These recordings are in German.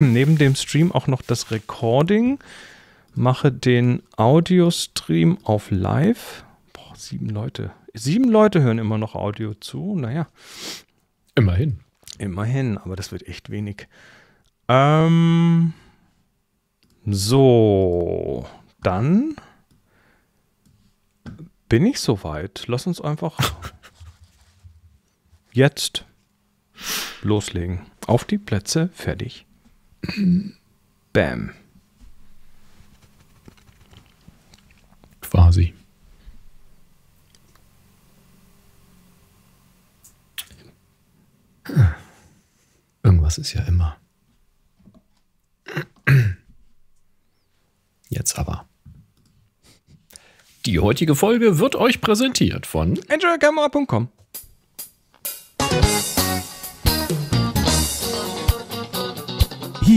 Hm, neben dem Stream auch noch das Recording. Mache den Audio-Stream auf live. Boah, sieben Leute. Sieben Leute hören immer noch Audio zu. Naja. Immerhin. Immerhin, aber das wird echt wenig. Ähm, so, dann bin ich soweit. Lass uns einfach jetzt loslegen. Auf die Plätze, fertig. Bam. Quasi. Irgendwas ist ja immer. Jetzt aber. Die heutige Folge wird euch präsentiert von enjoygamera.com.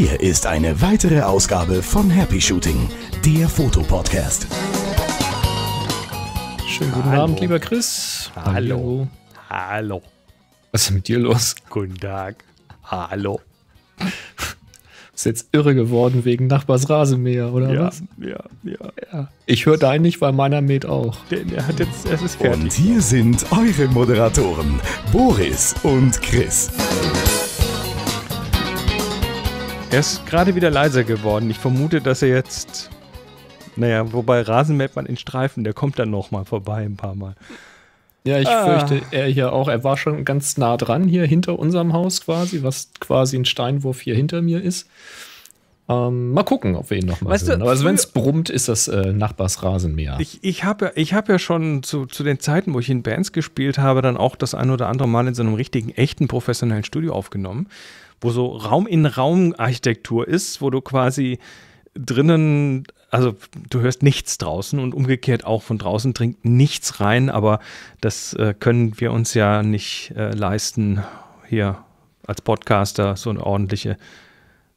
Hier ist eine weitere Ausgabe von Happy Shooting, der Fotopodcast. Schönen guten Hallo. Abend, lieber Chris. Hallo. Hallo. Was ist mit dir los? Guten Tag. Hallo. Ist jetzt irre geworden wegen Nachbars Rasenmäher, oder ja, was? Ja, ja, ja. Ich höre deinen nicht, weil meiner mäht auch. Der, der hat jetzt, es ist fertig. Und hier sind eure Moderatoren, Boris und Chris. Er ist gerade wieder leiser geworden. Ich vermute, dass er jetzt. Naja, wobei Rasen mäht man in Streifen, der kommt dann nochmal vorbei ein paar Mal. Ja, ich ah. fürchte, er hier auch. Er war schon ganz nah dran, hier hinter unserem Haus quasi, was quasi ein Steinwurf hier hinter mir ist. Ähm, mal gucken, ob wir ihn nochmal hören. Du, also wenn es brummt, ist das äh, Nachbarsrasenmäher. Ich, ich habe ja, hab ja schon zu, zu den Zeiten, wo ich in Bands gespielt habe, dann auch das ein oder andere Mal in so einem richtigen, echten, professionellen Studio aufgenommen wo so Raum-in-Raum-Architektur ist, wo du quasi drinnen, also du hörst nichts draußen und umgekehrt auch von draußen dringt nichts rein, aber das äh, können wir uns ja nicht äh, leisten, hier als Podcaster so eine ordentliche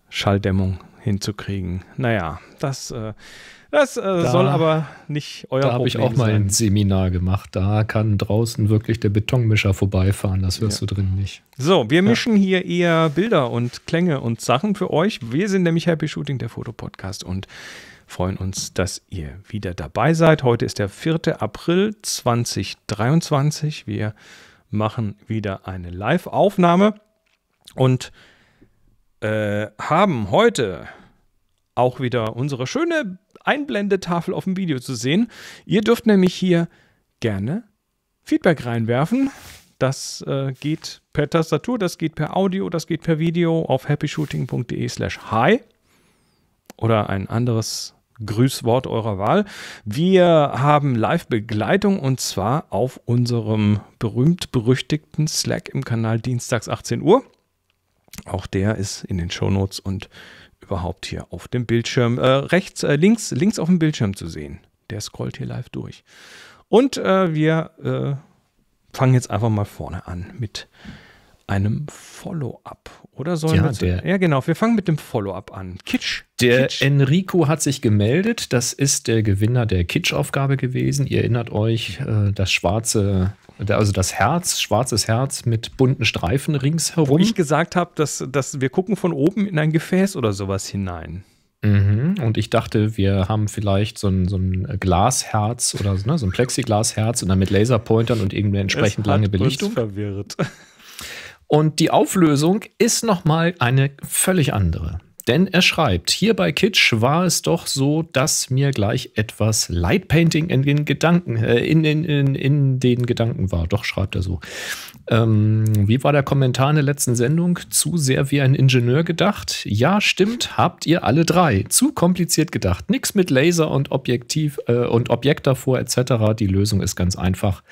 Schalldämmung hinzukriegen. Naja, das äh, das äh, da, soll aber nicht euer da Problem sein. Da habe ich auch mal ein Seminar gemacht. Da kann draußen wirklich der Betonmischer vorbeifahren. Das hörst ja. du drin nicht. So, wir ja. mischen hier eher Bilder und Klänge und Sachen für euch. Wir sind nämlich Happy Shooting, der Fotopodcast und freuen uns, dass ihr wieder dabei seid. Heute ist der 4. April 2023. Wir machen wieder eine Live-Aufnahme und äh, haben heute auch wieder unsere schöne Einblendetafel auf dem Video zu sehen. Ihr dürft nämlich hier gerne Feedback reinwerfen. Das äh, geht per Tastatur, das geht per Audio, das geht per Video auf happyshooting.de slash hi oder ein anderes Grüßwort eurer Wahl. Wir haben Live-Begleitung und zwar auf unserem berühmt-berüchtigten Slack im Kanal dienstags 18 Uhr. Auch der ist in den Shownotes und überhaupt hier auf dem Bildschirm, äh, rechts, äh, links, links auf dem Bildschirm zu sehen. Der scrollt hier live durch. Und äh, wir äh, fangen jetzt einfach mal vorne an mit einem Follow-up. Oder sollen ja, wir? Der, ja, genau. Wir fangen mit dem Follow-up an. Kitsch. Der Kitsch. Enrico hat sich gemeldet. Das ist der Gewinner der Kitsch-Aufgabe gewesen. Ihr erinnert euch, äh, das schwarze also das Herz, schwarzes Herz mit bunten Streifen ringsherum. Wo ich gesagt habe, dass, dass wir gucken von oben in ein Gefäß oder sowas hinein. Mhm. Und ich dachte, wir haben vielleicht so ein, so ein Glasherz oder so, ne, so ein Plexiglasherz und dann mit Laserpointern und irgendeine entsprechend lange Belichtung. Uns verwirrt. Und die Auflösung ist nochmal eine völlig andere. Denn er schreibt, hier bei Kitsch war es doch so, dass mir gleich etwas Lightpainting in den Gedanken, äh, in, in, in, in, den Gedanken war. Doch, schreibt er so. Ähm, wie war der Kommentar in der letzten Sendung? Zu sehr wie ein Ingenieur gedacht? Ja, stimmt, habt ihr alle drei. Zu kompliziert gedacht. Nix mit Laser und Objektiv äh, und Objekt davor etc. Die Lösung ist ganz einfach.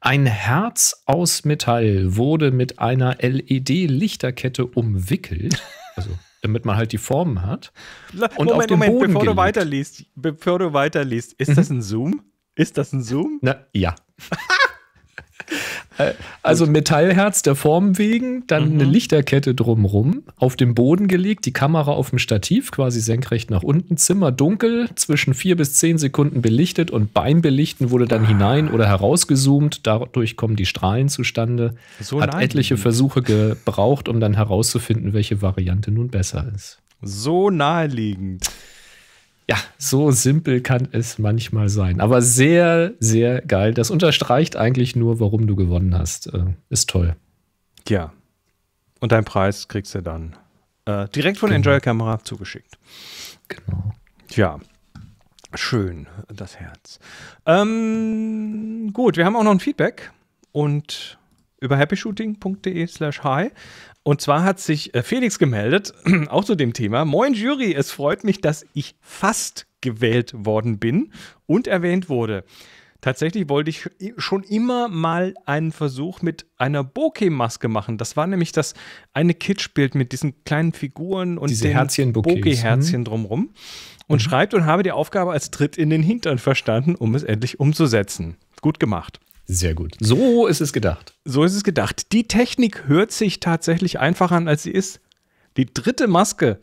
Ein Herz aus Metall wurde mit einer LED-Lichterkette umwickelt. Also damit man halt die Formen hat. Und Moment, auf den Moment, Boden bevor gelegt. du weiterliest, bevor du weiterliest, ist mhm. das ein Zoom? Ist das ein Zoom? Na, ja. Also Metallherz der Form wegen, dann mhm. eine Lichterkette drumrum, auf dem Boden gelegt, die Kamera auf dem Stativ, quasi senkrecht nach unten, Zimmer dunkel, zwischen vier bis zehn Sekunden belichtet und beim Belichten wurde dann ah. hinein oder herausgezoomt, dadurch kommen die Strahlen zustande. So Hat etliche Versuche gebraucht, um dann herauszufinden, welche Variante nun besser ist. So naheliegend. Ja, so simpel kann es manchmal sein. Aber sehr, sehr geil. Das unterstreicht eigentlich nur, warum du gewonnen hast. Äh, ist toll. Ja. Und deinen Preis kriegst du dann äh, direkt von genau. Enjoy Kamera zugeschickt. Genau. Ja. Schön, das Herz. Ähm, gut, wir haben auch noch ein Feedback und über happyshooting.de slash hi und zwar hat sich äh, Felix gemeldet, auch zu dem Thema. Moin Jury, es freut mich, dass ich fast gewählt worden bin und erwähnt wurde. Tatsächlich wollte ich schon immer mal einen Versuch mit einer Bokeh-Maske machen. Das war nämlich das eine Kitschbild mit diesen kleinen Figuren und Diese den hm? Bokeh-Herzchen drumrum. Und mhm. schreibt und habe die Aufgabe als Tritt in den Hintern verstanden, um es endlich umzusetzen. Gut gemacht. Sehr gut. So ist es gedacht. So ist es gedacht. Die Technik hört sich tatsächlich einfacher an, als sie ist. Die dritte Maske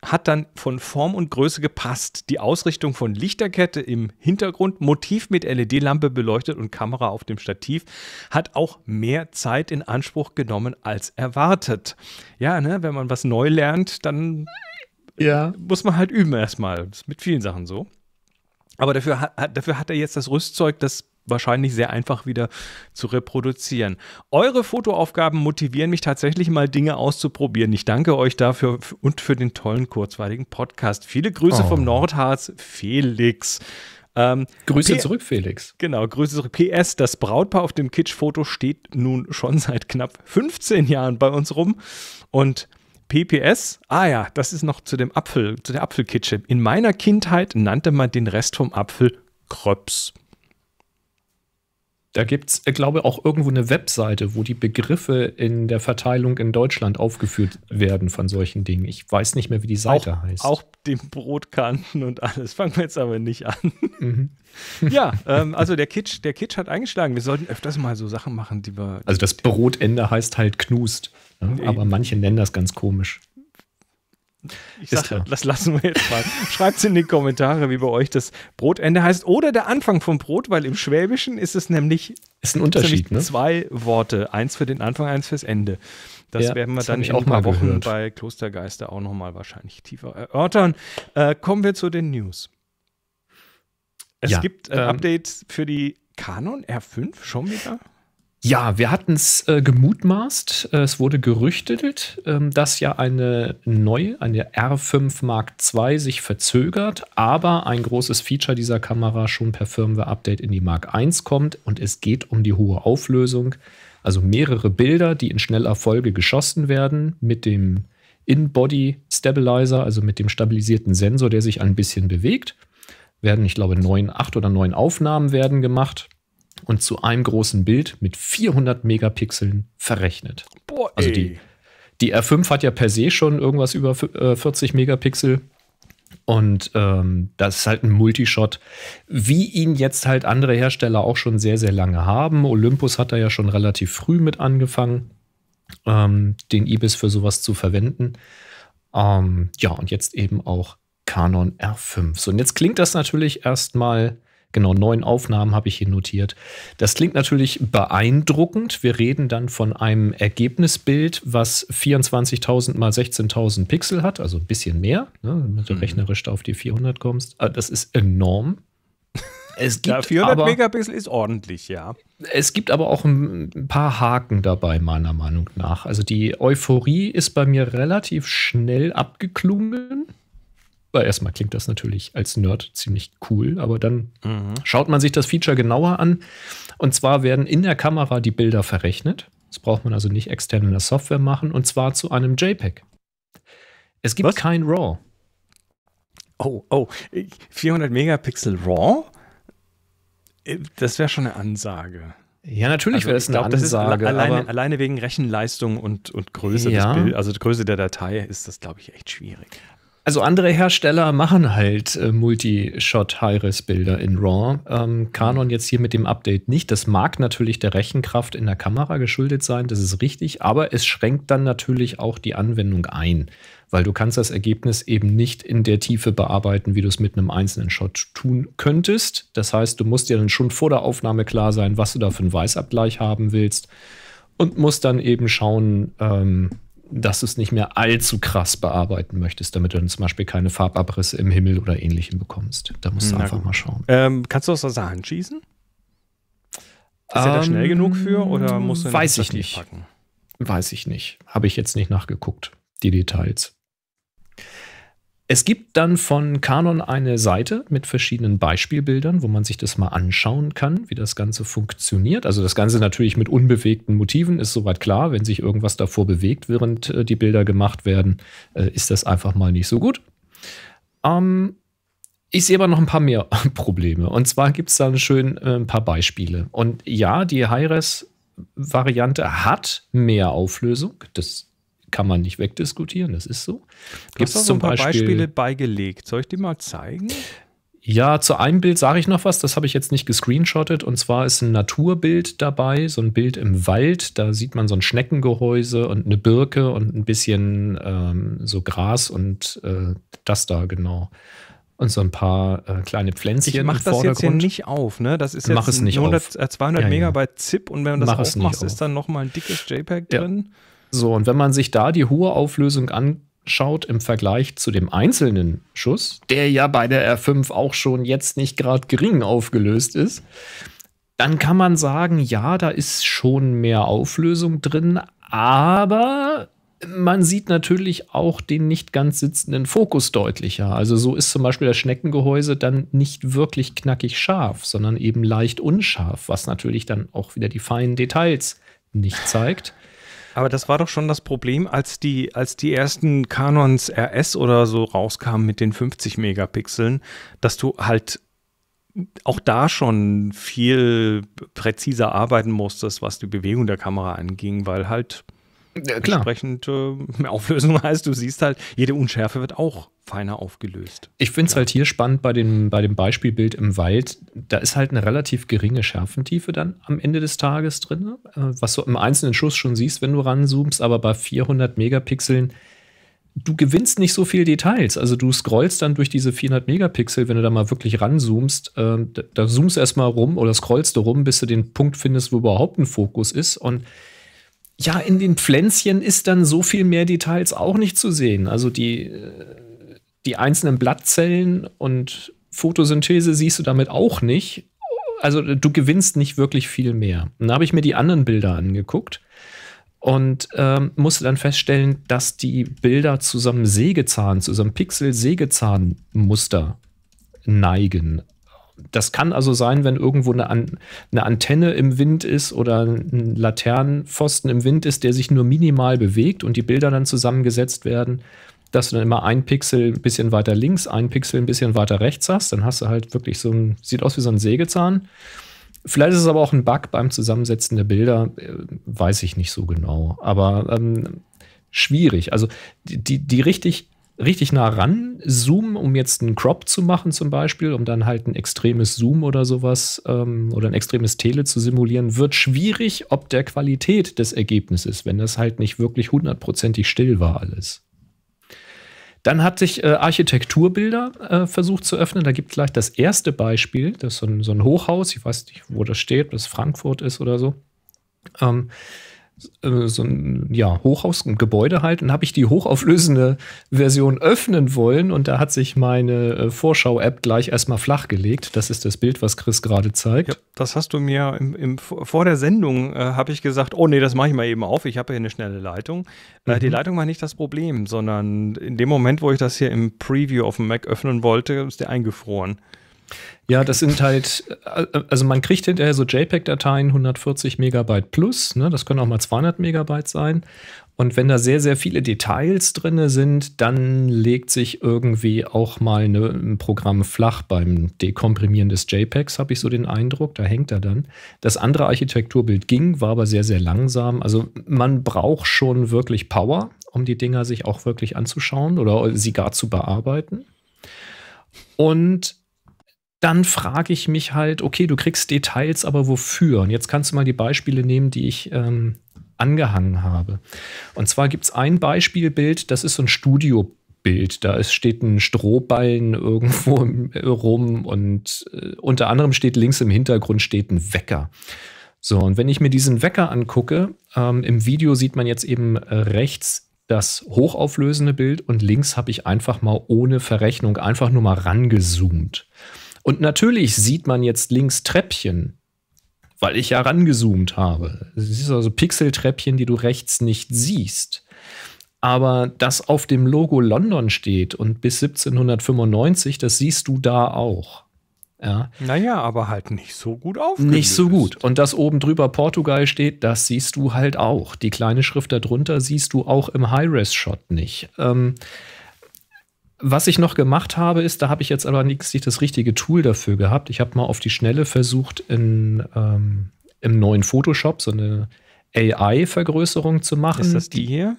hat dann von Form und Größe gepasst. Die Ausrichtung von Lichterkette im Hintergrund, Motiv mit LED-Lampe beleuchtet und Kamera auf dem Stativ hat auch mehr Zeit in Anspruch genommen als erwartet. Ja, ne, wenn man was neu lernt, dann ja. muss man halt üben erstmal. Das Ist mit vielen Sachen so. Aber dafür hat, dafür hat er jetzt das Rüstzeug, das wahrscheinlich sehr einfach wieder zu reproduzieren. Eure Fotoaufgaben motivieren mich tatsächlich mal Dinge auszuprobieren. Ich danke euch dafür und für den tollen kurzweiligen Podcast. Viele Grüße oh. vom Nordharz, Felix. Ähm, Grüße P zurück, Felix. Genau, Grüße zurück. PS, das Brautpaar auf dem Kitsch-Foto steht nun schon seit knapp 15 Jahren bei uns rum. Und PPS, ah ja, das ist noch zu dem Apfel, zu der Apfelkitsche. In meiner Kindheit nannte man den Rest vom Apfel Kröps. Da gibt es, äh, glaube ich, auch irgendwo eine Webseite, wo die Begriffe in der Verteilung in Deutschland aufgeführt werden von solchen Dingen. Ich weiß nicht mehr, wie die Seite auch, heißt. Auch den Brotkanten und alles. Fangen wir jetzt aber nicht an. Mhm. ja, ähm, also der Kitsch, der Kitsch hat eingeschlagen. Wir sollten öfters mal so Sachen machen, die wir. Also das Brotende heißt halt Knust. Ne? Aber manche nennen das ganz komisch. Ich sag, das lassen wir jetzt mal. Schreibt es in die Kommentare, wie bei euch das Brotende heißt oder der Anfang vom Brot, weil im Schwäbischen ist es nämlich ist ein Unterschied, ne? zwei Worte, eins für den Anfang, eins fürs Ende. Das ja, werden wir das dann in auch mal Wochen gehört. bei Klostergeister auch nochmal wahrscheinlich tiefer erörtern. Äh, kommen wir zu den News. Es ja, gibt ein äh, ähm, Update für die Canon R5 schon wieder. Ja, wir hatten es äh, gemutmaßt, äh, es wurde gerüchtet, ähm, dass ja eine neue, eine R5 Mark II sich verzögert, aber ein großes Feature dieser Kamera schon per Firmware-Update in die Mark I kommt und es geht um die hohe Auflösung, also mehrere Bilder, die in schneller Folge geschossen werden mit dem In-Body Stabilizer, also mit dem stabilisierten Sensor, der sich ein bisschen bewegt. Werden, ich glaube, neun, acht oder neun Aufnahmen werden gemacht und zu einem großen Bild mit 400 Megapixeln verrechnet. Boah, also die, die R5 hat ja per se schon irgendwas über 40 äh, Megapixel. Und ähm, das ist halt ein Multishot, wie ihn jetzt halt andere Hersteller auch schon sehr, sehr lange haben. Olympus hat da ja schon relativ früh mit angefangen, ähm, den IBIS für sowas zu verwenden. Ähm, ja, und jetzt eben auch Canon R5. So, und jetzt klingt das natürlich erstmal Genau, neun Aufnahmen habe ich hier notiert. Das klingt natürlich beeindruckend. Wir reden dann von einem Ergebnisbild, was 24.000 mal 16.000 Pixel hat, also ein bisschen mehr, ne, wenn du mhm. rechnerisch da auf die 400 kommst. Ah, das ist enorm. Es gibt ja, 400 aber, Megapixel ist ordentlich, ja. Es gibt aber auch ein paar Haken dabei, meiner Meinung nach. Also die Euphorie ist bei mir relativ schnell abgeklungen erstmal klingt das natürlich als Nerd ziemlich cool, aber dann mhm. schaut man sich das Feature genauer an. Und zwar werden in der Kamera die Bilder verrechnet. Das braucht man also nicht extern in der Software machen. Und zwar zu einem JPEG. Es gibt Was? kein RAW. Oh, oh, 400 Megapixel RAW? Äh, das wäre schon eine Ansage. Ja, natürlich also wäre das eine glaub, Ansage. Das alleine, alleine, wegen Rechenleistung und, und Größe ja. des Bild, also Größe der Datei ist das, glaube ich, echt schwierig. Also andere Hersteller machen halt äh, multi high High-Res-Bilder in RAW. Ähm, Canon jetzt hier mit dem Update nicht. Das mag natürlich der Rechenkraft in der Kamera geschuldet sein, das ist richtig, aber es schränkt dann natürlich auch die Anwendung ein, weil du kannst das Ergebnis eben nicht in der Tiefe bearbeiten, wie du es mit einem einzelnen Shot tun könntest. Das heißt, du musst dir dann schon vor der Aufnahme klar sein, was du da für einen Weißabgleich haben willst und musst dann eben schauen, ähm, dass du es nicht mehr allzu krass bearbeiten möchtest, damit du dann zum Beispiel keine Farbabrisse im Himmel oder ähnlichem bekommst. Da musst du Na einfach gut. mal schauen. Ähm, kannst du aus der Hand schießen? Ist ähm, er da schnell genug ähm, für oder musst du ihn weiß ich nicht packen? Weiß ich nicht. Habe ich jetzt nicht nachgeguckt, die Details. Es gibt dann von Canon eine Seite mit verschiedenen Beispielbildern, wo man sich das mal anschauen kann, wie das Ganze funktioniert. Also das Ganze natürlich mit unbewegten Motiven ist soweit klar. Wenn sich irgendwas davor bewegt, während äh, die Bilder gemacht werden, äh, ist das einfach mal nicht so gut. Ähm, ich sehe aber noch ein paar mehr Probleme. Und zwar gibt es dann schön äh, ein paar Beispiele. Und ja, die Hi-Res-Variante hat mehr Auflösung. Das kann man nicht wegdiskutieren, das ist so. Gibt es zum ein paar Beispiel, Beispiele beigelegt? Soll ich die mal zeigen? Ja, zu einem Bild sage ich noch was, das habe ich jetzt nicht gescreenshottet. Und zwar ist ein Naturbild dabei, so ein Bild im Wald. Da sieht man so ein Schneckengehäuse und eine Birke und ein bisschen ähm, so Gras und äh, das da genau. Und so ein paar äh, kleine Pflänzchen. Ich mache das jetzt hier nicht auf, ne? Das ist jetzt mach es nicht 100, auf. 200 äh, ja, ja. Megabyte ZIP und wenn man das mach aufmacht, ist dann nochmal ein dickes JPEG ja. drin. So, und wenn man sich da die hohe Auflösung anschaut im Vergleich zu dem einzelnen Schuss, der ja bei der R5 auch schon jetzt nicht gerade gering aufgelöst ist, dann kann man sagen, ja, da ist schon mehr Auflösung drin, aber man sieht natürlich auch den nicht ganz sitzenden Fokus deutlicher. Also so ist zum Beispiel das Schneckengehäuse dann nicht wirklich knackig scharf, sondern eben leicht unscharf, was natürlich dann auch wieder die feinen Details nicht zeigt. Aber das war doch schon das Problem, als die, als die ersten Canons RS oder so rauskamen mit den 50 Megapixeln, dass du halt auch da schon viel präziser arbeiten musstest, was die Bewegung der Kamera anging, weil halt ja, klar. Entsprechend äh, Auflösung heißt, du siehst halt, jede Unschärfe wird auch feiner aufgelöst. Ich finde es ja. halt hier spannend bei dem, bei dem Beispielbild im Wald. Da ist halt eine relativ geringe Schärfentiefe dann am Ende des Tages drin, ne? äh, was du im einzelnen Schuss schon siehst, wenn du ranzoomst, aber bei 400 Megapixeln, du gewinnst nicht so viel Details. Also du scrollst dann durch diese 400 Megapixel, wenn du da mal wirklich ranzoomst, äh, da, da zoomst erstmal rum oder scrollst du rum, bis du den Punkt findest, wo überhaupt ein Fokus ist und ja, in den Pflänzchen ist dann so viel mehr Details auch nicht zu sehen. Also die, äh, die einzelnen Blattzellen und Photosynthese siehst du damit auch nicht. Also äh, du gewinnst nicht wirklich viel mehr. Und Dann habe ich mir die anderen Bilder angeguckt und ähm, musste dann feststellen, dass die Bilder zu so einem Sägezahn, zu so einem Pixel-Sägezahn-Muster neigen das kann also sein, wenn irgendwo eine, An eine, Antenne im Wind ist oder ein Laternenpfosten im Wind ist, der sich nur minimal bewegt und die Bilder dann zusammengesetzt werden, dass du dann immer ein Pixel ein bisschen weiter links, ein Pixel ein bisschen weiter rechts hast. Dann hast du halt wirklich so ein, sieht aus wie so ein Sägezahn. Vielleicht ist es aber auch ein Bug beim Zusammensetzen der Bilder, äh, weiß ich nicht so genau. Aber ähm, schwierig. Also die, die, die richtig richtig nah ran zoomen, um jetzt einen Crop zu machen zum Beispiel, um dann halt ein extremes Zoom oder sowas ähm, oder ein extremes Tele zu simulieren, wird schwierig, ob der Qualität des Ergebnisses, wenn das halt nicht wirklich hundertprozentig still war alles. Dann hat sich äh, Architekturbilder äh, versucht zu öffnen. Da gibt es gleich das erste Beispiel. Das ist so ein, so ein, Hochhaus. Ich weiß nicht, wo das steht, ob das Frankfurt ist oder so. Ähm, äh, so ein ja, Hochhaus, ein Gebäude halt, und habe ich die hochauflösende Version öffnen wollen und da hat sich meine äh, Vorschau-App gleich erstmal flachgelegt. Das ist das Bild, was Chris gerade zeigt. Ja, das hast du mir im, im, vor der Sendung äh, habe ich gesagt, oh nee, das mache ich mal eben auf, ich habe hier eine schnelle Leitung. Äh, mhm. die Leitung war nicht das Problem, sondern in dem Moment, wo ich das hier im Preview auf dem Mac öffnen wollte, ist der eingefroren. Ja, das sind halt, äh, also man kriegt hinterher so JPEG-Dateien 140 Megabyte plus, ne? das können auch mal 200 Megabyte sein. Und wenn da sehr, sehr viele Details drin sind, dann legt sich irgendwie auch mal ne, ein Programm flach beim Dekomprimieren des JPEGs, habe ich so den Eindruck. Da hängt er dann. Das andere Architekturbild ging, war aber sehr, sehr langsam. Also man braucht schon wirklich Power, um die Dinger sich auch wirklich anzuschauen oder sie gar zu bearbeiten. Und dann frage ich mich halt, okay, du kriegst Details, aber wofür? Und jetzt kannst du mal die Beispiele nehmen, die ich ähm, angehangen habe. Und zwar gibt es ein Beispielbild, das ist so ein Studio. Bild. Da steht ein Strohballen irgendwo äh, rum und äh, unter anderem steht links im Hintergrund steht ein Wecker. So, und wenn ich mir diesen Wecker angucke, ähm, im Video sieht man jetzt eben äh, rechts das hochauflösende Bild und links habe ich einfach mal ohne Verrechnung einfach nur mal rangezoomt. Und natürlich sieht man jetzt links Treppchen, weil ich ja rangezoomt habe. Es ist also Pixeltreppchen, die du rechts nicht siehst. Aber das auf dem Logo London steht und bis 1795, das siehst du da auch. Ja. Naja, aber halt nicht so gut aufgelöst. Nicht so gut. Und das oben drüber Portugal steht, das siehst du halt auch. Die kleine Schrift darunter siehst du auch im High-Res-Shot nicht. Ähm, was ich noch gemacht habe, ist, da habe ich jetzt aber nicht das richtige Tool dafür gehabt. Ich habe mal auf die Schnelle versucht, in, ähm, im neuen Photoshop so eine AI-Vergrößerung zu machen. Ist das die hier?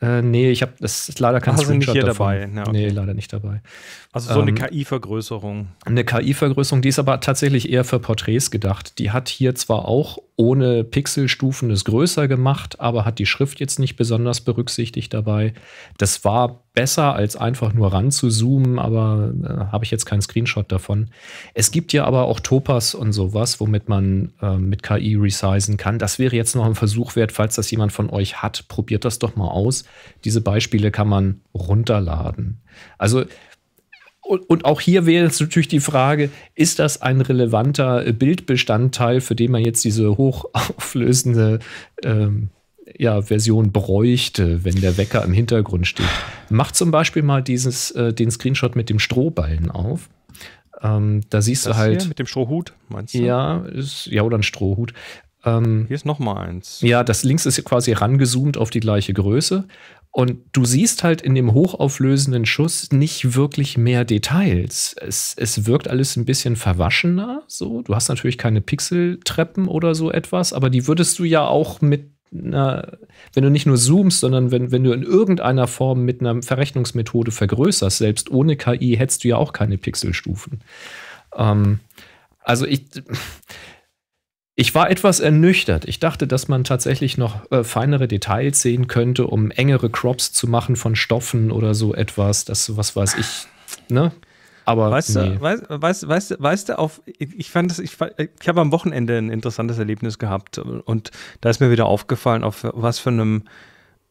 Äh, nee, ich habe das ist leider kein also Screenshot nicht hier davon. dabei. Na, okay. Nee, leider nicht dabei. Also so eine ähm, KI-Vergrößerung. Eine KI-Vergrößerung, die ist aber tatsächlich eher für Porträts gedacht. Die hat hier zwar auch ohne Pixelstufen es größer gemacht, aber hat die Schrift jetzt nicht besonders berücksichtigt dabei. Das war besser, als einfach nur ran zu zoomen, aber äh, habe ich jetzt keinen Screenshot davon. Es gibt ja aber auch Topas und sowas, womit man äh, mit KI resizen kann. Das wäre jetzt noch ein Versuch wert, falls das jemand von euch hat, probiert das doch mal aus. Diese Beispiele kann man runterladen. Also und, und, auch hier wäre jetzt natürlich die Frage, ist das ein relevanter äh, Bildbestandteil, für den man jetzt diese hochauflösende ähm, ja, Version bräuchte, wenn der Wecker im Hintergrund steht? Mach zum Beispiel mal dieses, äh, den Screenshot mit dem Strohballen auf. Ähm, da siehst das du halt. Hier mit dem Strohhut, meinst du? Ja, ist, ja oder ein Strohhut. Ähm, hier ist nochmal eins. Ja, das links ist quasi rangezoomt auf die gleiche Größe. Und du siehst halt in dem hochauflösenden Schuss nicht wirklich mehr Details. Es, es wirkt alles ein bisschen verwaschener. So, du hast natürlich keine Pixeltreppen oder so etwas, aber die würdest du ja auch mit einer, wenn du nicht nur zoomst, sondern wenn, wenn du in irgendeiner Form mit einer Verrechnungsmethode vergrößerst, selbst ohne KI hättest du ja auch keine Pixelstufen. Ähm, also ich. Ich war etwas ernüchtert. Ich dachte, dass man tatsächlich noch äh, feinere Details sehen könnte, um engere Crops zu machen von Stoffen oder so etwas. Das, was weiß ich, ne? Aber weißt nee. du, weißt, weißt, weißt, weißt du, auf, ich fand das, ich, ich habe am Wochenende ein interessantes Erlebnis gehabt und da ist mir wieder aufgefallen, auf was für einem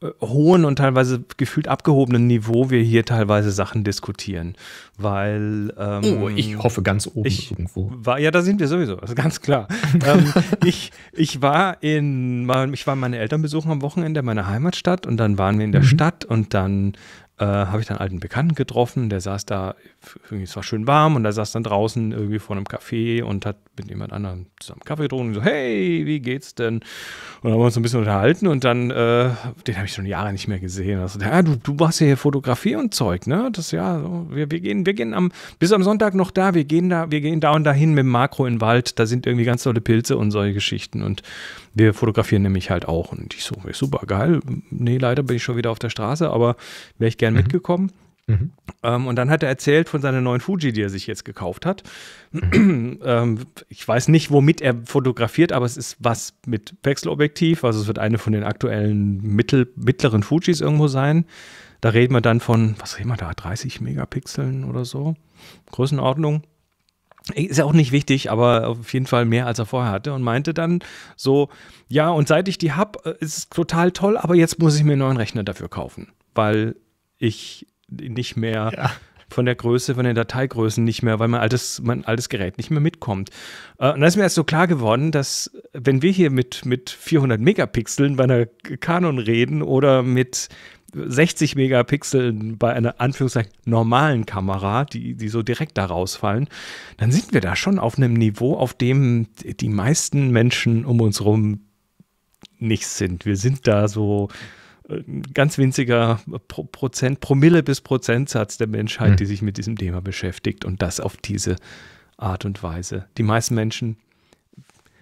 äh, hohen und teilweise gefühlt abgehobenen Niveau wir hier teilweise Sachen diskutieren. Weil. Ähm, oh, ich hoffe ganz oben ich irgendwo. War, ja, da sind wir sowieso, das ist ganz klar. ähm, ich, ich war in, ich war meine Eltern besuchen am Wochenende in meiner Heimatstadt und dann waren wir in der mhm. Stadt und dann äh, habe ich dann einen alten Bekannten getroffen, der saß da, irgendwie, es war schön warm und der saß dann draußen irgendwie vor einem Café und hat mit jemand anderem zusammen Kaffee getrunken und so, hey, wie geht's denn? Und dann haben wir uns ein bisschen unterhalten und dann, äh, den habe ich schon Jahre nicht mehr gesehen. Also, ja, du, du machst ja hier Fotografie und Zeug, ne? Das ja, so, wir, wir gehen, wir gehen am, bis am Sonntag noch da, wir gehen da, wir gehen da und dahin mit dem Makro in den Wald, da sind irgendwie ganz tolle Pilze und solche Geschichten und wir fotografieren nämlich halt auch. Und ich so, super geil. Nee, leider bin ich schon wieder auf der Straße, aber wäre ich gern mhm. mitgekommen. Mhm. Ähm, und dann hat er erzählt von seiner neuen Fuji, die er sich jetzt gekauft hat. Mhm. Ähm, ich weiß nicht, womit er fotografiert, aber es ist was mit Wechselobjektiv. Also es wird eine von den aktuellen mittel, mittleren Fujis irgendwo sein. Da reden wir dann von, was reden wir da, 30 Megapixeln oder so. Größenordnung. Ist ja auch nicht wichtig, aber auf jeden Fall mehr, als er vorher hatte. Und meinte dann so, ja, und seit ich die habe, äh, ist es total toll, aber jetzt muss ich mir einen neuen Rechner dafür kaufen, weil ich nicht mehr ja. von der Größe, von den Dateigrößen nicht mehr, weil mein altes, mein altes Gerät nicht mehr mitkommt. Äh, und dann ist mir erst so klar geworden, dass wenn wir hier mit, mit 400 Megapixeln bei einer Canon reden oder mit 60 Megapixel bei einer Anführungszeichen normalen Kamera, die, die so direkt da rausfallen, dann sind wir da schon auf einem Niveau, auf dem die meisten Menschen um uns rum nicht sind. Wir sind da so ein äh, ganz winziger Pro Prozent, Promille bis Prozentsatz der Menschheit, mhm. die sich mit diesem Thema beschäftigt und das auf diese Art und Weise. Die meisten Menschen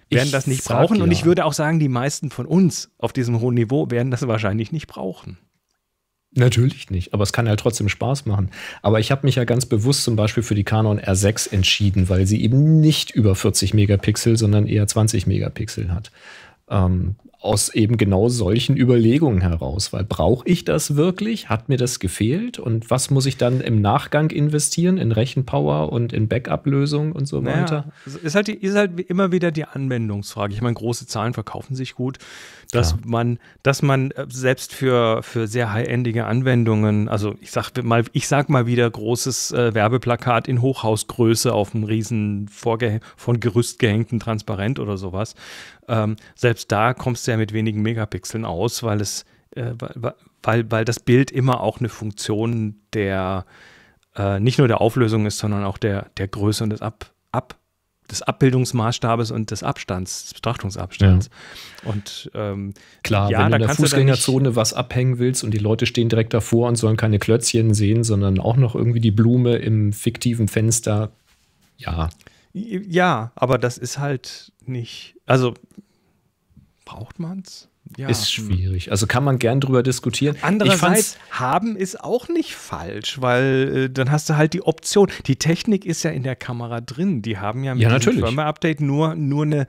werden ich das nicht brauchen ja. und ich würde auch sagen, die meisten von uns auf diesem hohen Niveau werden das wahrscheinlich nicht brauchen. Natürlich nicht, aber es kann ja halt trotzdem Spaß machen. Aber ich habe mich ja ganz bewusst zum Beispiel für die Canon R6 entschieden, weil sie eben nicht über 40 Megapixel, sondern eher 20 Megapixel hat. Ähm, aus eben genau solchen Überlegungen heraus, weil brauche ich das wirklich? Hat mir das gefehlt? Und was muss ich dann im Nachgang investieren in Rechenpower und in Backup-Lösungen und so naja, weiter? Ist halt, die, ist halt immer wieder die Anwendungsfrage. Ich meine, große Zahlen verkaufen sich gut, dass ja. man, dass man äh, selbst für, für sehr high-endige Anwendungen, also ich sag mal, ich sag mal wieder großes äh, Werbeplakat in Hochhausgröße auf einem riesen vorge von Gerüst gehängten Transparent oder sowas, ähm, selbst da kommst du ja mit wenigen Megapixeln aus, weil es, äh, weil, weil das Bild immer auch eine Funktion der äh, nicht nur der Auflösung ist, sondern auch der, der Größe und des Ab, Ab des Abbildungsmaßstabes und des Abstands, des Betrachtungsabstands. Ja. Und ähm, klar, ja, wenn du in der Fußgängerzone was abhängen willst und die Leute stehen direkt davor und sollen keine Klötzchen sehen, sondern auch noch irgendwie die Blume im fiktiven Fenster, ja. Ja, aber das ist halt nicht. Also braucht man's? Ja. Ist schwierig. Also kann man gern drüber diskutieren. Andererseits, haben ist auch nicht falsch, weil äh, dann hast du halt die Option. Die Technik ist ja in der Kamera drin. Die haben ja mit ja, dem Firmware-Update nur, nur, eine,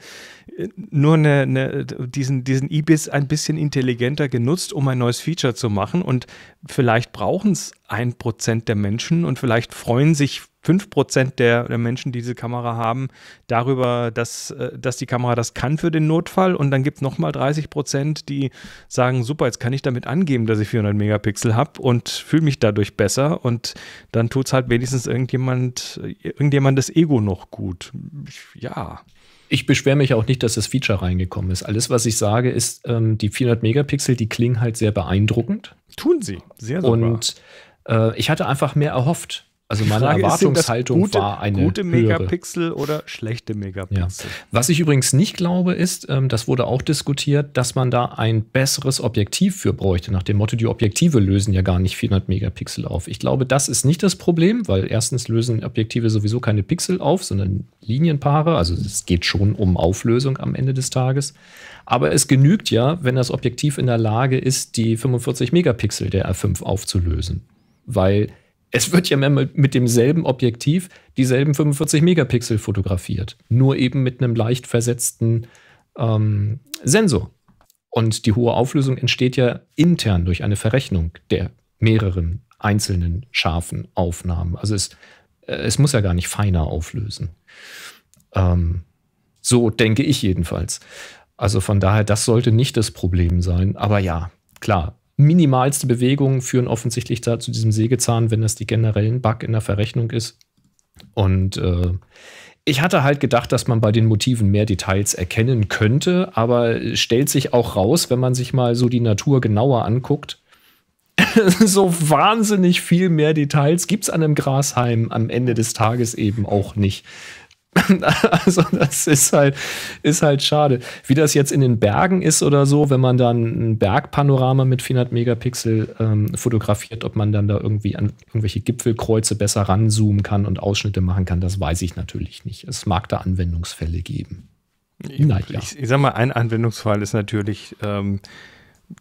nur eine, eine, diesen, diesen IBIS ein bisschen intelligenter genutzt, um ein neues Feature zu machen. Und vielleicht brauchen es ein Prozent der Menschen und vielleicht freuen sich 5% der, der Menschen, die diese Kamera haben, darüber, dass, äh, dass die Kamera das kann für den Notfall. Und dann gibt es nochmal 30%, die sagen, super, jetzt kann ich damit angeben, dass ich 400 Megapixel habe und fühle mich dadurch besser. Und dann tut es halt wenigstens irgendjemand, irgendjemand das Ego noch gut. Ja. Ich beschwere mich auch nicht, dass das Feature reingekommen ist. Alles, was ich sage, ist, ähm, die 400 Megapixel, die klingen halt sehr beeindruckend. Tun sie, sehr super. Und äh, ich hatte einfach mehr erhofft also meine Frage Erwartungshaltung ist, gute, war eine gute Megapixel höhere. oder schlechte Megapixel. Ja. Was ich übrigens nicht glaube, ist, ähm, das wurde auch diskutiert, dass man da ein besseres Objektiv für bräuchte. Nach dem Motto, die Objektive lösen ja gar nicht 400 Megapixel auf. Ich glaube, das ist nicht das Problem, weil erstens lösen Objektive sowieso keine Pixel auf, sondern Linienpaare. Also es geht schon um Auflösung am Ende des Tages. Aber es genügt ja, wenn das Objektiv in der Lage ist, die 45 Megapixel der R5 aufzulösen. Weil es wird ja mehr mit demselben Objektiv dieselben 45 Megapixel fotografiert, nur eben mit einem leicht versetzten ähm, Sensor. Und die hohe Auflösung entsteht ja intern durch eine Verrechnung der mehreren einzelnen scharfen Aufnahmen. Also es, äh, es muss ja gar nicht feiner auflösen. Ähm, so denke ich jedenfalls. Also von daher, das sollte nicht das Problem sein. Aber ja, klar, minimalste Bewegungen führen offensichtlich da zu diesem Sägezahn, wenn das die generellen Bug in der Verrechnung ist. Und äh, ich hatte halt gedacht, dass man bei den Motiven mehr Details erkennen könnte, aber stellt sich auch raus, wenn man sich mal so die Natur genauer anguckt, so wahnsinnig viel mehr Details gibt es an einem Grashalm am Ende des Tages eben auch nicht. also das ist halt, ist halt schade. Wie das jetzt in den Bergen ist oder so, wenn man dann ein Bergpanorama mit 400 Megapixel ähm, fotografiert, ob man dann da irgendwie an irgendwelche Gipfelkreuze besser ranzoomen kann und Ausschnitte machen kann, das weiß ich natürlich nicht. Es mag da Anwendungsfälle geben. Nein, ja. ich, ich sag mal, ein Anwendungsfall ist natürlich, ähm,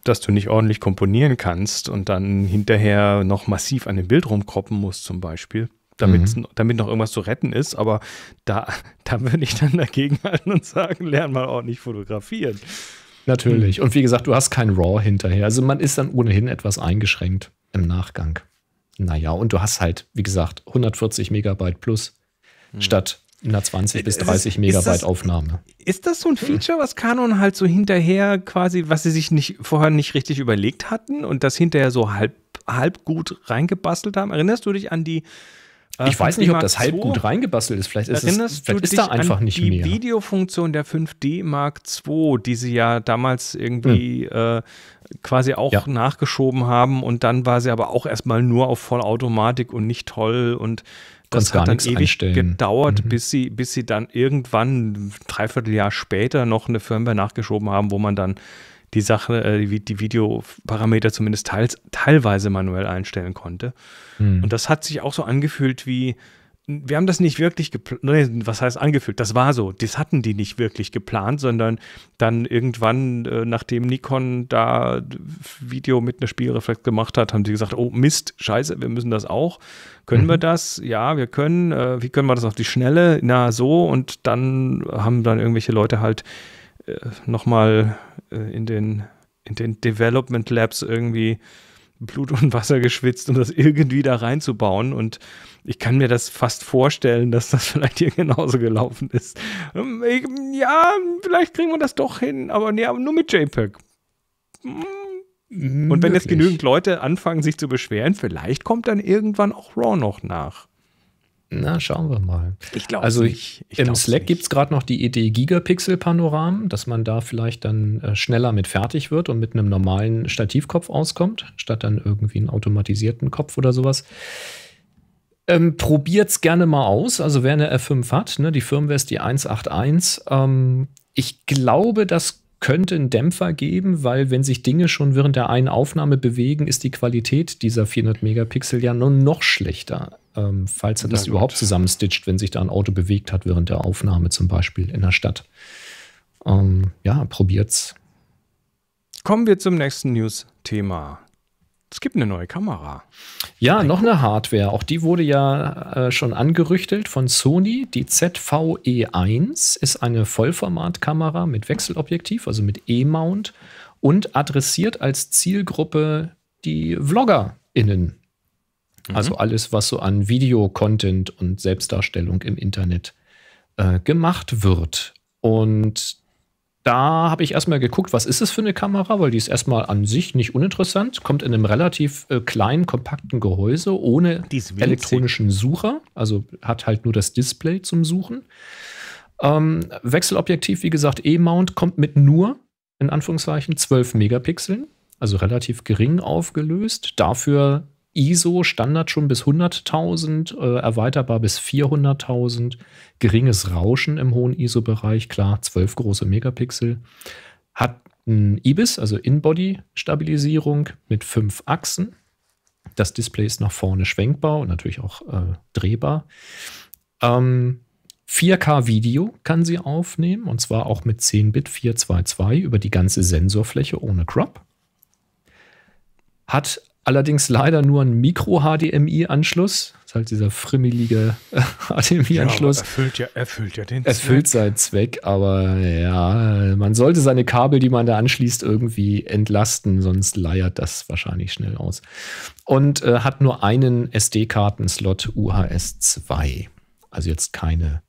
dass du nicht ordentlich komponieren kannst und dann hinterher noch massiv an dem Bild rumkroppen musst zum Beispiel damit, mhm. damit noch irgendwas zu retten ist. Aber da, da würde ich dann dagegenhalten und sagen, lern mal ordentlich fotografieren. Natürlich. Mhm. Und wie gesagt, du hast kein RAW hinterher. Also man ist dann ohnehin etwas eingeschränkt im Nachgang. Naja, und du hast halt, wie gesagt, 140 Megabyte plus mhm. statt 20 äh, bis 30 ist, Megabyte ist das, Aufnahme. Ist das so ein Feature, was Canon halt so hinterher quasi, was sie sich nicht, vorher nicht richtig überlegt hatten und das hinterher so halb, halb gut reingebastelt haben? Erinnerst du dich an die äh, ich weiß nicht, ob das halb gut reingebastelt ist. Vielleicht ist, es, vielleicht ist da einfach nicht die mehr. Die Videofunktion der 5D Mark II, die sie ja damals irgendwie hm. äh, quasi auch ja. nachgeschoben haben und dann war sie aber auch erstmal nur auf Vollautomatik und nicht toll und das hat dann ewig einstellen. gedauert, mhm. bis, sie, bis sie dann irgendwann, dreiviertel Jahr später, noch eine Firmware nachgeschoben haben, wo man dann die Sache, äh, die, Videoparameter zumindest teils, teilweise manuell einstellen konnte. Hm. Und das hat sich auch so angefühlt wie, wir haben das nicht wirklich geplant, nee, was heißt angefühlt, das war so, das hatten die nicht wirklich geplant, sondern dann irgendwann, äh, nachdem Nikon da Video mit einer Spielreflex gemacht hat, haben sie gesagt, oh Mist, scheiße, wir müssen das auch. Können mhm. wir das? Ja, wir können. Äh, wie können wir das auf die Schnelle? Na, so. Und dann haben dann irgendwelche Leute halt äh, nochmal äh, in, den, in den Development Labs irgendwie Blut und Wasser geschwitzt, um das irgendwie da reinzubauen. Und ich kann mir das fast vorstellen, dass das vielleicht hier genauso gelaufen ist. Ähm, ich, ja, vielleicht kriegen wir das doch hin, aber, nee, aber nur mit JPEG. Hm. Und wenn Möglich. jetzt genügend Leute anfangen, sich zu beschweren, vielleicht kommt dann irgendwann auch RAW noch nach. Na, schauen wir mal. Ich glaube Also ich, ich im Slack gibt es gerade noch die Idee Gigapixel-Panoramen, dass man da vielleicht dann äh, schneller mit fertig wird und mit einem normalen Stativkopf auskommt, statt dann irgendwie einen automatisierten Kopf oder sowas. Ähm, es gerne mal aus. Also wer eine F5 hat, ne, die Firmware ist die 181. Ähm, ich glaube, das könnte einen Dämpfer geben, weil wenn sich Dinge schon während der einen Aufnahme bewegen, ist die Qualität dieser 400 Megapixel ja nur noch schlechter, ähm, falls er das überhaupt zusammenstitcht, wenn sich da ein Auto bewegt hat während der Aufnahme zum Beispiel in der Stadt. Ähm, ja, probiert's. Kommen wir zum nächsten News-Thema es gibt eine neue Kamera. Ja, noch eine Hardware. Auch die wurde ja äh, schon angerüchtelt von Sony. Die ZVE1 ist eine Vollformatkamera mit Wechselobjektiv, also mit E-Mount und adressiert als Zielgruppe die VloggerInnen. Mhm. Also alles, was so an Video-Content und Selbstdarstellung im Internet äh, gemacht wird. Und da habe ich erstmal geguckt, was ist es für eine Kamera, weil die ist erstmal an sich nicht uninteressant, kommt in einem relativ äh, kleinen, kompakten Gehäuse ohne elektronischen Sucher, also hat halt nur das Display zum Suchen. Ähm, Wechselobjektiv, wie gesagt, E-Mount kommt mit nur, in Anführungszeichen, 12 Megapixeln, also relativ gering aufgelöst, dafür ISO Standard schon bis 100.000, äh, erweiterbar bis 400.000, geringes Rauschen im hohen ISO-Bereich, klar, 12 große Megapixel. Hat ein IBIS, also In-Body-Stabilisierung mit fünf Achsen. Das Display ist nach vorne schwenkbar und natürlich auch äh, drehbar. Ähm, 4K-Video kann sie aufnehmen und zwar auch mit 10-Bit 422 über die ganze Sensorfläche ohne Crop. Hat Allerdings leider nur ein Mikro-HDMI-Anschluss. Das ist halt dieser frimmelige HDMI-Anschluss. Äh, ja, erfüllt, ja, erfüllt ja den Erfüllt Zweck. seinen Zweck, aber ja, man sollte seine Kabel, die man da anschließt, irgendwie entlasten, sonst leiert das wahrscheinlich schnell aus. Und äh, hat nur einen SD-Karten-Slot UHS 2. Also jetzt keine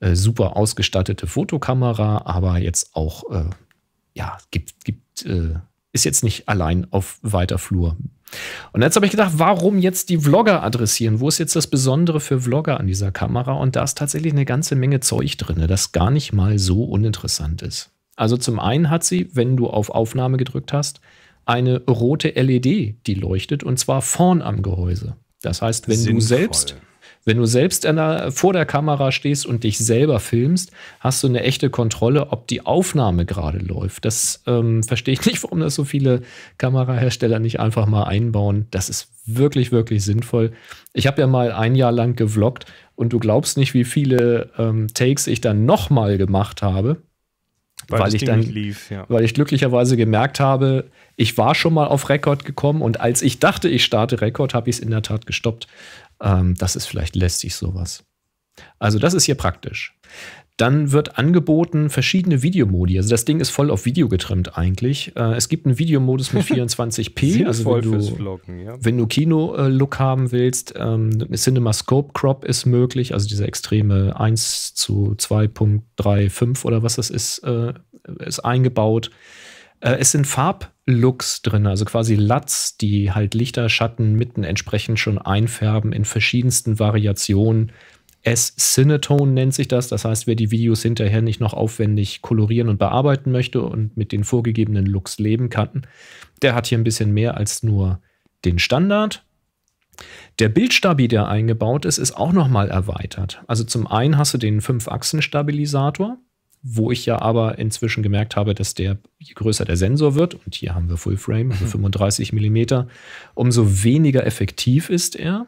äh, super ausgestattete Fotokamera, aber jetzt auch, äh, ja, gibt, gibt äh, ist jetzt nicht allein auf weiter Flur und jetzt habe ich gedacht, warum jetzt die Vlogger adressieren? Wo ist jetzt das Besondere für Vlogger an dieser Kamera? Und da ist tatsächlich eine ganze Menge Zeug drin, das gar nicht mal so uninteressant ist. Also zum einen hat sie, wenn du auf Aufnahme gedrückt hast, eine rote LED, die leuchtet und zwar vorn am Gehäuse. Das heißt, wenn Sinnvoll. du selbst wenn du selbst der, vor der Kamera stehst und dich selber filmst, hast du eine echte Kontrolle, ob die Aufnahme gerade läuft. Das ähm, verstehe ich nicht, warum das so viele Kamerahersteller nicht einfach mal einbauen. Das ist wirklich, wirklich sinnvoll. Ich habe ja mal ein Jahr lang gevloggt und du glaubst nicht, wie viele ähm, Takes ich dann nochmal gemacht habe. Weil, weil ich dann, lief, ja. weil ich glücklicherweise gemerkt habe, ich war schon mal auf Rekord gekommen und als ich dachte, ich starte Rekord, habe ich es in der Tat gestoppt. Ähm, das ist vielleicht lästig sowas. Also das ist hier praktisch. Dann wird angeboten verschiedene Videomodi. Also das Ding ist voll auf Video getrimmt eigentlich. Äh, es gibt einen Videomodus mit 24p. also wenn du, ja. du Kino-Look äh, haben willst, ähm, Cinema Scope Crop ist möglich. Also diese extreme 1 zu 2.35 oder was das ist, äh, ist eingebaut. Äh, es sind Farblooks drin, also quasi LUTs, die halt Lichter, Schatten mitten entsprechend schon einfärben in verschiedensten Variationen. S-Cinetone nennt sich das. Das heißt, wer die Videos hinterher nicht noch aufwendig kolorieren und bearbeiten möchte und mit den vorgegebenen Looks leben kann, der hat hier ein bisschen mehr als nur den Standard. Der Bildstabi, der eingebaut ist, ist auch nochmal erweitert. Also zum einen hast du den 5-Achsen-Stabilisator, wo ich ja aber inzwischen gemerkt habe, dass der, je größer der Sensor wird, und hier haben wir Full Frame, also 35 mhm. mm, umso weniger effektiv ist er.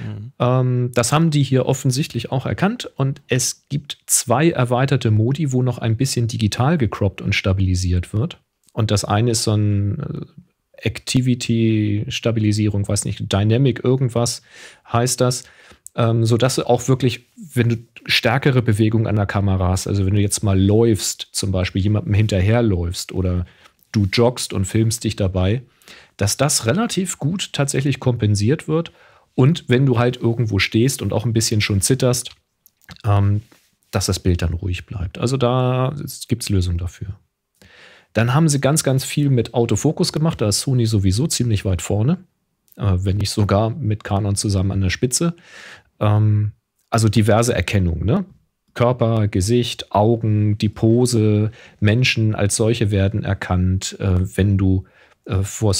Mhm. Ähm, das haben die hier offensichtlich auch erkannt und es gibt zwei erweiterte Modi, wo noch ein bisschen digital gecroppt und stabilisiert wird. Und das eine ist so ein äh, Activity-Stabilisierung, weiß nicht, Dynamic irgendwas heißt das ähm, sodass du auch wirklich, wenn du stärkere Bewegungen an der Kamera hast, also wenn du jetzt mal läufst, zum Beispiel jemandem hinterherläufst oder du joggst und filmst dich dabei, dass das relativ gut tatsächlich kompensiert wird. Und wenn du halt irgendwo stehst und auch ein bisschen schon zitterst, ähm, dass das Bild dann ruhig bleibt. Also da gibt es Lösungen dafür. Dann haben sie ganz, ganz viel mit Autofokus gemacht. Da ist Sony sowieso ziemlich weit vorne, äh, wenn nicht sogar mit Canon zusammen an der Spitze ähm, also diverse Erkennung, ne? Körper, Gesicht, Augen, die Pose, Menschen als solche werden erkannt, äh, wenn du äh, äh, vor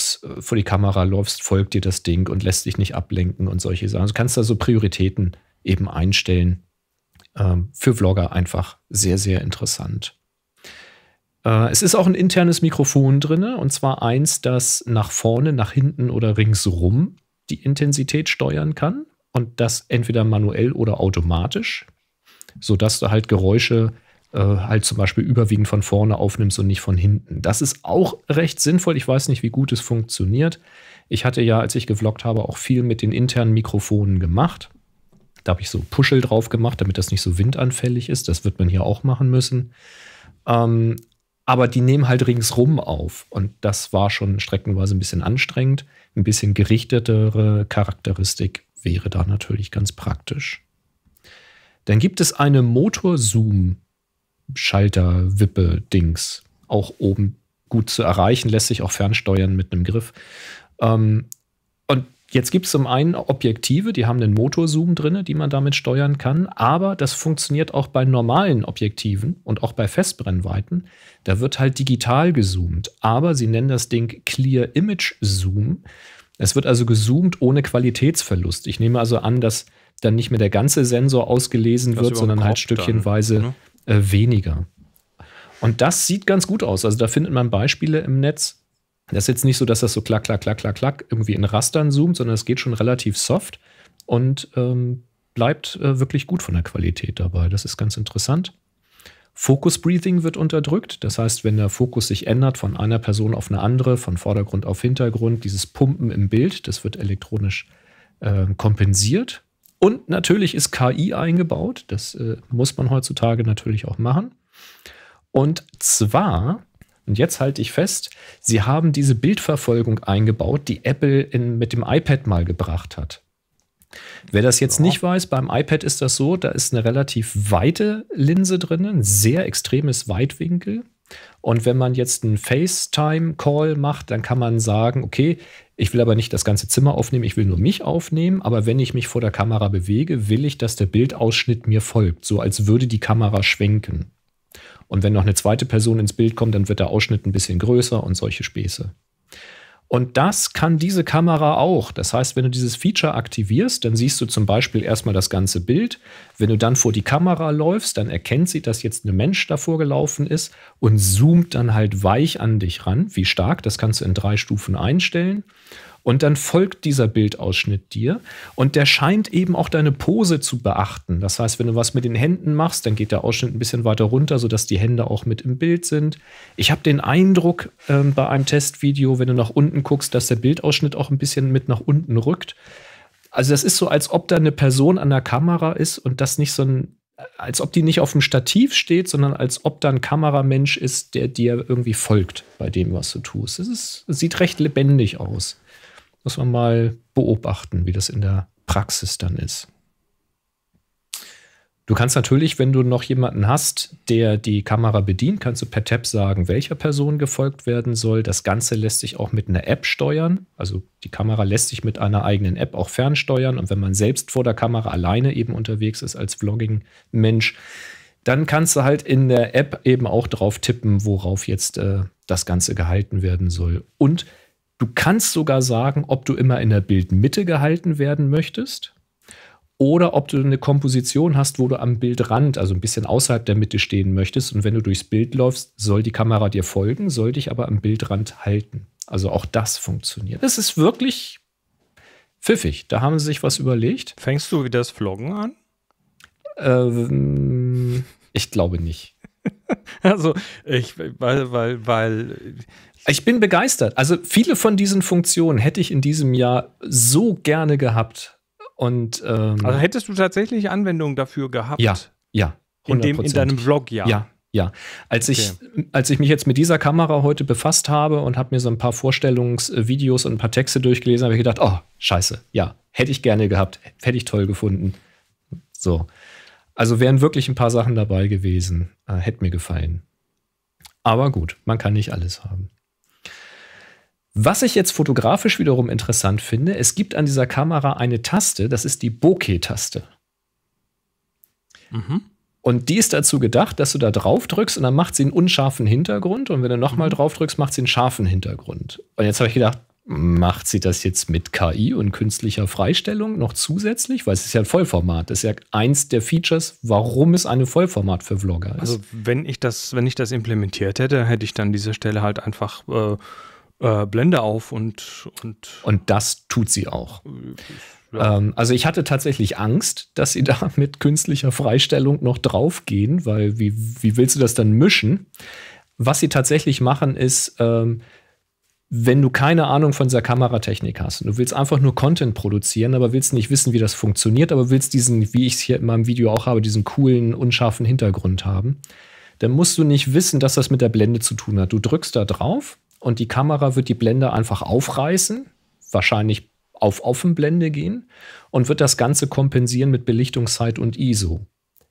die Kamera läufst, folgt dir das Ding und lässt dich nicht ablenken und solche Sachen. Also du kannst da so Prioritäten eben einstellen. Ähm, für Vlogger einfach sehr, sehr interessant. Äh, es ist auch ein internes Mikrofon drin, und zwar eins, das nach vorne, nach hinten oder ringsrum die Intensität steuern kann und das entweder manuell oder automatisch, sodass du halt Geräusche äh, halt zum Beispiel überwiegend von vorne aufnimmst und nicht von hinten. Das ist auch recht sinnvoll. Ich weiß nicht, wie gut es funktioniert. Ich hatte ja, als ich gevloggt habe, auch viel mit den internen Mikrofonen gemacht. Da habe ich so Puschel drauf gemacht, damit das nicht so windanfällig ist. Das wird man hier auch machen müssen. Ähm, aber die nehmen halt ringsrum auf. Und das war schon streckenweise ein bisschen anstrengend. Ein bisschen gerichtetere Charakteristik wäre da natürlich ganz praktisch. Dann gibt es eine Motor-Zoom-Schalter-Wippe-Dings. Auch oben gut zu erreichen, lässt sich auch fernsteuern mit einem Griff. Ähm, und jetzt gibt es zum einen Objektive, die haben einen Motorzoom drin, die man damit steuern kann. Aber das funktioniert auch bei normalen Objektiven und auch bei Festbrennweiten. Da wird halt digital gezoomt. Aber sie nennen das Ding Clear Image Zoom. Es wird also gezoomt ohne Qualitätsverlust. Ich nehme also an, dass dann nicht mehr der ganze Sensor ausgelesen das wird, sondern halt stückchenweise dann, ne? Äh, weniger. Und das sieht ganz gut aus. Also da findet man Beispiele im Netz. Das ist jetzt nicht so, dass das so klack, klack, klack, klack, klack irgendwie in Rastern zoomt, sondern es geht schon relativ soft und ähm, bleibt äh, wirklich gut von der Qualität dabei. Das ist ganz interessant. Focus Breathing wird unterdrückt. Das heißt, wenn der Fokus sich ändert von einer Person auf eine andere, von Vordergrund auf Hintergrund, dieses Pumpen im Bild, das wird elektronisch äh, kompensiert. Und natürlich ist KI eingebaut. Das äh, muss man heutzutage natürlich auch machen. Und zwar, und jetzt halte ich fest, sie haben diese Bildverfolgung eingebaut, die Apple in, mit dem iPad mal gebracht hat. Wer das jetzt ja. nicht weiß, beim iPad ist das so, da ist eine relativ weite Linse drin, ein sehr extremes Weitwinkel. Und wenn man jetzt einen FaceTime-Call macht, dann kann man sagen, okay, ich will aber nicht das ganze Zimmer aufnehmen, ich will nur mich aufnehmen, aber wenn ich mich vor der Kamera bewege, will ich, dass der Bildausschnitt mir folgt, so als würde die Kamera schwenken. Und wenn noch eine zweite Person ins Bild kommt, dann wird der Ausschnitt ein bisschen größer und solche Späße. Und das kann diese Kamera auch. Das heißt, wenn du dieses Feature aktivierst, dann siehst du zum Beispiel erstmal das ganze Bild. Wenn du dann vor die Kamera läufst, dann erkennt sie, dass jetzt ein Mensch davor gelaufen ist und zoomt dann halt weich an dich ran. Wie stark, das kannst du in drei Stufen einstellen. Und dann folgt dieser Bildausschnitt dir und der scheint eben auch deine Pose zu beachten. Das heißt, wenn du was mit den Händen machst, dann geht der Ausschnitt ein bisschen weiter runter, sodass die Hände auch mit im Bild sind. Ich habe den Eindruck äh, bei einem Testvideo, wenn du nach unten guckst, dass der Bildausschnitt auch ein bisschen mit nach unten rückt. Also das ist so, als ob da eine Person an der Kamera ist und das nicht so ein, als ob die nicht auf dem Stativ steht, sondern als ob da ein Kameramensch ist, der dir irgendwie folgt bei dem, was du tust. Es sieht recht lebendig aus. Muss man mal beobachten, wie das in der Praxis dann ist. Du kannst natürlich, wenn du noch jemanden hast, der die Kamera bedient, kannst du per Tab sagen, welcher Person gefolgt werden soll. Das Ganze lässt sich auch mit einer App steuern. Also die Kamera lässt sich mit einer eigenen App auch fernsteuern. Und wenn man selbst vor der Kamera alleine eben unterwegs ist als Vlogging-Mensch, dann kannst du halt in der App eben auch drauf tippen, worauf jetzt äh, das Ganze gehalten werden soll. Und Du kannst sogar sagen, ob du immer in der Bildmitte gehalten werden möchtest oder ob du eine Komposition hast, wo du am Bildrand, also ein bisschen außerhalb der Mitte stehen möchtest. Und wenn du durchs Bild läufst, soll die Kamera dir folgen, soll dich aber am Bildrand halten. Also auch das funktioniert. Das ist wirklich pfiffig. Da haben sie sich was überlegt. Fängst du wieder das Vloggen an? Ähm, ich glaube nicht. also ich, weil, weil, weil. Ich bin begeistert. Also viele von diesen Funktionen hätte ich in diesem Jahr so gerne gehabt. Und, ähm, also hättest du tatsächlich Anwendungen dafür gehabt? Ja, ja. 100%. In, dem, in deinem Vlog, ja. Ja, ja. Als, okay. ich, als ich mich jetzt mit dieser Kamera heute befasst habe und habe mir so ein paar Vorstellungsvideos und ein paar Texte durchgelesen, habe ich gedacht, oh, scheiße, ja, hätte ich gerne gehabt, hätte ich toll gefunden. So. Also wären wirklich ein paar Sachen dabei gewesen. Äh, hätte mir gefallen. Aber gut, man kann nicht alles haben. Was ich jetzt fotografisch wiederum interessant finde, es gibt an dieser Kamera eine Taste, das ist die Bokeh-Taste. Mhm. Und die ist dazu gedacht, dass du da drauf drückst und dann macht sie einen unscharfen Hintergrund. Und wenn du nochmal mhm. drauf drückst, macht sie einen scharfen Hintergrund. Und jetzt habe ich gedacht, Macht sie das jetzt mit KI und künstlicher Freistellung noch zusätzlich? Weil es ist ja ein Vollformat. Das ist ja eins der Features, warum es ein Vollformat für Vlogger ist. Also wenn ich das, wenn ich das implementiert hätte, hätte ich dann an dieser Stelle halt einfach äh, äh, Blende auf und, und. Und das tut sie auch. Ja. Ähm, also ich hatte tatsächlich Angst, dass sie da mit künstlicher Freistellung noch draufgehen, weil wie, wie willst du das dann mischen? Was sie tatsächlich machen, ist. Ähm, wenn du keine Ahnung von dieser Kameratechnik hast und du willst einfach nur Content produzieren, aber willst nicht wissen, wie das funktioniert, aber willst diesen, wie ich es hier in meinem Video auch habe, diesen coolen, unscharfen Hintergrund haben, dann musst du nicht wissen, dass das mit der Blende zu tun hat. Du drückst da drauf und die Kamera wird die Blende einfach aufreißen, wahrscheinlich auf Offenblende gehen und wird das Ganze kompensieren mit Belichtungszeit und ISO.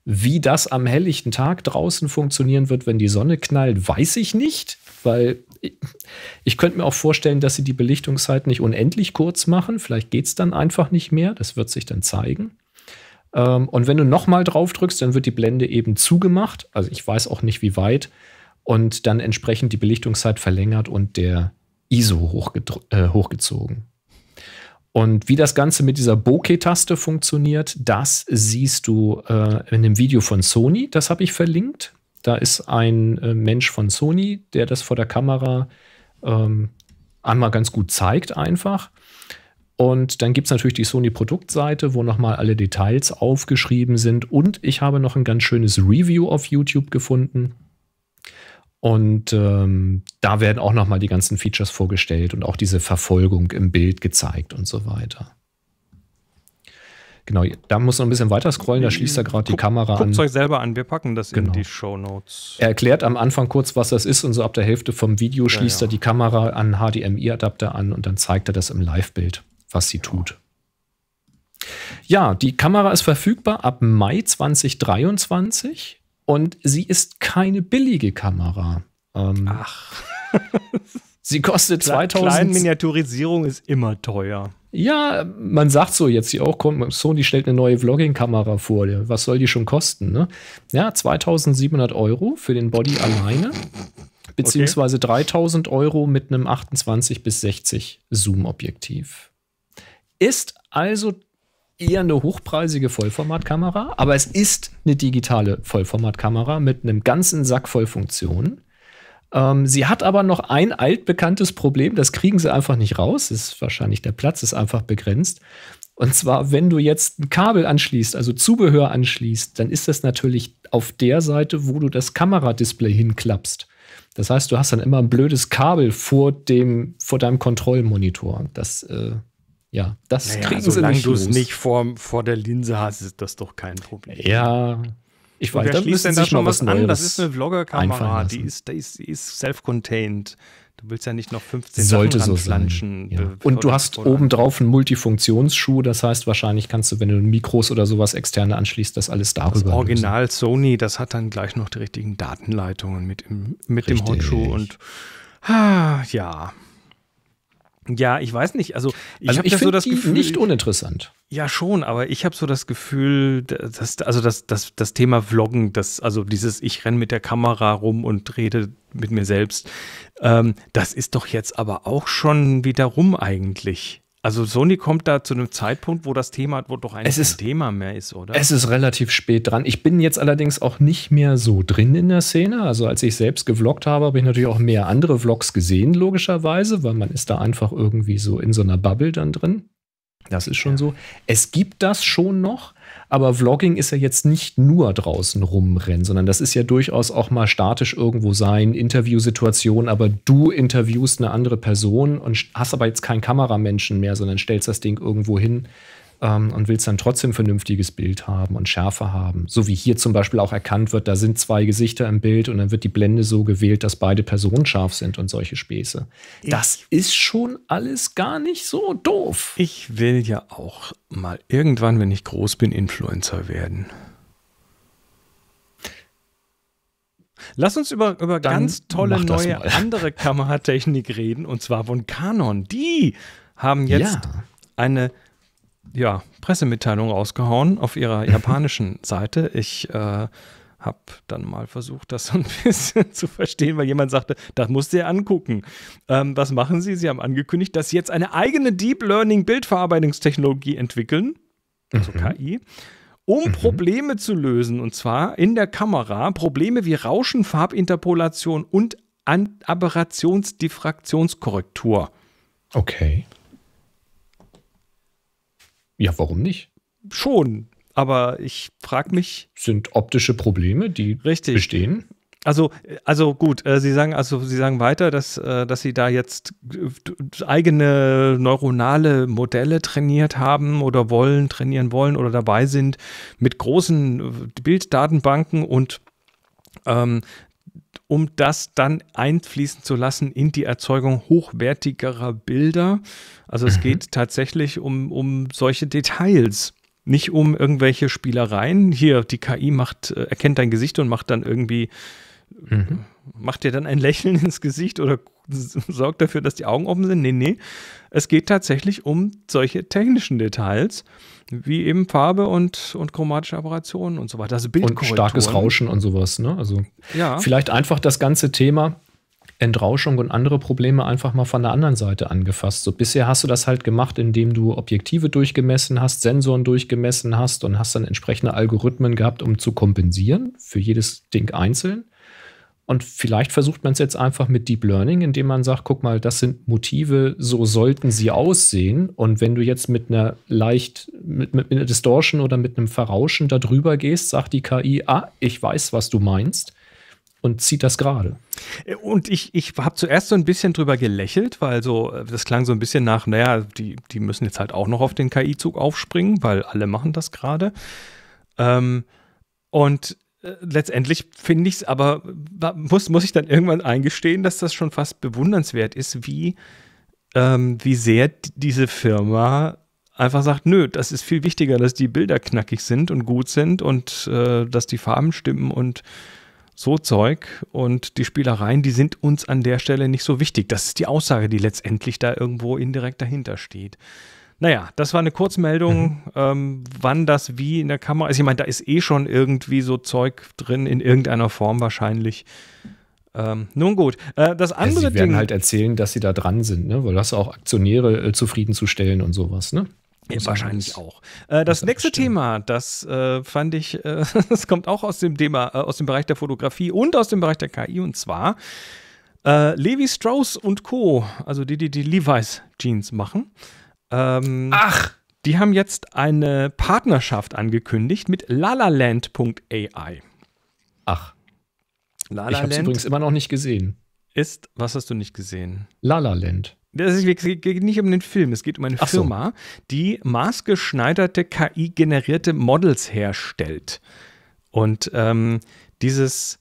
Wie das am helllichten Tag draußen funktionieren wird, wenn die Sonne knallt, weiß ich nicht, weil ich könnte mir auch vorstellen, dass sie die Belichtungszeit nicht unendlich kurz machen. Vielleicht geht es dann einfach nicht mehr. Das wird sich dann zeigen. Ähm, und wenn du nochmal drauf drückst, dann wird die Blende eben zugemacht. Also ich weiß auch nicht, wie weit. Und dann entsprechend die Belichtungszeit verlängert und der ISO äh, hochgezogen. Und wie das Ganze mit dieser Bokeh-Taste funktioniert, das siehst du äh, in dem Video von Sony. Das habe ich verlinkt. Da ist ein äh, Mensch von Sony, der das vor der Kamera ähm, einmal ganz gut zeigt, einfach. Und dann gibt es natürlich die Sony-Produktseite, wo nochmal alle Details aufgeschrieben sind. Und ich habe noch ein ganz schönes Review auf YouTube gefunden. Und ähm, da werden auch nochmal die ganzen Features vorgestellt und auch diese Verfolgung im Bild gezeigt und so weiter. Genau, da muss noch ein bisschen weiter scrollen, da schließt er gerade die Guck, Kamera an. Guckt euch selber an, wir packen das genau. in die Show Notes. Er erklärt am Anfang kurz, was das ist und so ab der Hälfte vom Video schließt ja, ja. er die Kamera an HDMI-Adapter an und dann zeigt er das im Live-Bild, was sie tut. Ja, die Kamera ist verfügbar ab Mai 2023 und sie ist keine billige Kamera. Ähm, Ach. sie kostet 2000. Kleine Miniaturisierung ist immer teuer. Ja, man sagt so jetzt hier auch, komm, Sony stellt eine neue Vlogging-Kamera vor Was soll die schon kosten? Ne? Ja, 2700 Euro für den Body alleine, beziehungsweise okay. 3000 Euro mit einem 28 bis 60 Zoom-Objektiv. Ist also eher eine hochpreisige Vollformatkamera, aber es ist eine digitale Vollformatkamera mit einem ganzen Sack voll Funktionen. Ähm, sie hat aber noch ein altbekanntes Problem, das kriegen sie einfach nicht raus, ist wahrscheinlich der Platz ist einfach begrenzt. Und zwar, wenn du jetzt ein Kabel anschließt, also Zubehör anschließt, dann ist das natürlich auf der Seite, wo du das Kameradisplay hinklappst. Das heißt, du hast dann immer ein blödes Kabel vor, dem, vor deinem Kontrollmonitor. Das, äh, ja, das naja, kriegen sie nicht Solange du es nicht vor, vor der Linse hast, ist das doch kein Problem. Ja, ich weiß, wer schließt denn da schon was an? Das ist eine Vlogger-Kamera, die ist, die ist, ist self-contained. Du willst ja nicht noch 15 Sollte Sachen so sein. Ja. Und du hast obendrauf einen Multifunktionsschuh, das heißt, wahrscheinlich kannst du, wenn du Mikros oder sowas externe anschließt, das alles darüber. Das Original lösen. Sony, das hat dann gleich noch die richtigen Datenleitungen mit, mit dem Hotschuh und ah, ja. Ja, ich weiß nicht. Also ich also habe so das Gefühl. Nicht uninteressant. Ja, schon, aber ich habe so das Gefühl, dass, also das, das, das Thema Vloggen, das, also dieses, ich renne mit der Kamera rum und rede mit mir selbst, ähm, das ist doch jetzt aber auch schon wieder rum eigentlich also Sony kommt da zu einem Zeitpunkt, wo das Thema wo doch eigentlich kein Thema mehr ist, oder? Es ist relativ spät dran. Ich bin jetzt allerdings auch nicht mehr so drin in der Szene. Also als ich selbst gevloggt habe, habe ich natürlich auch mehr andere Vlogs gesehen, logischerweise, weil man ist da einfach irgendwie so in so einer Bubble dann drin. Das ist schon ja. so. Es gibt das schon noch, aber Vlogging ist ja jetzt nicht nur draußen rumrennen, sondern das ist ja durchaus auch mal statisch irgendwo sein, Interviewsituation, aber du interviewst eine andere Person und hast aber jetzt keinen Kameramenschen mehr, sondern stellst das Ding irgendwo hin ähm, und willst dann trotzdem ein vernünftiges Bild haben und Schärfe haben. So wie hier zum Beispiel auch erkannt wird, da sind zwei Gesichter im Bild und dann wird die Blende so gewählt, dass beide Personen scharf sind und solche Späße. Ich das ist schon alles gar nicht so doof. Ich will ja auch mal irgendwann, wenn ich groß bin, Influencer werden. Lass uns über, über ganz tolle neue mal. andere Kameratechnik reden und zwar von Canon. Die haben jetzt ja. eine ja, Pressemitteilung rausgehauen auf ihrer japanischen Seite. Ich äh, habe dann mal versucht, das so ein bisschen zu verstehen, weil jemand sagte, das musst du ja angucken. Ähm, was machen Sie? Sie haben angekündigt, dass Sie jetzt eine eigene Deep Learning Bildverarbeitungstechnologie entwickeln, also mhm. KI, um mhm. Probleme zu lösen. Und zwar in der Kamera Probleme wie Rauschen, Farbinterpolation und Aberrationsdiffraktionskorrektur. Okay. Ja, warum nicht? Schon, aber ich frage mich. Sind optische Probleme, die richtig. bestehen? Also, also gut, äh, Sie sagen, also Sie sagen weiter, dass, äh, dass Sie da jetzt eigene neuronale Modelle trainiert haben oder wollen, trainieren wollen oder dabei sind mit großen äh, Bilddatenbanken und ähm, um das dann einfließen zu lassen in die Erzeugung hochwertigerer Bilder. Also es mhm. geht tatsächlich um, um solche Details. Nicht um irgendwelche Spielereien. Hier, die KI macht, äh, erkennt dein Gesicht und macht dann irgendwie Mhm. Macht dir dann ein Lächeln ins Gesicht oder sorgt dafür, dass die Augen offen sind? Nee, nee. Es geht tatsächlich um solche technischen Details wie eben Farbe und, und chromatische Aberrationen und so weiter. Also und starkes Rauschen und sowas. Ne? Also ja. vielleicht einfach das ganze Thema Entrauschung und andere Probleme einfach mal von der anderen Seite angefasst. So bisher hast du das halt gemacht, indem du Objektive durchgemessen hast, Sensoren durchgemessen hast und hast dann entsprechende Algorithmen gehabt, um zu kompensieren für jedes Ding einzeln. Und vielleicht versucht man es jetzt einfach mit Deep Learning, indem man sagt, guck mal, das sind Motive, so sollten sie aussehen. Und wenn du jetzt mit einer leicht, mit, mit einer Distortion oder mit einem Verrauschen darüber gehst, sagt die KI, ah, ich weiß, was du meinst und zieht das gerade. Und ich, ich habe zuerst so ein bisschen drüber gelächelt, weil so, äh, das klang so ein bisschen nach, naja, die, die müssen jetzt halt auch noch auf den KI-Zug aufspringen, weil alle machen das gerade. Ähm, und äh, letztendlich finde ich es aber, muss, muss ich dann irgendwann eingestehen, dass das schon fast bewundernswert ist, wie, ähm, wie sehr diese Firma einfach sagt, nö, das ist viel wichtiger, dass die Bilder knackig sind und gut sind und äh, dass die Farben stimmen und so Zeug und die Spielereien, die sind uns an der Stelle nicht so wichtig. Das ist die Aussage, die letztendlich da irgendwo indirekt dahinter steht. Naja, das war eine Kurzmeldung, mhm. ähm, wann das wie in der Kamera ist. Also ich meine, da ist eh schon irgendwie so Zeug drin, in irgendeiner Form wahrscheinlich. Ähm, nun gut, äh, das andere Ding. Ja, sie werden Ding, halt erzählen, dass sie da dran sind, ne? weil das auch Aktionäre äh, zufriedenzustellen und sowas, ne? Ja, wahrscheinlich auch. Äh, das nächste Thema, das äh, fand ich, äh, das kommt auch aus dem Thema, äh, aus dem Bereich der Fotografie und aus dem Bereich der KI und zwar äh, Levi Strauss und Co., also die, die die Levi's Jeans machen, ähm, Ach! Die haben jetzt eine Partnerschaft angekündigt mit lalaland.ai. Ach. Lala ich habe übrigens immer noch nicht gesehen. Ist, was hast du nicht gesehen? Lalaland. Es geht nicht um den Film, es geht um eine Ach Firma, so. die maßgeschneiderte KI-generierte Models herstellt. Und ähm, dieses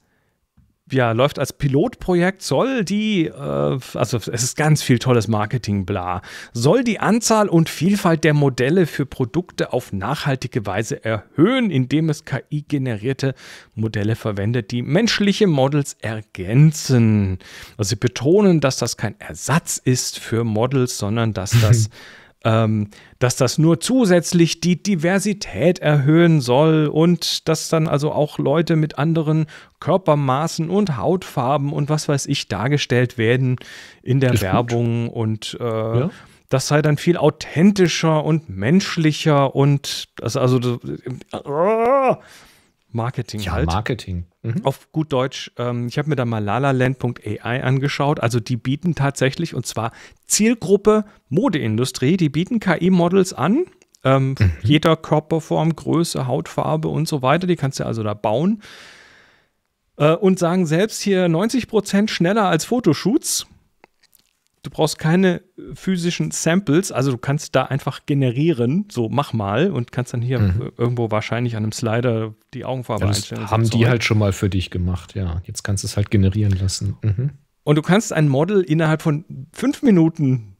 ja, läuft als Pilotprojekt, soll die, äh, also es ist ganz viel tolles Marketing, bla, soll die Anzahl und Vielfalt der Modelle für Produkte auf nachhaltige Weise erhöhen, indem es KI-generierte Modelle verwendet, die menschliche Models ergänzen. Also sie betonen, dass das kein Ersatz ist für Models, sondern dass das ähm, dass das nur zusätzlich die Diversität erhöhen soll und dass dann also auch Leute mit anderen Körpermaßen und Hautfarben und was weiß ich dargestellt werden in der Ist Werbung gut. und äh, ja das sei dann viel authentischer und menschlicher und das also oh, Marketing ja, halt. Marketing. Mhm. Auf gut Deutsch, ähm, ich habe mir da mal lalaland.ai angeschaut. Also die bieten tatsächlich, und zwar Zielgruppe Modeindustrie, die bieten KI-Models an. Ähm, mhm. Jeder Körperform, Größe, Hautfarbe und so weiter. Die kannst du also da bauen. Äh, und sagen selbst hier 90% schneller als Fotoshoots. Du brauchst keine physischen Samples, also du kannst da einfach generieren, so mach mal und kannst dann hier mhm. irgendwo wahrscheinlich an einem Slider die Augenfarbe ja, einstellen. Haben die halt schon mal für dich gemacht, ja. Jetzt kannst du es halt generieren lassen. Mhm. Und du kannst ein Model innerhalb von fünf Minuten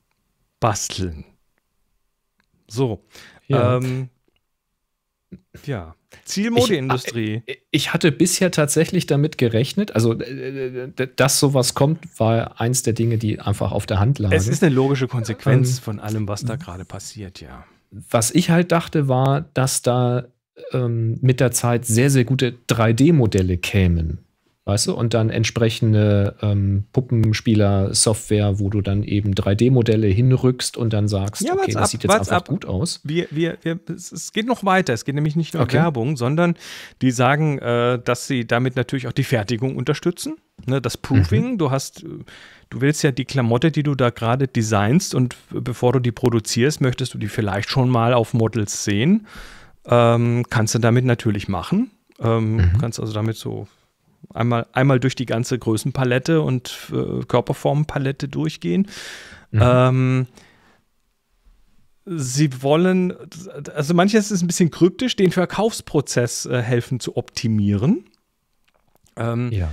basteln. So. Ja. Ähm, ja. Zielmodeindustrie. Ich, ich, hatte bisher tatsächlich damit gerechnet, also äh, äh, dass sowas kommt, war eins der Dinge, die einfach auf der Hand lagen. Es ist eine logische Konsequenz ähm, von allem, was da gerade passiert, ja. Was ich halt dachte, war, dass da ähm, mit der Zeit sehr, sehr gute 3D-Modelle kämen. Weißt du, und dann entsprechende ähm, Puppenspieler-Software, wo du dann eben 3D-Modelle hinrückst und dann sagst, ja, okay, das ab, sieht jetzt einfach ab. gut aus. Wir, wir, wir, es geht noch weiter. Es geht nämlich nicht nur okay. Werbung, sondern die sagen, äh, dass sie damit natürlich auch die Fertigung unterstützen. Ne, das mhm. Proofing, mhm. du hast, äh, du willst ja die Klamotte, die du da gerade designst und bevor du die produzierst, möchtest du die vielleicht schon mal auf Models sehen. Ähm, kannst du damit natürlich machen. Ähm, mhm. Kannst also damit so einmal, einmal durch die ganze Größenpalette und äh, Körperformenpalette durchgehen. Mhm. Ähm, sie wollen, also manches ist ein bisschen kryptisch, den Verkaufsprozess äh, helfen zu optimieren. Ähm, ja.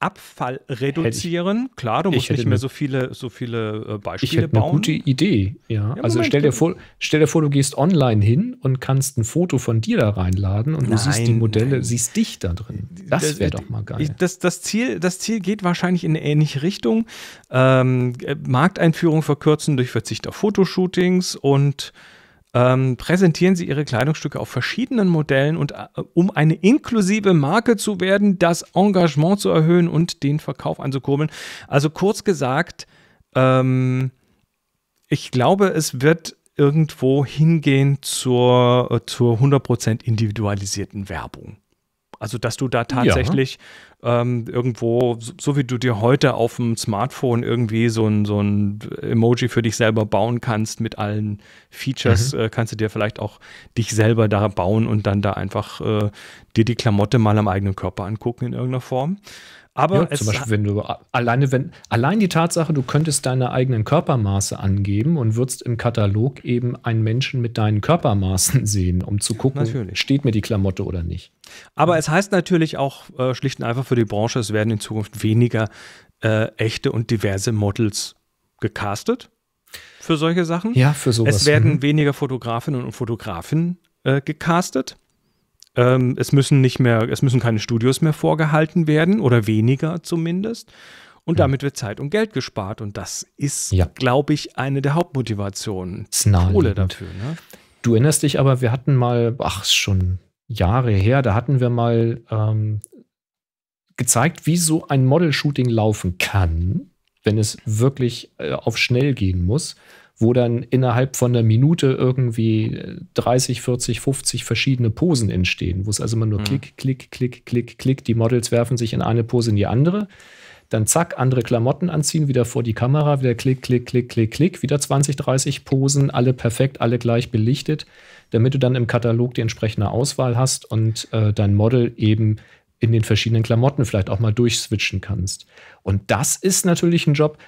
Abfall reduzieren. Hätt Klar, du musst nicht mehr so viele, so viele Beispiele äh, ich hätte bauen. Eine gute Idee, ja. ja also Moment, stell dir, vor, stell dir vor, du gehst online hin und kannst ein Foto von dir da reinladen und nein, du siehst die Modelle, nein. siehst dich da drin. Das wäre doch mal geil. Das, das, Ziel, das Ziel geht wahrscheinlich in eine ähnliche Richtung. Ähm, Markteinführung verkürzen durch Verzicht auf Fotoshootings und ähm, präsentieren sie ihre Kleidungsstücke auf verschiedenen Modellen und äh, um eine inklusive Marke zu werden, das Engagement zu erhöhen und den Verkauf anzukurbeln. Also kurz gesagt, ähm, ich glaube, es wird irgendwo hingehen zur, äh, zur 100% individualisierten Werbung. Also, dass du da tatsächlich ja ähm, irgendwo, so, so, wie du dir heute auf dem Smartphone irgendwie so ein, so ein Emoji für dich selber bauen kannst mit allen Features, mhm. äh, kannst du dir vielleicht auch dich selber da bauen und dann da einfach äh, dir die Klamotte mal am eigenen Körper angucken in irgendeiner Form. Aber ja, zum Beispiel, wenn du alleine, wenn allein die Tatsache, du könntest deine eigenen Körpermaße angeben und würdest im Katalog eben einen Menschen mit deinen Körpermaßen sehen, um zu gucken, natürlich. steht mir die Klamotte oder nicht. Aber ja. es heißt natürlich auch äh, schlicht und einfach für die Branche, es werden in Zukunft weniger äh, echte und diverse Models gecastet für solche Sachen. Ja, für sowas. Es werden mhm. weniger Fotografinnen und Fotografen äh, gecastet. Ähm, es müssen nicht mehr, es müssen keine Studios mehr vorgehalten werden oder weniger zumindest. Und damit wird Zeit und Geld gespart. Und das ist, ja. glaube ich, eine der Hauptmotivationen. Kohle dafür. Ne? Du erinnerst dich aber, wir hatten mal, ach, schon Jahre her, da hatten wir mal ähm, gezeigt, wie so ein Model-Shooting laufen kann, wenn es wirklich äh, auf schnell gehen muss wo dann innerhalb von einer Minute irgendwie 30, 40, 50 verschiedene Posen entstehen, wo es also immer nur mhm. klick, klick, klick, klick, klick, die Models werfen sich in eine Pose in die andere dann zack, andere Klamotten anziehen, wieder vor die Kamera, wieder klick, klick, klick, klick, klick, wieder 20, 30 Posen, alle perfekt, alle gleich belichtet, damit du dann im Katalog die entsprechende Auswahl hast und äh, dein Model eben in den verschiedenen Klamotten vielleicht auch mal durchswitchen kannst. Und das ist natürlich ein Job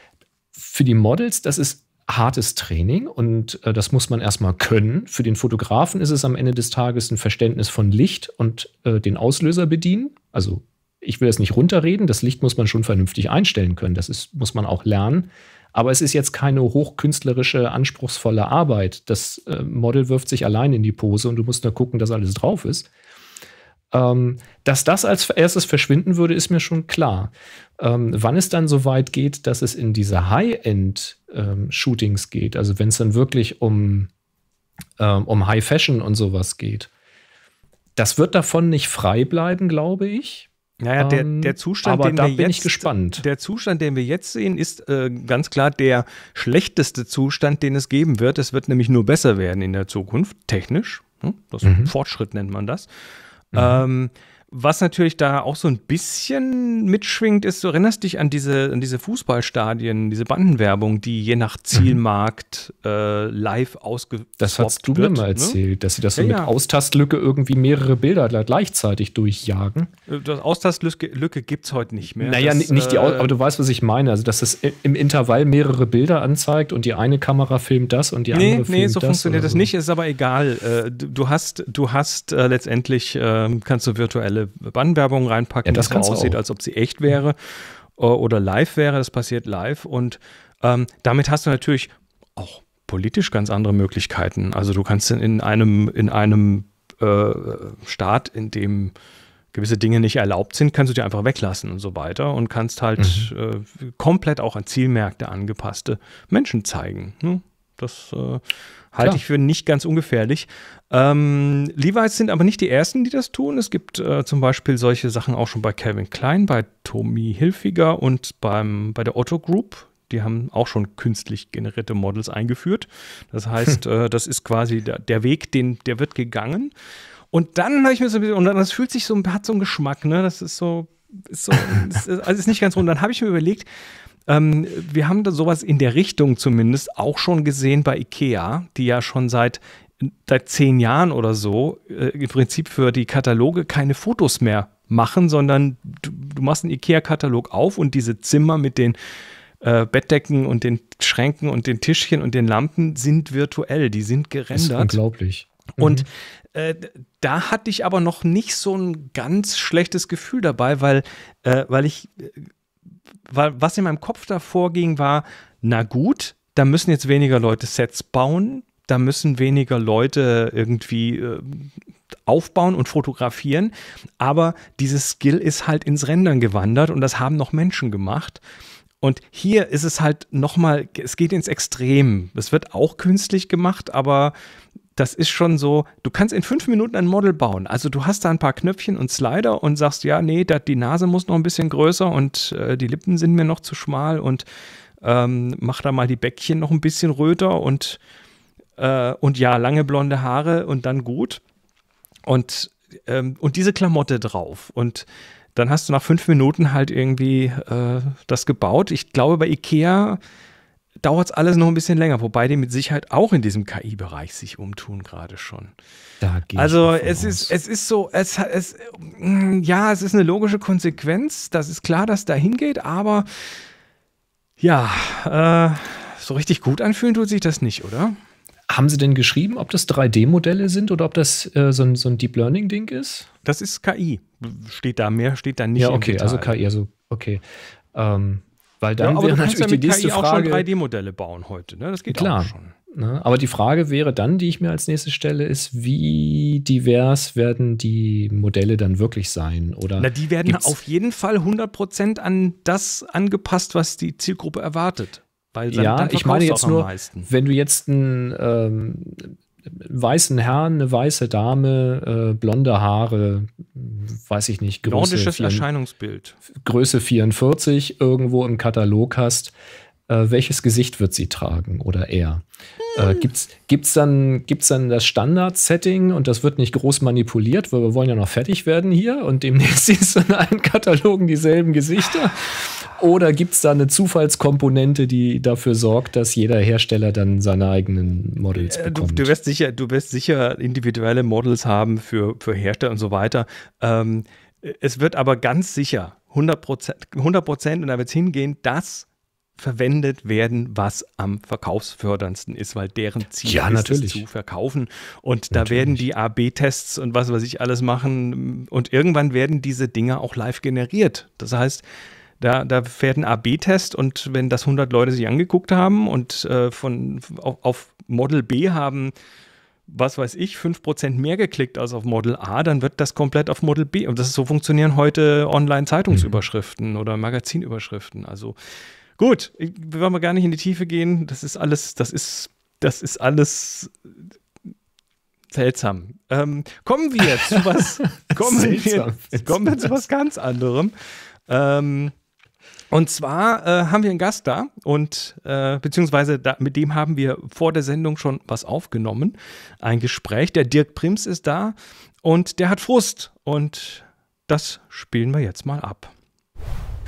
für die Models, das ist hartes Training und äh, das muss man erstmal können. Für den Fotografen ist es am Ende des Tages ein Verständnis von Licht und äh, den Auslöser bedienen. Also ich will das nicht runterreden, das Licht muss man schon vernünftig einstellen können, das ist, muss man auch lernen. Aber es ist jetzt keine hochkünstlerische, anspruchsvolle Arbeit. Das äh, Model wirft sich allein in die Pose und du musst nur gucken, dass alles drauf ist. Ähm, dass das als erstes verschwinden würde, ist mir schon klar. Ähm, wann es dann so weit geht, dass es in diese High-End-Shootings ähm, geht, also wenn es dann wirklich um, ähm, um High Fashion und sowas geht, das wird davon nicht frei bleiben, glaube ich. Naja, der, ähm, der Zustand, den wir jetzt, Der Zustand, den wir jetzt sehen, ist äh, ganz klar der schlechteste Zustand, den es geben wird. Es wird nämlich nur besser werden in der Zukunft, technisch. Hm, das mhm. Fortschritt nennt man das. Mhm. Ähm, Was natürlich da auch so ein bisschen mitschwingt, ist, du erinnerst dich an diese, an diese Fußballstadien, diese Bandenwerbung, die je nach mhm. Zielmarkt mhm. äh, live ausge. Das hast du mir mal ne? erzählt, ne? dass sie das so mit ja. Austastlücke irgendwie mehrere Bilder gleichzeitig durchjagen. Äh, das Austastlücke gibt es heute nicht mehr. Naja, das, nicht die Aus äh, aber du weißt, was ich meine. Also, dass es im Intervall mehrere Bilder anzeigt und die eine Kamera filmt das und die andere nee, so das. Nee, so funktioniert das nicht, ist aber egal. Äh, du hast, du hast letztendlich, ähm, kannst du virtuelle digitale Bannwerbung reinpacken, ja, das dass so aussieht, auch. als ob sie echt wäre mhm. oder live wäre. Das passiert live und ähm, damit hast du natürlich auch politisch ganz andere Möglichkeiten. Also du kannst in einem, in einem äh, Staat, in dem gewisse Dinge nicht erlaubt sind, kannst du die einfach weglassen und so weiter und kannst halt mhm. äh, komplett auch an Zielmärkte angepasste Menschen zeigen. Hm? Das äh, Halte ich für nicht ganz ungefährlich. Ähm, Levi's sind aber nicht die ersten, die das tun. Es gibt äh, zum Beispiel solche Sachen auch schon bei Calvin Klein, bei Tommy Hilfiger und beim, bei der Otto Group. Die haben auch schon künstlich generierte Models eingeführt. Das heißt, hm. äh, das ist quasi der, der Weg, den, der wird gegangen. Und dann habe ich mir so ein bisschen, und dann, das fühlt sich so, hat so einen Geschmack, ne? Das ist so, ist so, ist, also ist nicht ganz rund. Dann habe ich mir überlegt, ähm, wir haben da sowas in der Richtung zumindest auch schon gesehen bei IKEA, die ja schon seit seit zehn Jahren oder so äh, im Prinzip für die Kataloge keine Fotos mehr machen, sondern du, du machst einen IKEA-Katalog auf und diese Zimmer mit den äh, Bettdecken und den Schränken und den Tischchen und den Lampen sind virtuell, die sind gerendert. unglaublich. Mhm. Und äh, da hatte ich aber noch nicht so ein ganz schlechtes Gefühl dabei, weil, äh, weil ich äh, weil was in meinem Kopf davor ging, war, na gut, da müssen jetzt weniger Leute Sets bauen, da müssen weniger Leute irgendwie äh, aufbauen und fotografieren, aber dieses Skill ist halt ins Rendern gewandert und das haben noch Menschen gemacht. Und hier ist es halt nochmal, es geht ins Extrem. Es wird auch künstlich gemacht, aber das ist schon so, du kannst in fünf Minuten ein Model bauen. Also du hast da ein paar Knöpfchen und Slider und sagst, ja, nee, dat, die Nase muss noch ein bisschen größer und äh, die Lippen sind mir noch zu schmal und ähm, mach da mal die Bäckchen noch ein bisschen röter und, äh, und ja, lange blonde Haare und dann gut. Und, ähm, und diese Klamotte drauf. Und dann hast du nach fünf Minuten halt irgendwie äh, das gebaut. Ich glaube, bei Ikea dauert es alles noch ein bisschen länger, wobei die mit Sicherheit auch in diesem KI-Bereich sich umtun gerade schon. also es ist, es ist so, es, es, mm, ja, es ist eine logische Konsequenz, das ist klar, dass da hingeht, aber ja, äh, so richtig gut anfühlen tut sich das nicht, oder? Haben Sie denn geschrieben, ob das 3D-Modelle sind oder ob das äh, so, ein, so ein Deep Learning-Ding ist? Das ist KI. Steht da mehr, steht da nicht. Ja, okay, also KI, also okay. Ähm, weil dann ja, aber wäre du natürlich ja mit die nächste KI Frage, auch schon 3D-Modelle bauen heute, ne? Das geht klar. auch schon. Ne? Aber die Frage wäre dann, die ich mir als nächstes stelle, ist, wie divers werden die Modelle dann wirklich sein? Oder Na, die werden auf jeden Fall 100% an das angepasst, was die Zielgruppe erwartet. Weil dann, ja, dann ich meine jetzt nur, wenn du jetzt ein ähm, weißen Herrn, eine weiße Dame, äh, blonde Haare, weiß ich nicht, Größe. Nordisches vier, Erscheinungsbild. Größe 44 irgendwo im Katalog hast äh, welches Gesicht wird sie tragen oder er. Äh, hm. gibt's, gibt's, dann, gibt's dann das Standard-Setting und das wird nicht groß manipuliert, weil wir wollen ja noch fertig werden hier und demnächst siehst du in allen Katalogen dieselben Gesichter. Oder gibt es da eine Zufallskomponente, die dafür sorgt, dass jeder Hersteller dann seine eigenen Models äh, bekommt? Du, du wirst, sicher, du wirst sicher individuelle Models haben für, für Hersteller und so weiter. Ähm, es wird aber ganz sicher 100 Prozent und da wird es hingehen, dass verwendet werden, was am verkaufsförderndsten ist, weil deren Ziel ja, ist natürlich. es zu verkaufen. Und da werden die AB-Tests und was weiß ich alles machen. Und irgendwann werden diese Dinge auch live generiert. Das heißt, da, da fährt ein AB-Test und wenn das 100 Leute sich angeguckt haben und äh, von, auf, auf Model B haben was weiß ich, 5% mehr geklickt als auf Model A, dann wird das komplett auf Model B. Und das ist, so funktionieren heute Online-Zeitungsüberschriften mhm. oder Magazinüberschriften. Also Gut, wir wollen mal gar nicht in die Tiefe gehen. Das ist alles, das ist, das ist alles seltsam. Ähm, kommen wir zu was, kommen, seltsam, wir, kommen wir zu was ganz anderem. Ähm, und zwar äh, haben wir einen Gast da und äh, beziehungsweise da, mit dem haben wir vor der Sendung schon was aufgenommen, ein Gespräch. Der Dirk Prims ist da und der hat Frust und das spielen wir jetzt mal ab.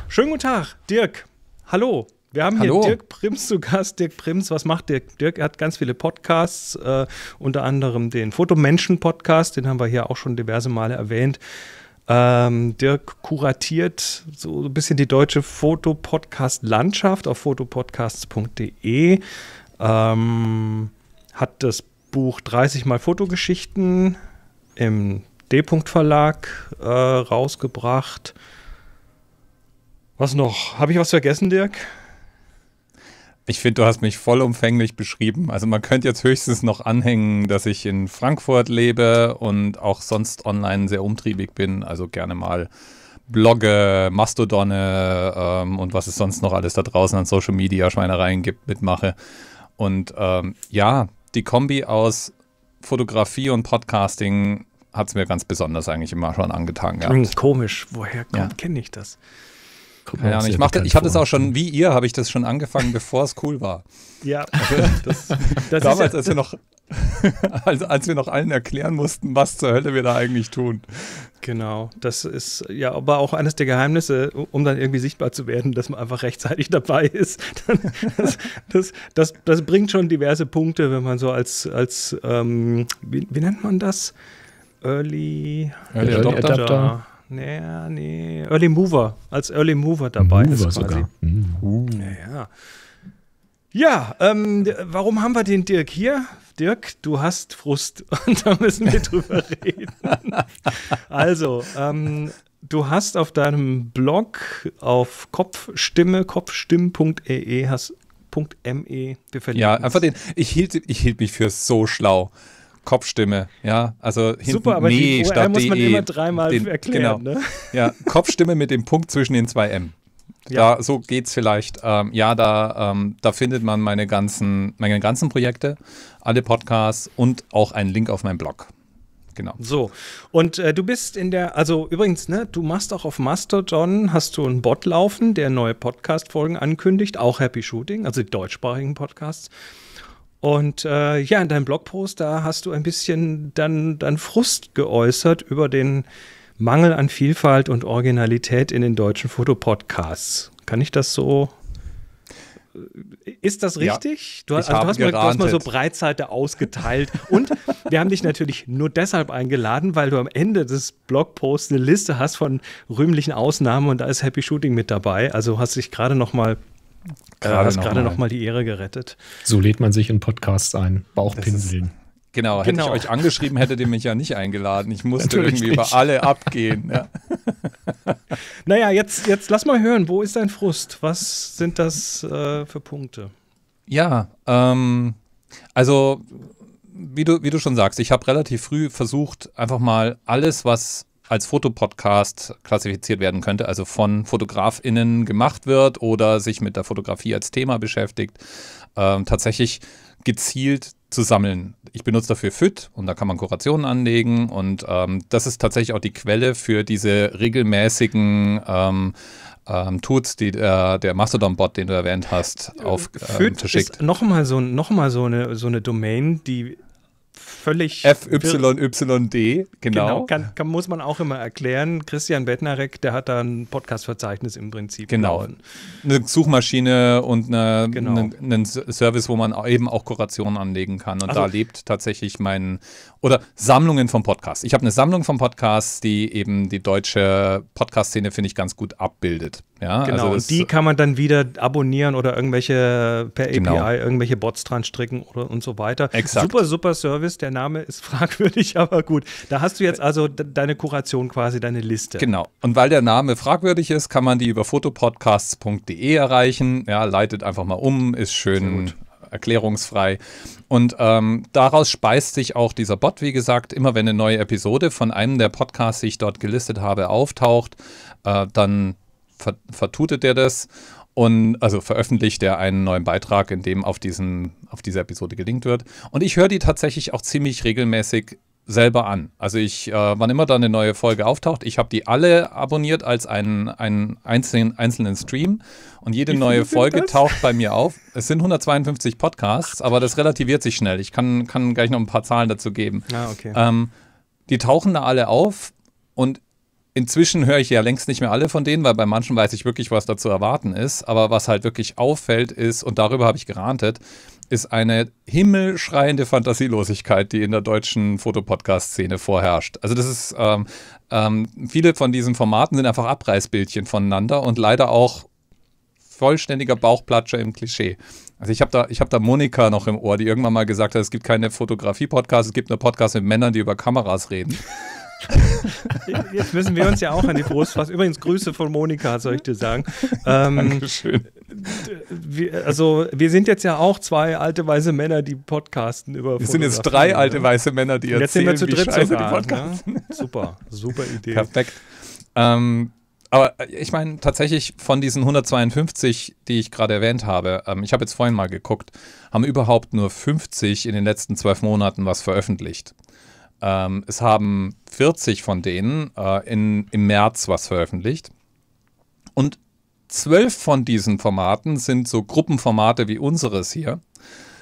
Schönen guten Tag, Dirk. Hallo, wir haben Hallo. hier Dirk Prims zu Gast. Dirk Prims, was macht Dirk? Dirk hat ganz viele Podcasts, äh, unter anderem den Fotomenschen-Podcast, den haben wir hier auch schon diverse Male erwähnt. Ähm, Dirk kuratiert so ein bisschen die deutsche Fotopodcast-Landschaft auf fotopodcasts.de. Ähm, hat das Buch 30 mal Fotogeschichten im D-Punkt Verlag äh, rausgebracht. Was noch? Habe ich was vergessen, Dirk? Ich finde, du hast mich vollumfänglich beschrieben. Also man könnte jetzt höchstens noch anhängen, dass ich in Frankfurt lebe und auch sonst online sehr umtriebig bin. Also gerne mal blogge, Mastodonne ähm, und was es sonst noch alles da draußen an Social Media Schweinereien gibt, mitmache. Und ähm, ja, die Kombi aus Fotografie und Podcasting hat es mir ganz besonders eigentlich immer schon angetan gehabt. Komisch, woher ja. kenne ich das? Keine Ahnung, ich, ich habe das auch schon, wie ihr, habe ich das schon angefangen, bevor es cool war. Ja. Also das, das damals, ja, als, wir noch, als, als wir noch allen erklären mussten, was zur Hölle wir da eigentlich tun. Genau, das ist ja aber auch eines der Geheimnisse, um dann irgendwie sichtbar zu werden, dass man einfach rechtzeitig dabei ist. Das, das, das, das bringt schon diverse Punkte, wenn man so als, als ähm, wie, wie, nennt man das? Early, Early Adopter. Adopter nee, nee, Early Mover, als Early Mover dabei Mover ist. Quasi. Sogar. Mhm. Uh. Ja, ähm, warum haben wir den Dirk hier? Dirk, du hast Frust und da müssen wir drüber reden. Also, ähm, du hast auf deinem Blog auf Kopfstimme, kopfstimmen.ee, hast.me, wir verlinken Ja, einfach den, ich hielt, ich hielt mich für so schlau. Kopfstimme, ja, also hinten Super, aber nee, die OR muss man e immer dreimal den, erklären, genau. ne? Ja, Kopfstimme mit dem Punkt zwischen den zwei M. Ja. Da, so geht's vielleicht. Ähm, ja, da, ähm, da findet man meine ganzen, meine ganzen Projekte, alle Podcasts und auch einen Link auf meinen Blog. Genau. So, und äh, du bist in der, also übrigens, ne, du machst auch auf Mastodon, hast du einen Bot laufen, der neue Podcast-Folgen ankündigt, auch Happy Shooting, also die deutschsprachigen Podcasts. Und äh, ja, in deinem Blogpost, da hast du ein bisschen dann, dann Frust geäußert über den Mangel an Vielfalt und Originalität in den deutschen Fotopodcasts. Kann ich das so äh, ist das richtig? Ja, du, also du, hast mal, du, hast mal, so Breitseite ausgeteilt. Und wir haben dich natürlich nur deshalb eingeladen, weil du am Ende des Blogposts eine Liste hast von rühmlichen Ausnahmen und da ist Happy Shooting mit dabei. Also hast dich gerade noch mal Gerade äh, hast gerade nochmal die Ehre gerettet. So lädt man sich in Podcasts ein. Bauchpinseln. Genau, genau, hätte ich euch angeschrieben, hättet ihr mich ja nicht eingeladen. Ich musste Natürlich irgendwie nicht. über alle abgehen. Ja. naja, jetzt, jetzt lass mal hören, wo ist dein Frust? Was sind das äh, für Punkte? Ja, ähm, also wie du, wie du schon sagst, ich habe relativ früh versucht, einfach mal alles, was als Fotopodcast klassifiziert werden könnte, also von FotografInnen gemacht wird oder sich mit der Fotografie als Thema beschäftigt, ähm, tatsächlich gezielt zu sammeln. Ich benutze dafür FIT und da kann man Kurationen anlegen und ähm, das ist tatsächlich auch die Quelle für diese regelmäßigen ähm, ähm, Tools, die äh, der Mastodon-Bot, den du erwähnt hast, äh, auf ähm, FIT verschickt. Ist nochmal so, noch mal so, eine, so eine Domain, die völlig. FYYD, genau. Genau, kann, muss man auch immer erklären. Christian Bettnarek, der hat da ein Podcast-Verzeichnis im Prinzip. Genau. Laufen. Eine Suchmaschine und eine, genau. einen, einen Service, wo man eben auch Kurationen anlegen kann. Und also, da lebt tatsächlich mein, oder Sammlungen von Podcasts. Ich habe eine Sammlung von Podcasts, die eben die deutsche Podcast-Szene, finde ich, ganz gut abbildet. Ja, genau, also und die kann man dann wieder abonnieren oder irgendwelche per genau. API irgendwelche Bots dran stricken oder und so weiter. Exakt. Super, super Service. Der Name ist fragwürdig, aber gut. Da hast du jetzt äh, also deine Kuration quasi, deine Liste. Genau. Und weil der Name fragwürdig ist, kann man die über fotopodcasts.de erreichen. Ja, leitet einfach mal um, ist schön erklärungsfrei. Und ähm, daraus speist sich auch dieser Bot, wie gesagt, immer wenn eine neue Episode von einem der Podcasts, die ich dort gelistet habe, auftaucht, äh, dann ver vertutet er das und also veröffentlicht er einen neuen Beitrag, in dem auf, diesen, auf diese Episode gelinkt wird. Und ich höre die tatsächlich auch ziemlich regelmäßig selber an. Also ich, äh, wann immer da eine neue Folge auftaucht, ich habe die alle abonniert als einen, einen einzelnen, einzelnen Stream und jede Wie neue Folge taucht bei mir auf. Es sind 152 Podcasts, aber das relativiert sich schnell. Ich kann, kann gleich noch ein paar Zahlen dazu geben. Ah, okay. ähm, die tauchen da alle auf und Inzwischen höre ich ja längst nicht mehr alle von denen, weil bei manchen weiß ich wirklich, was da zu erwarten ist. Aber was halt wirklich auffällt ist, und darüber habe ich gerantet, ist eine himmelschreiende Fantasielosigkeit, die in der deutschen Fotopodcast-Szene vorherrscht. Also das ist, ähm, ähm, viele von diesen Formaten sind einfach Abreißbildchen voneinander und leider auch vollständiger Bauchplatscher im Klischee. Also ich habe da, hab da Monika noch im Ohr, die irgendwann mal gesagt hat, es gibt keine Fotografie-Podcasts, es gibt nur Podcasts mit Männern, die über Kameras reden. Jetzt müssen wir uns ja auch an die Brust fassen. Übrigens Grüße von Monika, soll ich dir sagen. Ähm, Dankeschön wir, also wir sind jetzt ja auch zwei alte weiße Männer, die podcasten über. Wir sind jetzt drei ne? alte weiße Männer, die jetzt erzählen, jetzt sind wir zu dritt sogar, die podcasten. Ne? Super, super Idee. Perfekt. Ähm, aber äh, ich meine tatsächlich von diesen 152, die ich gerade erwähnt habe, ähm, ich habe jetzt vorhin mal geguckt, haben überhaupt nur 50 in den letzten zwölf Monaten was veröffentlicht. Ähm, es haben 40 von denen äh, in, im März was veröffentlicht. Und zwölf von diesen Formaten sind so Gruppenformate wie unseres hier.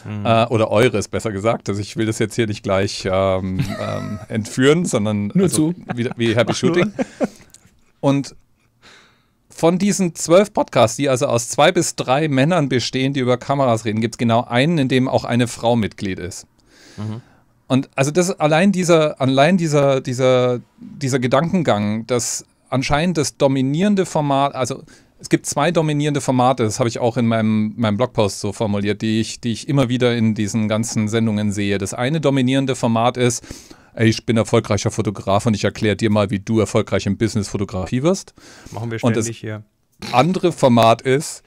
Mhm. Äh, oder eures, besser gesagt. Also ich will das jetzt hier nicht gleich ähm, ähm, entführen, sondern Nur also, zu. Wie, wie Happy Shooting. Und von diesen zwölf Podcasts, die also aus zwei bis drei Männern bestehen, die über Kameras reden, gibt es genau einen, in dem auch eine Frau Mitglied ist. Mhm. Und also das allein dieser, allein dieser, dieser, dieser Gedankengang, dass anscheinend das dominierende Format, also es gibt zwei dominierende Formate, das habe ich auch in meinem, meinem Blogpost so formuliert, die ich, die ich immer wieder in diesen ganzen Sendungen sehe. Das eine dominierende Format ist, ey, ich bin erfolgreicher Fotograf und ich erkläre dir mal, wie du erfolgreich im Business Fotografie wirst. Machen wir ständig und das hier. andere Format ist,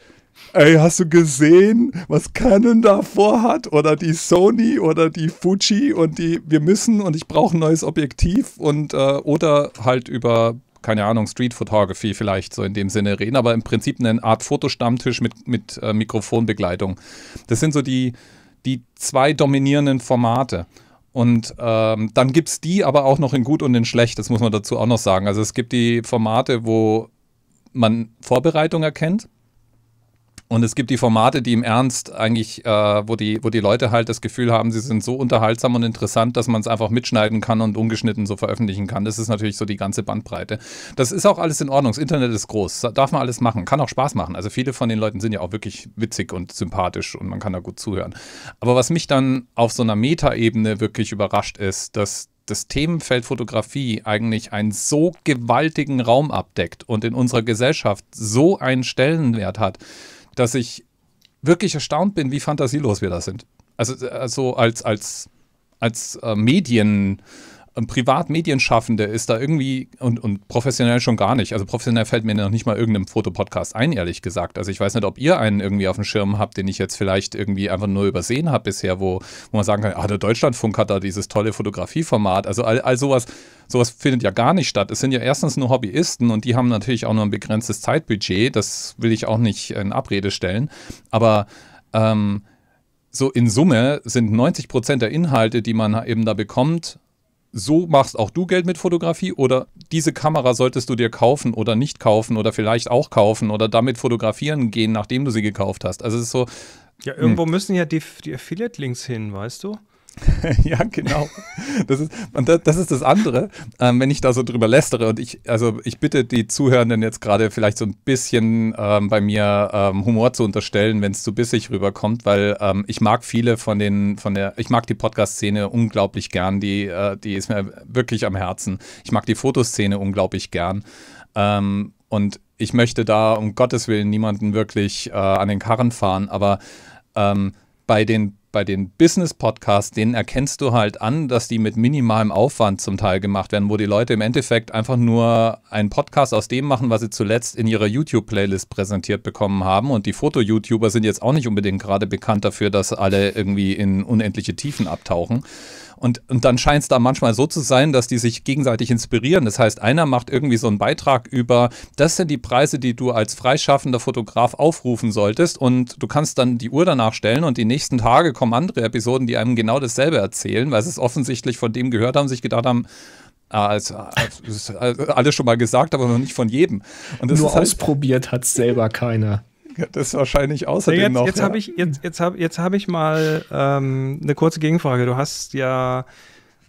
Ey, hast du gesehen, was Canon da vorhat? Oder die Sony oder die Fuji und die, wir müssen und ich brauche ein neues Objektiv und äh, oder halt über keine Ahnung, Street Photography vielleicht so in dem Sinne reden, aber im Prinzip eine Art Fotostammtisch mit, mit äh, Mikrofonbegleitung. Das sind so die, die zwei dominierenden Formate. Und ähm, dann gibt es die aber auch noch in gut und in schlecht, das muss man dazu auch noch sagen. Also es gibt die Formate, wo man Vorbereitung erkennt. Und es gibt die Formate, die im Ernst eigentlich, äh, wo, die, wo die Leute halt das Gefühl haben, sie sind so unterhaltsam und interessant, dass man es einfach mitschneiden kann und ungeschnitten so veröffentlichen kann. Das ist natürlich so die ganze Bandbreite. Das ist auch alles in Ordnung. Das Internet ist groß. Darf man alles machen. Kann auch Spaß machen. Also viele von den Leuten sind ja auch wirklich witzig und sympathisch und man kann da gut zuhören. Aber was mich dann auf so einer Metaebene wirklich überrascht ist, dass das Themenfeld Fotografie eigentlich einen so gewaltigen Raum abdeckt und in unserer Gesellschaft so einen Stellenwert hat, dass ich wirklich erstaunt bin, wie fantasielos wir da sind. Also, also als, als, als äh, Medien ein Privatmedienschaffender ist da irgendwie und, und professionell schon gar nicht. Also professionell fällt mir noch nicht mal irgendeinem Fotopodcast ein, ehrlich gesagt. Also ich weiß nicht, ob ihr einen irgendwie auf dem Schirm habt, den ich jetzt vielleicht irgendwie einfach nur übersehen habe bisher, wo, wo man sagen kann, ah, der Deutschlandfunk hat da dieses tolle Fotografieformat. Also all, all sowas, sowas findet ja gar nicht statt. Es sind ja erstens nur Hobbyisten und die haben natürlich auch nur ein begrenztes Zeitbudget. Das will ich auch nicht in Abrede stellen. Aber ähm, so in Summe sind 90 Prozent der Inhalte, die man eben da bekommt, so machst auch du Geld mit Fotografie oder diese Kamera solltest du dir kaufen oder nicht kaufen oder vielleicht auch kaufen oder damit fotografieren gehen, nachdem du sie gekauft hast. Also es ist so. Ja, irgendwo hm. müssen ja die, die Affiliate-Links hin, weißt du? ja, genau. Das ist, und das, das ist das andere, ähm, wenn ich da so drüber lästere. Und ich, also ich bitte die Zuhörenden jetzt gerade vielleicht so ein bisschen ähm, bei mir ähm, Humor zu unterstellen, wenn es zu bissig rüberkommt, weil ähm, ich mag viele von den, von der, ich mag die Podcast-Szene unglaublich gern. Die, äh, die ist mir wirklich am Herzen. Ich mag die Fotoszene unglaublich gern. Ähm, und ich möchte da um Gottes Willen niemanden wirklich äh, an den Karren fahren, aber ähm, bei den bei den Business-Podcasts, denen erkennst du halt an, dass die mit minimalem Aufwand zum Teil gemacht werden, wo die Leute im Endeffekt einfach nur einen Podcast aus dem machen, was sie zuletzt in ihrer YouTube-Playlist präsentiert bekommen haben. Und die Foto-YouTuber sind jetzt auch nicht unbedingt gerade bekannt dafür, dass alle irgendwie in unendliche Tiefen abtauchen. Und, und dann scheint es da manchmal so zu sein, dass die sich gegenseitig inspirieren. Das heißt, einer macht irgendwie so einen Beitrag über, das sind die Preise, die du als freischaffender Fotograf aufrufen solltest. Und du kannst dann die Uhr danach stellen und die nächsten Tage kommen andere Episoden, die einem genau dasselbe erzählen, weil sie es offensichtlich von dem gehört haben, sich gedacht haben, also, alles schon mal gesagt, aber noch nicht von jedem. Nur halt, ausprobiert hat es selber keiner. Das ist wahrscheinlich außerdem ja, jetzt, noch. Jetzt ja. habe ich, jetzt, jetzt hab, jetzt hab ich mal ähm, eine kurze Gegenfrage. Du hast ja,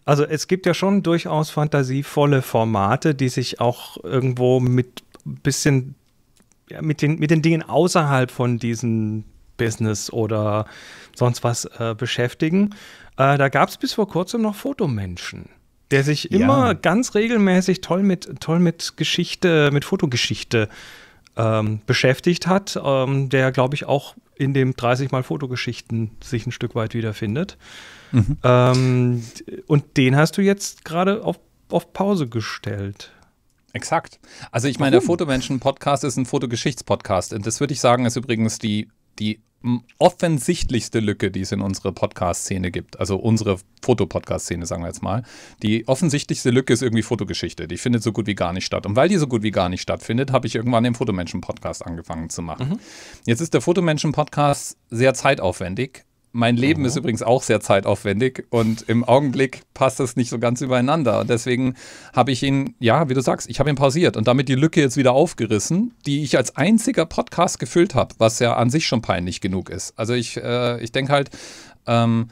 also es gibt ja schon durchaus fantasievolle Formate, die sich auch irgendwo mit ein bisschen ja, mit, den, mit den Dingen außerhalb von diesem Business oder sonst was äh, beschäftigen. Äh, da gab es bis vor kurzem noch Fotomenschen der sich immer ja. ganz regelmäßig toll mit, toll mit Geschichte, mit Fotogeschichte ähm, beschäftigt hat, ähm, der, glaube ich, auch in dem 30 mal Fotogeschichten sich ein Stück weit wiederfindet. Mhm. Ähm, und den hast du jetzt gerade auf, auf Pause gestellt. Exakt. Also ich meine, der Fotomenschen-Podcast ist ein Fotogeschichtspodcast. Und das würde ich sagen, ist übrigens die, die offensichtlichste Lücke, die es in unserer Podcast-Szene gibt. Also unsere Fotopodcast-Szene, sagen wir jetzt mal. Die offensichtlichste Lücke ist irgendwie Fotogeschichte. Die findet so gut wie gar nicht statt. Und weil die so gut wie gar nicht stattfindet, habe ich irgendwann den Fotomenschen-Podcast angefangen zu machen. Mhm. Jetzt ist der Fotomenschen-Podcast sehr zeitaufwendig mein Leben mhm. ist übrigens auch sehr zeitaufwendig und im Augenblick passt das nicht so ganz übereinander. Und deswegen habe ich ihn, ja, wie du sagst, ich habe ihn pausiert und damit die Lücke jetzt wieder aufgerissen, die ich als einziger Podcast gefüllt habe, was ja an sich schon peinlich genug ist. Also ich, äh, ich denke halt, ähm,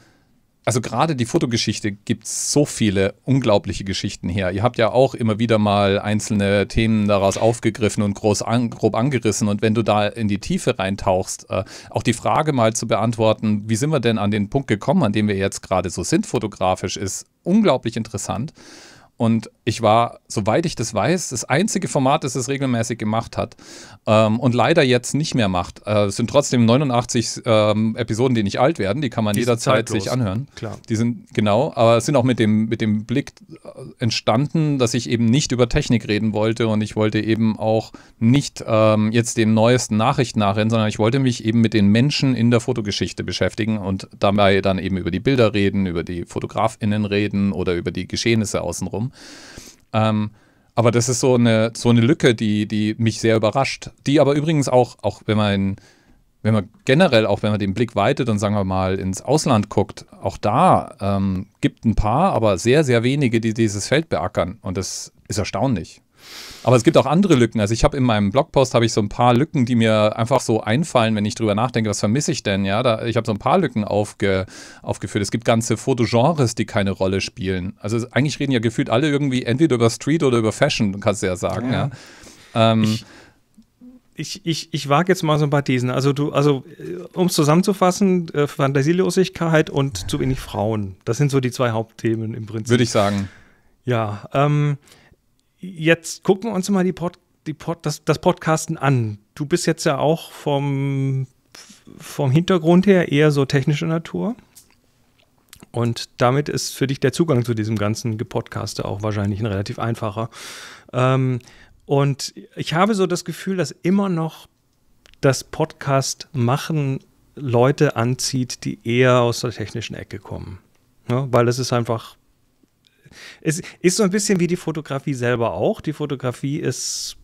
also gerade die Fotogeschichte gibt so viele unglaubliche Geschichten her. Ihr habt ja auch immer wieder mal einzelne Themen daraus aufgegriffen und groß an, grob angerissen. Und wenn du da in die Tiefe reintauchst, äh, auch die Frage mal zu beantworten, wie sind wir denn an den Punkt gekommen, an dem wir jetzt gerade so sind, fotografisch, ist unglaublich interessant. Und ich war, soweit ich das weiß, das einzige Format, das es regelmäßig gemacht hat ähm, und leider jetzt nicht mehr macht. Äh, es sind trotzdem 89 ähm, Episoden, die nicht alt werden, die kann man die jederzeit sich anhören. Klar. Die sind genau, aber es sind auch mit dem, mit dem Blick äh, entstanden, dass ich eben nicht über Technik reden wollte und ich wollte eben auch nicht ähm, jetzt den neuesten Nachrichten nachrennen, sondern ich wollte mich eben mit den Menschen in der Fotogeschichte beschäftigen und dabei dann eben über die Bilder reden, über die FotografInnen reden oder über die Geschehnisse außenrum. Raum. Ähm, aber das ist so eine, so eine Lücke, die, die mich sehr überrascht. Die aber übrigens auch, auch wenn man, wenn man generell, auch wenn man den Blick weitet und sagen wir mal ins Ausland guckt, auch da ähm, gibt ein paar, aber sehr, sehr wenige, die dieses Feld beackern. Und das ist erstaunlich. Aber es gibt auch andere Lücken. Also ich habe in meinem Blogpost habe ich so ein paar Lücken, die mir einfach so einfallen, wenn ich drüber nachdenke, was vermisse ich denn? Ja, da, ich habe so ein paar Lücken aufge, aufgeführt. Es gibt ganze Fotogenres, die keine Rolle spielen. Also eigentlich reden ja gefühlt alle irgendwie entweder über Street oder über Fashion, kannst du ja sagen. Ja. ja. Ähm, ich ich, ich, ich wage jetzt mal so ein paar Thesen. Also du, also äh, um es zusammenzufassen, äh, Fantasielosigkeit und zu wenig Frauen. Das sind so die zwei Hauptthemen im Prinzip. Würde ich sagen. Ja, ähm, jetzt gucken wir uns mal die Pod, die Pod, das, das Podcasten an. Du bist jetzt ja auch vom, vom Hintergrund her eher so technischer Natur. Und damit ist für dich der Zugang zu diesem ganzen Gepodcaste auch wahrscheinlich ein relativ einfacher. Ähm, und ich habe so das Gefühl, dass immer noch das Podcast machen Leute anzieht, die eher aus der technischen Ecke kommen. Ja, weil es ist einfach es ist so ein bisschen wie die Fotografie selber auch. Die Fotografie ist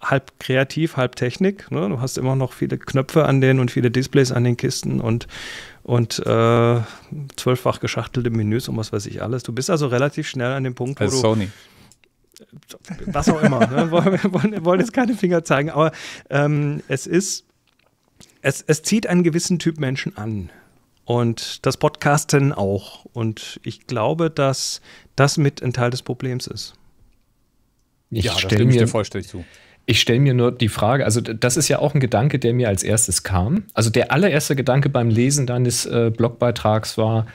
halb kreativ, halb Technik. Ne? Du hast immer noch viele Knöpfe an denen und viele Displays an den Kisten und, und äh, zwölffach geschachtelte Menüs und was weiß ich alles. Du bist also relativ schnell an dem Punkt, wo Als du. Sony. Was auch immer. ne? Wir wollen, wollen, jetzt keine Finger zeigen, aber ähm, es ist, es, es zieht einen gewissen Typ Menschen an und das Podcasten auch. Und ich glaube, dass das mit ein Teil des Problems ist. Ich ja, stelle mir vollständig zu. Ich stelle mir nur die Frage, also das ist ja auch ein Gedanke, der mir als erstes kam. Also der allererste Gedanke beim Lesen deines äh, Blogbeitrags war,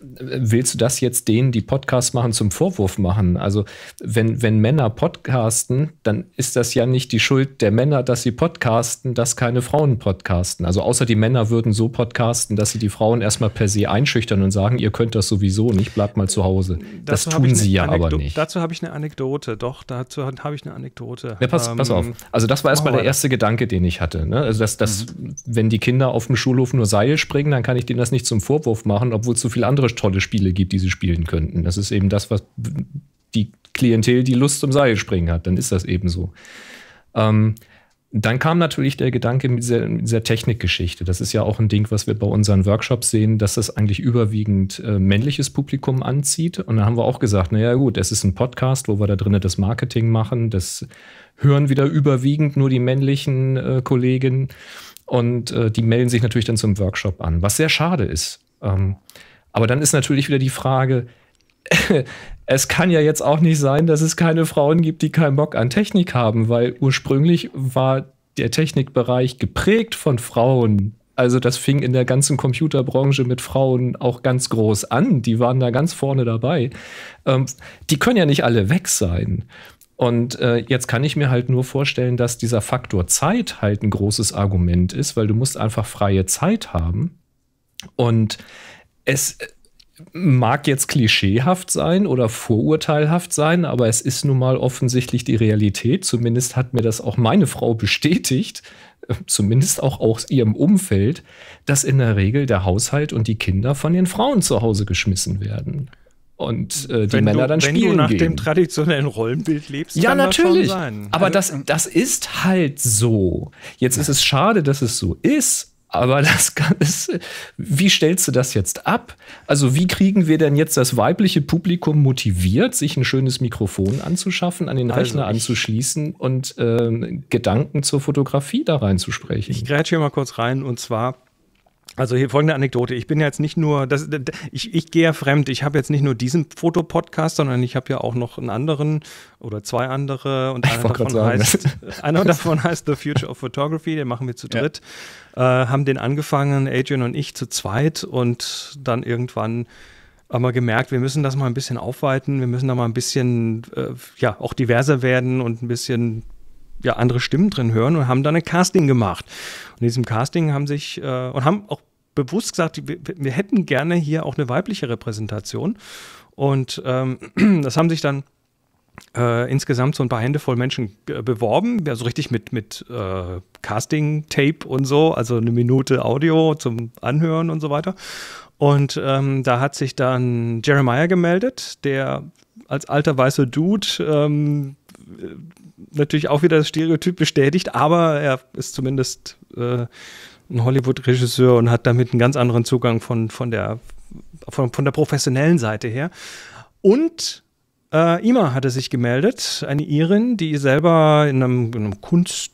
willst du das jetzt denen, die Podcasts machen, zum Vorwurf machen? Also wenn, wenn Männer podcasten, dann ist das ja nicht die Schuld der Männer, dass sie podcasten, dass keine Frauen podcasten. Also außer die Männer würden so podcasten, dass sie die Frauen erstmal per se einschüchtern und sagen, ihr könnt das sowieso nicht, bleibt mal zu Hause. das dazu tun sie ja Anekdo aber nicht. Dazu habe ich eine Anekdote, doch, dazu habe ich eine Anekdote. Ja, pass, pass auf. Ähm, also das war erstmal der erste Gedanke, den ich hatte. Ne? Also dass, dass mhm. wenn die Kinder auf dem Schulhof nur Seil springen, dann kann ich denen das nicht zum Vorwurf machen, obwohl zu viele andere andere tolle Spiele gibt, die sie spielen könnten. Das ist eben das, was die Klientel, die Lust zum Seilspringen hat, dann ist das eben so. Ähm, dann kam natürlich der Gedanke mit dieser, mit dieser, Technikgeschichte. Das ist ja auch ein Ding, was wir bei unseren Workshops sehen, dass das eigentlich überwiegend äh, männliches Publikum anzieht. Und da haben wir auch gesagt, naja gut, es ist ein Podcast, wo wir da drinnen das Marketing machen. Das hören wieder überwiegend nur die männlichen äh, Kollegen. Und äh, die melden sich natürlich dann zum Workshop an, was sehr schade ist. Ähm, aber dann ist natürlich wieder die Frage, es kann ja jetzt auch nicht sein, dass es keine Frauen gibt, die keinen Bock an Technik haben, weil ursprünglich war der Technikbereich geprägt von Frauen. Also das fing in der ganzen Computerbranche mit Frauen auch ganz groß an. Die waren da ganz vorne dabei. Ähm, die können ja nicht alle weg sein. Und äh, jetzt kann ich mir halt nur vorstellen, dass dieser Faktor Zeit halt ein großes Argument ist, weil du musst einfach freie Zeit haben. Und es mag jetzt klischeehaft sein oder vorurteilhaft sein, aber es ist nun mal offensichtlich die Realität. Zumindest hat mir das auch meine Frau bestätigt, äh, zumindest auch aus ihrem Umfeld, dass in der Regel der Haushalt und die Kinder von den Frauen zu Hause geschmissen werden. Und äh, die wenn Männer du, dann spielen. Wenn du nach gehen. dem traditionellen Rollenbild lebst, ja, kann natürlich. Das schon sein. Aber also, das, ähm, das ist halt so. Jetzt ja. ist es schade, dass es so ist, aber das kann, wie stellst du das jetzt ab? Also wie kriegen wir denn jetzt das weibliche Publikum motiviert, sich ein schönes Mikrofon anzuschaffen, an den also Rechner also anzuschließen und äh, Gedanken zur Fotografie da reinzusprechen? Ich grätsche hier mal kurz rein und zwar also hier folgende Anekdote. Ich bin jetzt nicht nur, das, ich, ich gehe ja fremd. Ich habe jetzt nicht nur diesen Fotopodcast, sondern ich habe ja auch noch einen anderen oder zwei andere. Und einer davon, heißt, einer davon heißt The Future of Photography. Den machen wir zu dritt. Ja. Äh, haben den angefangen, Adrian und ich zu zweit und dann irgendwann haben wir gemerkt, wir müssen das mal ein bisschen aufweiten, wir müssen da mal ein bisschen äh, ja auch diverser werden und ein bisschen ja andere Stimmen drin hören und haben dann ein Casting gemacht. Und in diesem Casting haben sich äh, und haben auch bewusst gesagt, wir, wir, hätten gerne hier auch eine weibliche Repräsentation. Und ähm, das haben sich dann äh, insgesamt so ein paar Hände voll Menschen beworben, ja, so richtig mit, mit äh, Casting-Tape und so, also eine Minute Audio zum Anhören und so weiter. Und ähm, da hat sich dann Jeremiah gemeldet, der als alter weißer Dude ähm, natürlich auch wieder das Stereotyp bestätigt, aber er ist zumindest äh, ein Hollywood-Regisseur und hat damit einen ganz anderen Zugang von, von, der, von, von der professionellen Seite her. Und äh, Ima hatte sich gemeldet, eine Irin, die selber in einem, in einem Kunst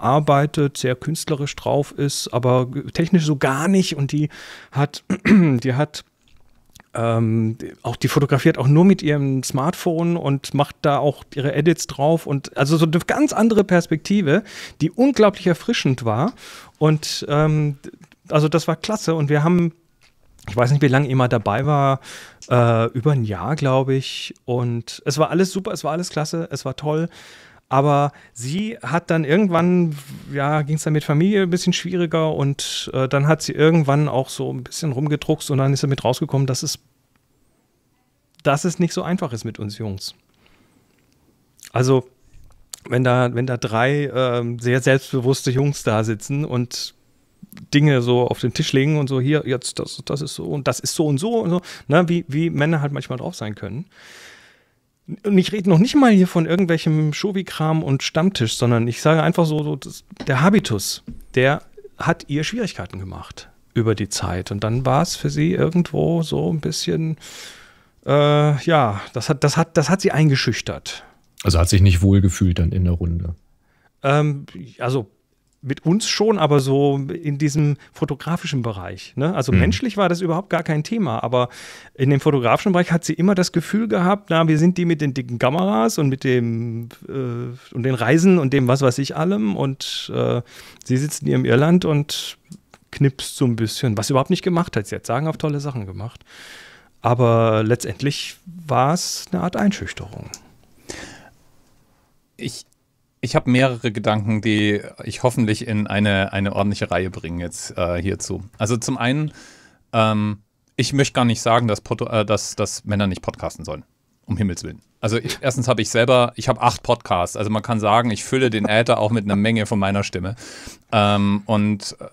arbeitet, sehr künstlerisch drauf ist, aber technisch so gar nicht. Und die hat, die hat ähm, auch die fotografiert auch nur mit ihrem Smartphone und macht da auch ihre Edits drauf und also so eine ganz andere Perspektive, die unglaublich erfrischend war. Und ähm, also das war klasse und wir haben ich weiß nicht, wie lange immer dabei war, äh, über ein Jahr, glaube ich. Und es war alles super, es war alles klasse, es war toll. Aber sie hat dann irgendwann, ja, ging es dann mit Familie ein bisschen schwieriger und äh, dann hat sie irgendwann auch so ein bisschen rumgedruckst und dann ist damit rausgekommen, dass es, dass es nicht so einfach ist mit uns Jungs. Also, wenn da, wenn da drei äh, sehr selbstbewusste Jungs da sitzen und Dinge so auf den Tisch legen und so, hier, jetzt, das, das ist so und das ist so und so und so, ne, wie, wie Männer halt manchmal drauf sein können. Und ich rede noch nicht mal hier von irgendwelchem shovi kram und Stammtisch, sondern ich sage einfach so, so das, der Habitus, der hat ihr Schwierigkeiten gemacht über die Zeit. Und dann war es für sie irgendwo so ein bisschen, äh, ja, das hat, das, hat, das hat sie eingeschüchtert. Also hat sich nicht wohlgefühlt dann in der Runde. Ähm, also mit uns schon, aber so in diesem fotografischen Bereich. Ne? Also mhm. menschlich war das überhaupt gar kein Thema, aber in dem fotografischen Bereich hat sie immer das Gefühl gehabt, na, wir sind die mit den dicken Kameras und mit dem äh, und den Reisen und dem was weiß ich allem und äh, sie sitzt in ihrem Irland und knipst so ein bisschen, was sie überhaupt nicht gemacht hat. Sie hat sagen auf tolle Sachen gemacht. Aber letztendlich war es eine Art Einschüchterung. Ich ich habe mehrere Gedanken, die ich hoffentlich in eine, eine ordentliche Reihe bringen jetzt äh, hierzu. Also zum einen, ähm, ich möchte gar nicht sagen, dass, Pod äh, dass, dass Männer nicht podcasten sollen. Um Himmels Willen. Also ich, erstens habe ich selber, ich habe acht Podcasts. Also man kann sagen, ich fülle den Äther auch mit einer Menge von meiner Stimme. Ähm, und äh,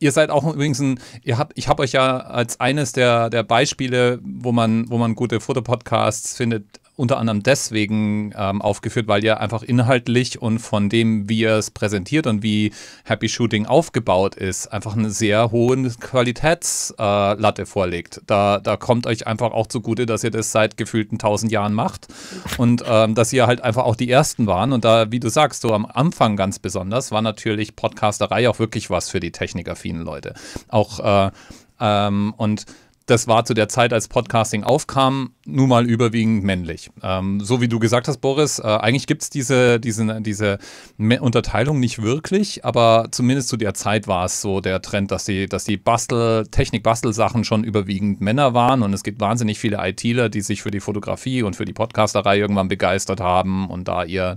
ihr seid auch übrigens ein, ihr habt, ich habe euch ja als eines der, der Beispiele, wo man, wo man gute Fotopodcasts findet, unter anderem deswegen ähm, aufgeführt, weil ihr einfach inhaltlich und von dem, wie ihr es präsentiert und wie Happy Shooting aufgebaut ist, einfach eine sehr hohe Qualitätslatte äh, vorlegt. Da, da kommt euch einfach auch zugute, dass ihr das seit gefühlten tausend Jahren macht und ähm, dass ihr halt einfach auch die Ersten waren. Und da, wie du sagst, so am Anfang ganz besonders, war natürlich Podcasterei auch wirklich was für die technikaffinen Leute. Auch äh, ähm, und das war zu der Zeit, als Podcasting aufkam, nun mal überwiegend männlich. Ähm, so wie du gesagt hast, Boris, äh, eigentlich gibt es diese, diese, diese Unterteilung nicht wirklich, aber zumindest zu der Zeit war es so der Trend, dass die, dass die Bastel, technik bastelsachen schon überwiegend Männer waren und es gibt wahnsinnig viele ITler, die sich für die Fotografie und für die Podcasterei irgendwann begeistert haben und da ihr,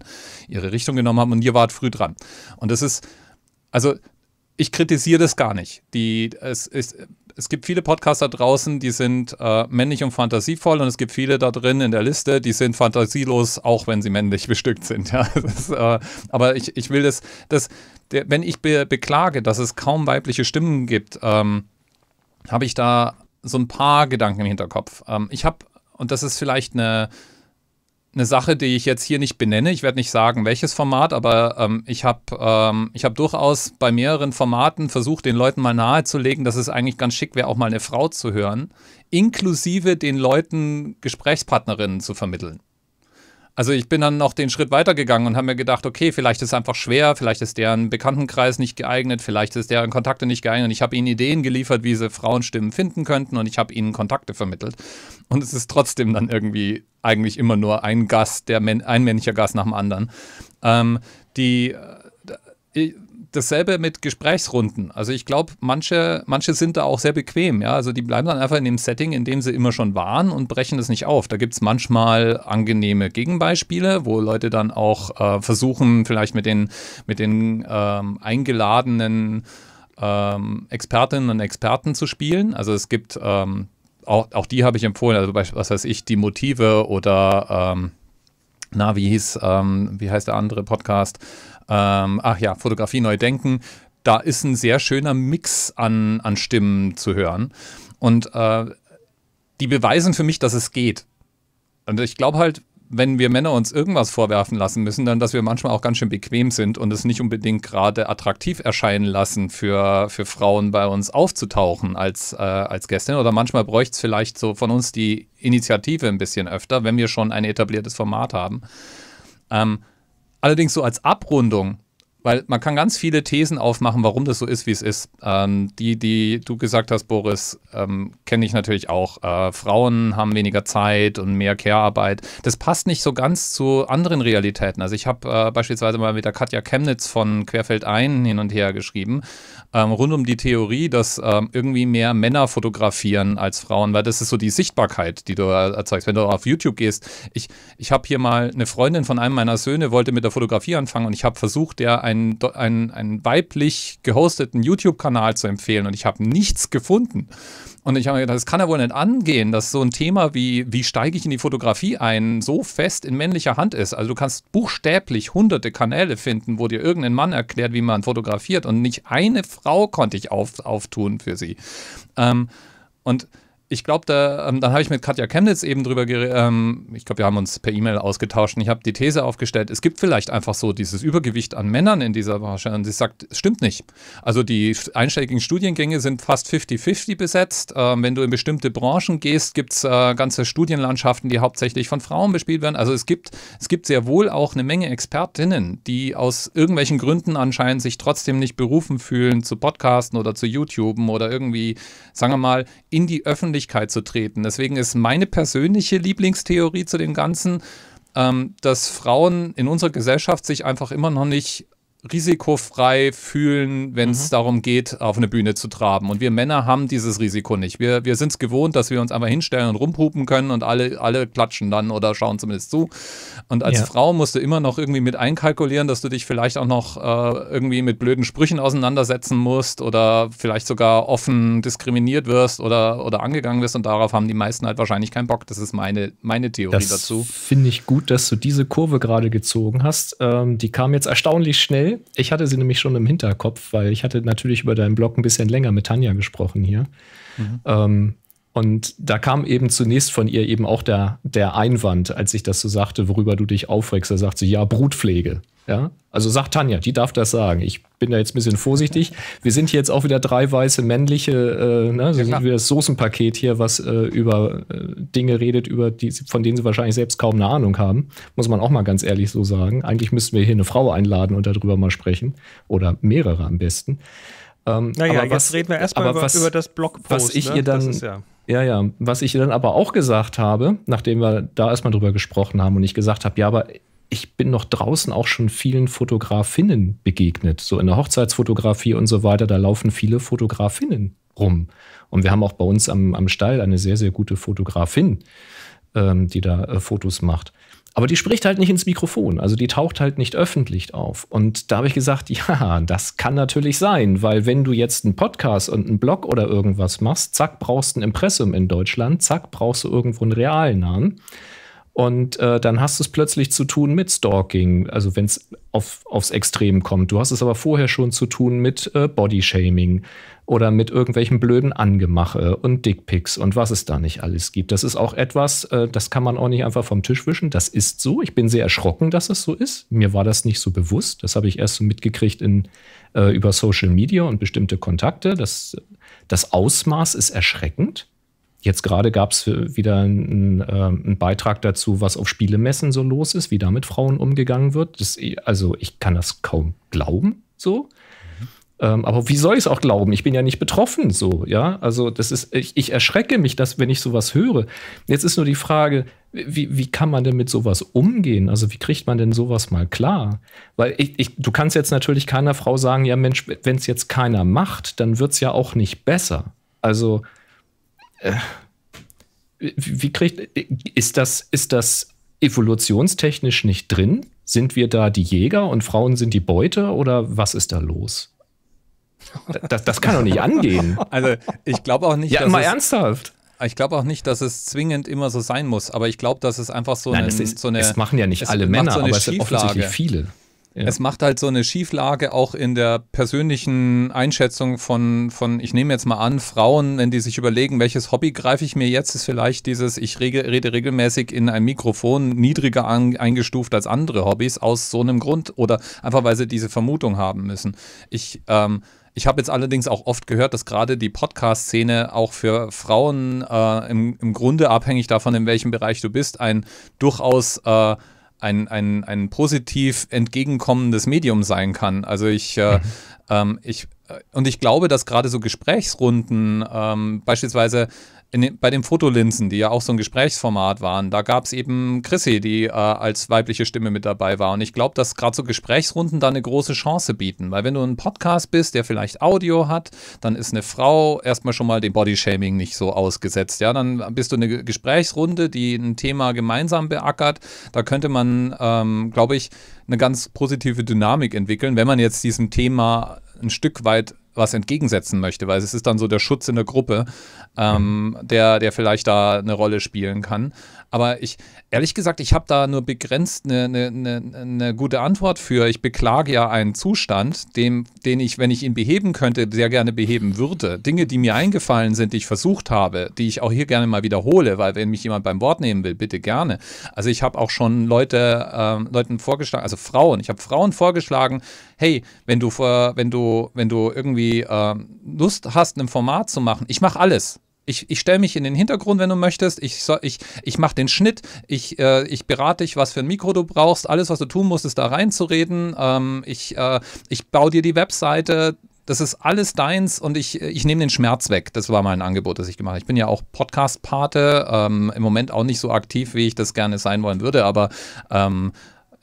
ihre Richtung genommen haben und ihr wart früh dran. Und das ist, also ich kritisiere das gar nicht. Die, es ist, es gibt viele Podcasts da draußen, die sind äh, männlich und fantasievoll und es gibt viele da drin in der Liste, die sind fantasielos, auch wenn sie männlich bestückt sind. Ja, ist, äh, aber ich, ich will das, das der, wenn ich be beklage, dass es kaum weibliche Stimmen gibt, ähm, habe ich da so ein paar Gedanken im Hinterkopf. Ähm, ich habe, und das ist vielleicht eine eine Sache, die ich jetzt hier nicht benenne. Ich werde nicht sagen, welches Format, aber ähm, ich habe ähm, hab durchaus bei mehreren Formaten versucht, den Leuten mal nahezulegen, dass es eigentlich ganz schick wäre, auch mal eine Frau zu hören, inklusive den Leuten Gesprächspartnerinnen zu vermitteln. Also ich bin dann noch den Schritt weitergegangen und habe mir gedacht, okay, vielleicht ist es einfach schwer, vielleicht ist deren Bekanntenkreis nicht geeignet, vielleicht ist deren Kontakte nicht geeignet. Und Ich habe ihnen Ideen geliefert, wie sie Frauenstimmen finden könnten und ich habe ihnen Kontakte vermittelt. Und es ist trotzdem dann irgendwie eigentlich immer nur ein Gas, der ein männlicher Gas nach dem anderen. Ähm, die, äh, äh dasselbe mit Gesprächsrunden. Also ich glaube, manche, manche sind da auch sehr bequem. Ja? Also die bleiben dann einfach in dem Setting, in dem sie immer schon waren und brechen das nicht auf. Da gibt es manchmal angenehme Gegenbeispiele, wo Leute dann auch äh, versuchen, vielleicht mit den, mit den ähm, eingeladenen ähm, Expertinnen und Experten zu spielen. Also es gibt ähm, auch, auch die habe ich empfohlen, also was weiß ich, die Motive oder ähm, na, wie hieß, ähm, wie heißt der andere Podcast? Ähm, ach ja, Fotografie neu denken. Da ist ein sehr schöner Mix an, an Stimmen zu hören. Und äh, die beweisen für mich, dass es geht. Und ich glaube halt, wenn wir Männer uns irgendwas vorwerfen lassen müssen, dann dass wir manchmal auch ganz schön bequem sind und es nicht unbedingt gerade attraktiv erscheinen lassen, für, für Frauen bei uns aufzutauchen als, äh, als Gästin. Oder manchmal bräuchte es vielleicht so von uns die Initiative ein bisschen öfter, wenn wir schon ein etabliertes Format haben. Ähm, allerdings so als Abrundung weil man kann ganz viele Thesen aufmachen, warum das so ist, wie es ist. Ähm, die, die du gesagt hast, Boris, ähm, kenne ich natürlich auch. Äh, Frauen haben weniger Zeit und mehr Care-Arbeit. Das passt nicht so ganz zu anderen Realitäten. Also ich habe äh, beispielsweise mal mit der Katja Chemnitz von Querfeld ein hin und her geschrieben ähm, rund um die Theorie, dass ähm, irgendwie mehr Männer fotografieren als Frauen, weil das ist so die Sichtbarkeit, die du erzeugst. Wenn du auf YouTube gehst, ich, ich habe hier mal eine Freundin von einem meiner Söhne, wollte mit der Fotografie anfangen und ich habe versucht, der einen, einen, einen weiblich gehosteten YouTube-Kanal zu empfehlen und ich habe nichts gefunden. Und ich habe mir gedacht, das kann ja wohl nicht angehen, dass so ein Thema wie, wie steige ich in die Fotografie ein, so fest in männlicher Hand ist. Also du kannst buchstäblich hunderte Kanäle finden, wo dir irgendein Mann erklärt, wie man fotografiert. Und nicht eine Frau konnte ich auf, auftun für sie. Ähm, und ich glaube, da, ähm, dann habe ich mit Katja Chemnitz eben drüber geredet. Ähm, ich glaube, wir haben uns per E-Mail ausgetauscht und ich habe die These aufgestellt, es gibt vielleicht einfach so dieses Übergewicht an Männern in dieser Branche. Und sie sagt, es stimmt nicht. Also die einschlägigen Studiengänge sind fast 50-50 besetzt. Ähm, wenn du in bestimmte Branchen gehst, gibt es äh, ganze Studienlandschaften, die hauptsächlich von Frauen bespielt werden. Also es gibt, es gibt sehr wohl auch eine Menge Expertinnen, die aus irgendwelchen Gründen anscheinend sich trotzdem nicht berufen fühlen zu Podcasten oder zu YouTuben oder irgendwie, sagen wir mal, in die Öffentlichkeit. Öffentlichkeit zu treten. Deswegen ist meine persönliche Lieblingstheorie zu dem Ganzen, ähm, dass Frauen in unserer Gesellschaft sich einfach immer noch nicht risikofrei fühlen, wenn es mhm. darum geht, auf eine Bühne zu traben. Und wir Männer haben dieses Risiko nicht. Wir, wir sind es gewohnt, dass wir uns einfach hinstellen und rumpupen können und alle, alle klatschen dann oder schauen zumindest zu. Und als ja. Frau musst du immer noch irgendwie mit einkalkulieren, dass du dich vielleicht auch noch äh, irgendwie mit blöden Sprüchen auseinandersetzen musst oder vielleicht sogar offen diskriminiert wirst oder, oder angegangen wirst. Und darauf haben die meisten halt wahrscheinlich keinen Bock. Das ist meine, meine Theorie das dazu. Finde ich gut, dass du diese Kurve gerade gezogen hast. Ähm, die kam jetzt erstaunlich schnell ich hatte sie nämlich schon im Hinterkopf, weil ich hatte natürlich über deinen Blog ein bisschen länger mit Tanja gesprochen hier. Mhm. Ähm, und da kam eben zunächst von ihr eben auch der, der Einwand, als ich das so sagte, worüber du dich aufregst. Da sagt sie, ja, Brutpflege. Ja? Also sagt Tanja, die darf das sagen. Ich bin da jetzt ein bisschen vorsichtig. Wir sind hier jetzt auch wieder drei weiße männliche, äh, ne? so ja, sind wir das Soßenpaket hier, was äh, über äh, Dinge redet, über die, von denen sie wahrscheinlich selbst kaum eine Ahnung haben. Muss man auch mal ganz ehrlich so sagen. Eigentlich müssten wir hier eine Frau einladen und darüber mal sprechen. Oder mehrere am besten. Ähm, naja, aber jetzt was, reden wir erstmal über, über, das Blogpost. Was ich ne? ihr dann ja ja, ja. Was ich dann aber auch gesagt habe, nachdem wir da erstmal drüber gesprochen haben und ich gesagt habe, ja, aber ich bin noch draußen auch schon vielen Fotografinnen begegnet. So in der Hochzeitsfotografie und so weiter, da laufen viele Fotografinnen rum. Und wir haben auch bei uns am, am Stall eine sehr, sehr gute Fotografin, ähm, die da äh, Fotos macht. Aber die spricht halt nicht ins Mikrofon, also die taucht halt nicht öffentlich auf. Und da habe ich gesagt, ja, das kann natürlich sein, weil wenn du jetzt einen Podcast und einen Blog oder irgendwas machst, zack, brauchst ein Impressum in Deutschland, zack, brauchst du irgendwo einen realen Namen. Und äh, dann hast du es plötzlich zu tun mit Stalking, also wenn es auf, aufs Extrem kommt. Du hast es aber vorher schon zu tun mit äh, Bodyshaming oder mit irgendwelchen blöden Angemache und Dickpics und was es da nicht alles gibt. Das ist auch etwas, äh, das kann man auch nicht einfach vom Tisch wischen. Das ist so. Ich bin sehr erschrocken, dass es so ist. Mir war das nicht so bewusst. Das habe ich erst so mitgekriegt in, äh, über Social Media und bestimmte Kontakte. Das, das Ausmaß ist erschreckend. Jetzt gerade gab es wieder einen, äh, einen, Beitrag dazu, was auf Spielemessen so los ist, wie da mit Frauen umgegangen wird. Das, also ich kann das kaum glauben, so. Ähm, aber wie soll ich es auch glauben? Ich bin ja nicht betroffen, so, ja. Also das ist, ich, ich erschrecke mich, dass, wenn ich sowas höre. Jetzt ist nur die Frage, wie, wie kann man denn mit sowas umgehen? Also wie kriegt man denn sowas mal klar? Weil ich, ich, du kannst jetzt natürlich keiner Frau sagen, ja Mensch, wenn es jetzt keiner macht, dann wird es ja auch nicht besser. Also äh, wie kriegt, ist das, ist das evolutionstechnisch nicht drin? Sind wir da die Jäger und Frauen sind die Beute oder was ist da los? Das, das kann doch nicht angehen. Also ich glaube auch nicht. Ja, mal ernsthaft. Ich glaube auch nicht, dass es zwingend immer so sein muss, aber ich glaube, dass es einfach so, Nein, einen, ist, so eine. Es machen ja nicht alle Männer, so aber es sind offensichtlich viele. Es macht halt so eine Schieflage auch in der persönlichen Einschätzung von, von ich nehme jetzt mal an, Frauen, wenn die sich überlegen, welches Hobby greife ich mir jetzt, ist vielleicht dieses, ich rege, rede regelmäßig in ein Mikrofon niedriger an, eingestuft als andere Hobbys aus so einem Grund oder einfach, weil sie diese Vermutung haben müssen. Ich, ähm, ich habe jetzt allerdings auch oft gehört, dass gerade die Podcast-Szene auch für Frauen äh, im, im Grunde abhängig davon, in welchem Bereich du bist, ein durchaus äh, ein, ein, ein positiv entgegenkommendes Medium sein kann. Also ich, äh, mhm. ähm, ich, äh, und ich glaube, dass gerade so Gesprächsrunden ähm, beispielsweise in, bei den Fotolinsen, die ja auch so ein Gesprächsformat waren, da gab es eben Chrissy, die äh, als weibliche Stimme mit dabei war. Und ich glaube, dass gerade so Gesprächsrunden da eine große Chance bieten. Weil wenn du ein Podcast bist, der vielleicht Audio hat, dann ist eine Frau erstmal schon mal dem Bodyshaming nicht so ausgesetzt. Ja, dann bist du eine Gesprächsrunde, die ein Thema gemeinsam beackert. Da könnte man, ähm, glaube ich, eine ganz positive Dynamik entwickeln, wenn man jetzt diesem Thema ein Stück weit was entgegensetzen möchte, weil es ist dann so der Schutz in der Gruppe, ähm, der, der vielleicht da eine Rolle spielen kann. Aber ich, ehrlich gesagt, ich habe da nur begrenzt eine, eine, eine, ne gute Antwort für. Ich beklage ja einen Zustand, dem, den ich, wenn ich ihn beheben könnte, sehr gerne beheben würde. Dinge, die mir eingefallen sind, die ich versucht habe, die ich auch hier gerne mal wiederhole, weil wenn mich jemand beim Wort nehmen will, bitte gerne. Also ich habe auch schon Leute, ähm, Leuten vorgeschlagen, also Frauen, ich habe Frauen vorgeschlagen, hey, wenn du, wenn du, wenn du irgendwie ähm, Lust hast, ein Format zu machen, ich mache alles ich, ich stelle mich in den Hintergrund, wenn du möchtest. Ich, ich, ich mache den Schnitt. Ich, äh, ich berate dich, was für ein Mikro du brauchst. Alles, was du tun musst, ist da reinzureden. Ähm, ich, äh, ich baue dir die Webseite. Das ist alles deins und ich, ich nehme den Schmerz weg. Das war mein Angebot, das ich gemacht habe. Ich bin ja auch Podcast-Pate, ähm, im Moment auch nicht so aktiv, wie ich das gerne sein wollen würde, aber ähm,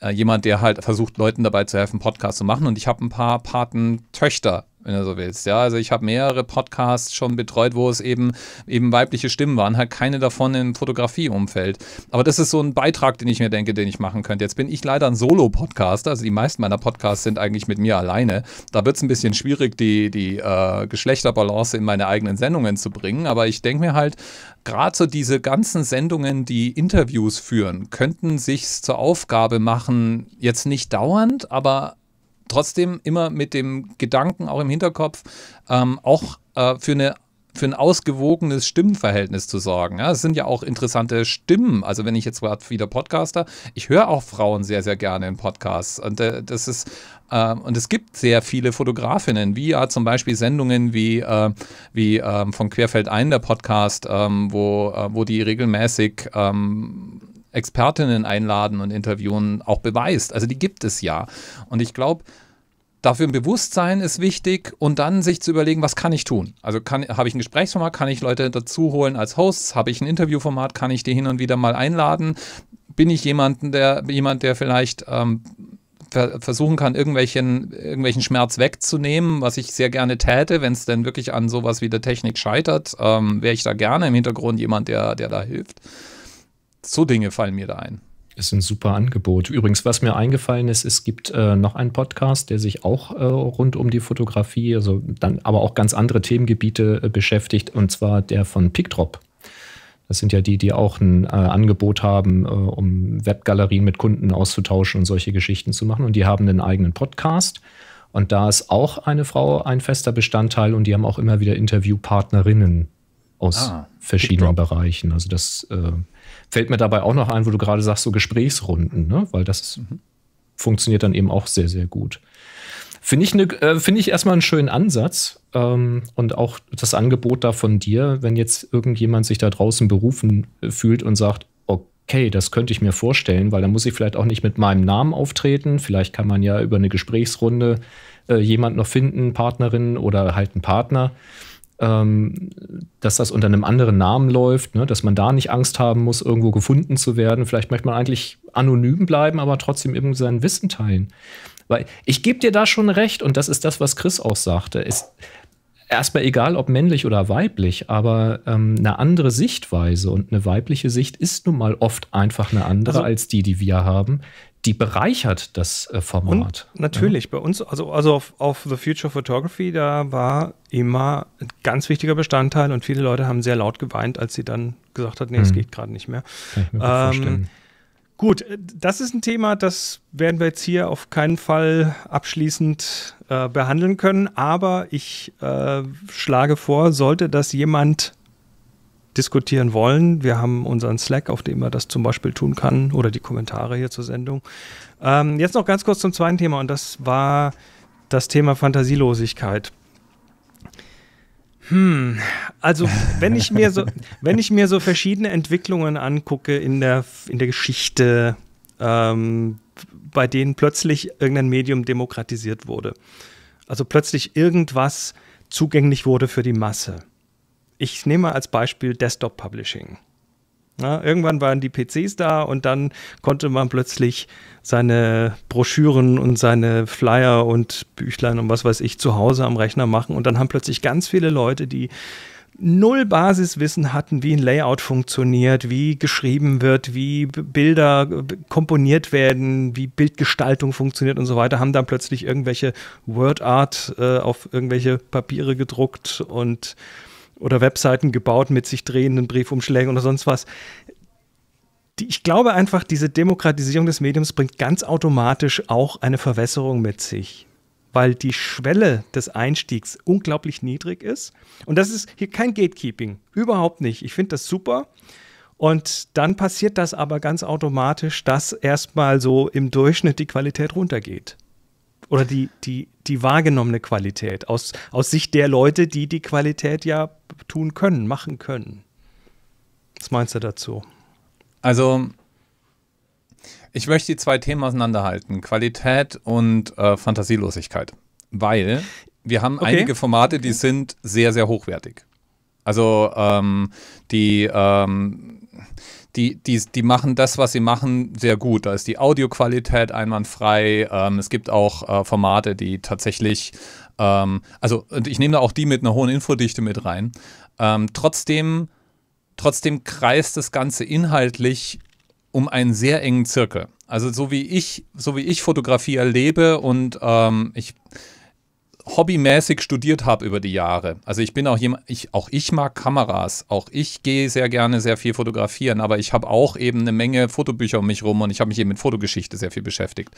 äh, jemand, der halt versucht, Leuten dabei zu helfen, Podcasts zu machen. Und ich habe ein paar Paten-Töchter, wenn du so willst. Ja, also ich habe mehrere Podcasts schon betreut, wo es eben, eben weibliche Stimmen waren, halt keine davon im Fotografieumfeld. Aber das ist so ein Beitrag, den ich mir denke, den ich machen könnte. Jetzt bin ich leider ein Solo-Podcaster, also die meisten meiner Podcasts sind eigentlich mit mir alleine. Da wird es ein bisschen schwierig, die, die äh, Geschlechterbalance in meine eigenen Sendungen zu bringen, aber ich denke mir halt, gerade so diese ganzen Sendungen, die Interviews führen, könnten sich zur Aufgabe machen, jetzt nicht dauernd, aber trotzdem immer mit dem Gedanken auch im Hinterkopf, ähm, auch äh, für eine für ein ausgewogenes Stimmenverhältnis zu sorgen. Ja, es sind ja auch interessante Stimmen. Also wenn ich jetzt gerade wieder Podcaster, ich höre auch Frauen sehr, sehr gerne in Podcasts. Und äh, das ist ähm, und es gibt sehr viele Fotografinnen, wie ja zum Beispiel Sendungen wie, äh, wie ähm, von Querfeld ein, der Podcast, ähm, wo, äh, wo die regelmäßig ähm, Expertinnen einladen und interviewen, auch beweist. Also die gibt es ja. Und ich glaube, dafür ein Bewusstsein ist wichtig und dann sich zu überlegen, was kann ich tun? Also habe ich ein Gesprächsformat, kann ich Leute dazu holen als Hosts, habe ich ein Interviewformat, kann ich die hin und wieder mal einladen? Bin ich jemanden, der, jemand, der vielleicht ähm, versuchen kann, irgendwelchen, irgendwelchen Schmerz wegzunehmen, was ich sehr gerne täte, wenn es denn wirklich an sowas wie der Technik scheitert, ähm, wäre ich da gerne im Hintergrund jemand, der, der da hilft. So Dinge fallen mir da ein. Ist ein super Angebot. Übrigens, was mir eingefallen ist, es gibt äh, noch einen Podcast, der sich auch äh, rund um die Fotografie, also dann aber auch ganz andere Themengebiete äh, beschäftigt, und zwar der von Pickdrop. Das sind ja die, die auch ein äh, Angebot haben, äh, um Webgalerien mit Kunden auszutauschen und solche Geschichten zu machen. Und die haben einen eigenen Podcast. Und da ist auch eine Frau ein fester Bestandteil und die haben auch immer wieder Interviewpartnerinnen aus ah, verschiedenen Bereichen. Also das äh, Fällt mir dabei auch noch ein, wo du gerade sagst, so Gesprächsrunden, ne? weil das mhm. funktioniert dann eben auch sehr, sehr gut. Finde ich, ne, äh, find ich erstmal einen schönen Ansatz ähm, und auch das Angebot da von dir, wenn jetzt irgendjemand sich da draußen berufen äh, fühlt und sagt, okay, das könnte ich mir vorstellen, weil dann muss ich vielleicht auch nicht mit meinem Namen auftreten. Vielleicht kann man ja über eine Gesprächsrunde äh, jemand noch finden, Partnerin oder halt einen Partner, ähm, dass das unter einem anderen Namen läuft, ne? dass man da nicht Angst haben muss, irgendwo gefunden zu werden. Vielleicht möchte man eigentlich anonym bleiben, aber trotzdem irgendwie sein Wissen teilen. Weil ich gebe dir da schon recht, und das ist das, was Chris auch sagte. Ist erstmal egal, ob männlich oder weiblich, aber ähm, eine andere Sichtweise und eine weibliche Sicht ist nun mal oft einfach eine andere also, als die, die wir haben die bereichert das äh, Format. Und natürlich, ja. bei uns, also, also auf, auf The Future Photography, da war immer ein ganz wichtiger Bestandteil und viele Leute haben sehr laut geweint, als sie dann gesagt hat, nee, es hm. geht gerade nicht mehr. ähm, Gut, äh, das ist ein Thema, das werden wir jetzt hier auf keinen Fall abschließend äh, behandeln können, aber ich äh, schlage vor, sollte das jemand diskutieren wollen. Wir haben unseren Slack, auf dem man das zum Beispiel tun kann oder die Kommentare hier zur Sendung. Ähm, jetzt noch ganz kurz zum zweiten Thema und das war das Thema Fantasielosigkeit. Hm, also wenn ich mir so, wenn ich mir so verschiedene Entwicklungen angucke in der, in der Geschichte, ähm, bei denen plötzlich irgendein Medium demokratisiert wurde. Also plötzlich irgendwas zugänglich wurde für die Masse ich nehme mal als Beispiel Desktop Publishing. Na, irgendwann waren die PCs da und dann konnte man plötzlich seine Broschüren und seine Flyer und Büchlein und was weiß ich zu Hause am Rechner machen. Und dann haben plötzlich ganz viele Leute, die null Basiswissen hatten, wie ein Layout funktioniert, wie geschrieben wird, wie Bilder äh, komponiert werden, wie Bildgestaltung funktioniert und so weiter, haben dann plötzlich irgendwelche Word Art äh, auf irgendwelche Papiere gedruckt und oder Webseiten gebaut mit sich drehenden Briefumschlägen oder sonst was. Die, ich glaube einfach, diese Demokratisierung des Mediums bringt ganz automatisch auch eine Verwässerung mit sich, weil die Schwelle des Einstiegs unglaublich niedrig ist. Und das ist hier kein Gatekeeping, überhaupt nicht. Ich finde das super. Und dann passiert das aber ganz automatisch, dass erstmal so im Durchschnitt die Qualität runtergeht oder die, die, die wahrgenommene Qualität aus, aus Sicht der Leute, die die Qualität ja tun können, machen können. Was meinst du dazu? Also, ich möchte die zwei Themen auseinanderhalten: Qualität und äh, Fantasielosigkeit. Weil wir haben okay. einige Formate, die okay. sind sehr, sehr hochwertig. Also, ähm, die. Ähm, die, die, die machen das, was sie machen, sehr gut. Da ist die Audioqualität einwandfrei. Ähm, es gibt auch äh, Formate, die tatsächlich, ähm, also und ich nehme da auch die mit einer hohen Infodichte mit rein. Ähm, trotzdem, trotzdem kreist das Ganze inhaltlich um einen sehr engen Zirkel. Also so wie ich, so wie ich Fotografie erlebe und ähm, ich hobbymäßig studiert habe über die Jahre. Also ich bin auch jemand, ich, auch ich mag Kameras, auch ich gehe sehr gerne sehr viel fotografieren, aber ich habe auch eben eine Menge Fotobücher um mich rum und ich habe mich eben mit Fotogeschichte sehr viel beschäftigt.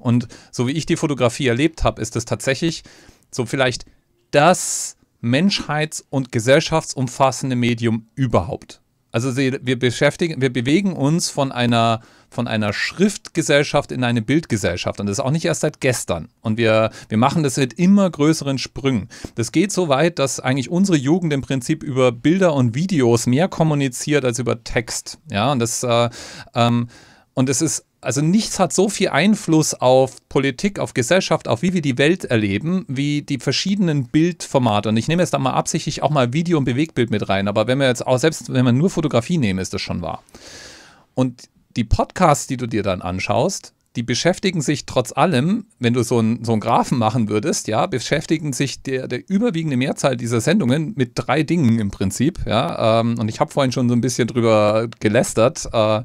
Und so wie ich die Fotografie erlebt habe, ist es tatsächlich so vielleicht das menschheits- und gesellschaftsumfassende Medium überhaupt. Also sie, wir beschäftigen, wir bewegen uns von einer, von einer Schriftgesellschaft in eine Bildgesellschaft. Und das ist auch nicht erst seit gestern. Und wir, wir machen das mit immer größeren Sprüngen. Das geht so weit, dass eigentlich unsere Jugend im Prinzip über Bilder und Videos mehr kommuniziert als über Text. Ja, und das, äh, ähm, und es ist also nichts hat so viel Einfluss auf Politik, auf Gesellschaft, auf wie wir die Welt erleben, wie die verschiedenen Bildformate. Und ich nehme jetzt da mal absichtlich auch mal Video und Bewegbild mit rein. Aber wenn wir jetzt auch, selbst wenn wir nur Fotografie nehmen, ist das schon wahr. Und die Podcasts, die du dir dann anschaust, die beschäftigen sich trotz allem, wenn du so, ein, so einen Graphen machen würdest, ja, beschäftigen sich der, der überwiegende Mehrzahl dieser Sendungen mit drei Dingen im Prinzip, ja. Ähm, und ich habe vorhin schon so ein bisschen drüber gelästert. Äh,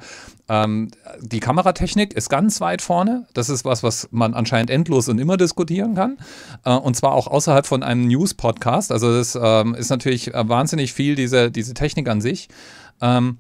ähm, die Kameratechnik ist ganz weit vorne. Das ist was, was man anscheinend endlos und immer diskutieren kann. Äh, und zwar auch außerhalb von einem News-Podcast. Also das ähm, ist natürlich äh, wahnsinnig viel, diese, diese Technik an sich. Ähm,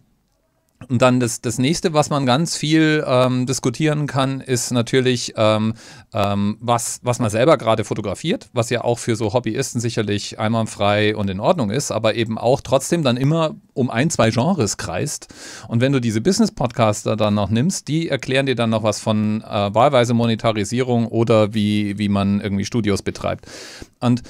und dann das, das nächste, was man ganz viel ähm, diskutieren kann, ist natürlich, ähm, ähm, was, was man selber gerade fotografiert, was ja auch für so Hobbyisten sicherlich einwandfrei und in Ordnung ist, aber eben auch trotzdem dann immer um ein, zwei Genres kreist. Und wenn du diese Business-Podcaster dann noch nimmst, die erklären dir dann noch was von äh, wahlweise Monetarisierung oder wie, wie man irgendwie Studios betreibt. Und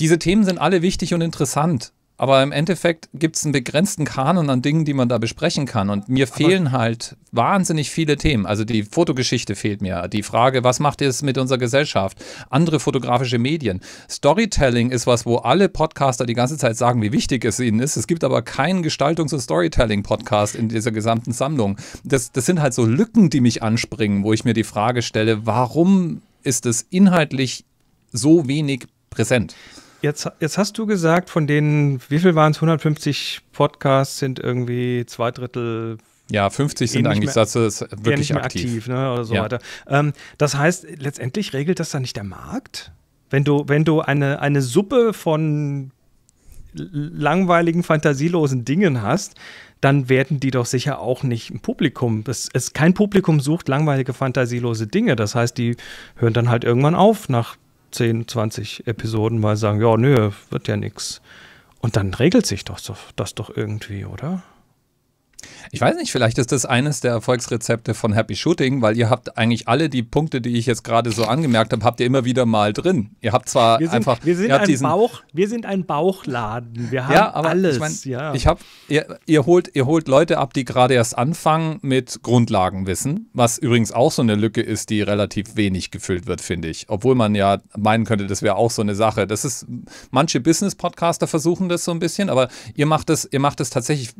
diese Themen sind alle wichtig und interessant. Aber im Endeffekt gibt es einen begrenzten Kanon an Dingen, die man da besprechen kann. Und mir aber fehlen halt wahnsinnig viele Themen. Also die Fotogeschichte fehlt mir. Die Frage, was macht es mit unserer Gesellschaft? Andere fotografische Medien. Storytelling ist was, wo alle Podcaster die ganze Zeit sagen, wie wichtig es ihnen ist. Es gibt aber keinen Gestaltungs- und Storytelling-Podcast in dieser gesamten Sammlung. Das, das sind halt so Lücken, die mich anspringen, wo ich mir die Frage stelle, warum ist es inhaltlich so wenig präsent? Jetzt, jetzt hast du gesagt, von denen, wie viel waren es? 150 Podcasts sind irgendwie zwei Drittel ja, 50 sind eh eigentlich mehr, das ist eh wirklich nicht aktiv. aktiv ne, oder so ja. weiter. Ähm, das heißt, letztendlich regelt das dann nicht der Markt? Wenn du, wenn du eine, eine Suppe von langweiligen, fantasielosen Dingen hast, dann werden die doch sicher auch nicht ein Publikum. Es, es, kein Publikum sucht langweilige, fantasielose Dinge. Das heißt, die hören dann halt irgendwann auf nach 10, 20 Episoden mal sagen, ja, nö, wird ja nix. Und dann regelt sich doch das doch irgendwie, oder? Ich weiß nicht, vielleicht ist das eines der Erfolgsrezepte von Happy Shooting, weil ihr habt eigentlich alle die Punkte, die ich jetzt gerade so angemerkt habe, habt ihr immer wieder mal drin. Ihr habt zwar wir sind, einfach. Wir sind, ein diesen, Bauch, wir sind ein Bauchladen. Wir haben ja, aber alles. Ich, mein, ja. ich hab, ihr, ihr, holt, ihr holt Leute ab, die gerade erst anfangen mit Grundlagenwissen, was übrigens auch so eine Lücke ist, die relativ wenig gefüllt wird, finde ich. Obwohl man ja meinen könnte, das wäre auch so eine Sache. Das ist, manche Business-Podcaster versuchen das so ein bisschen, aber ihr macht es tatsächlich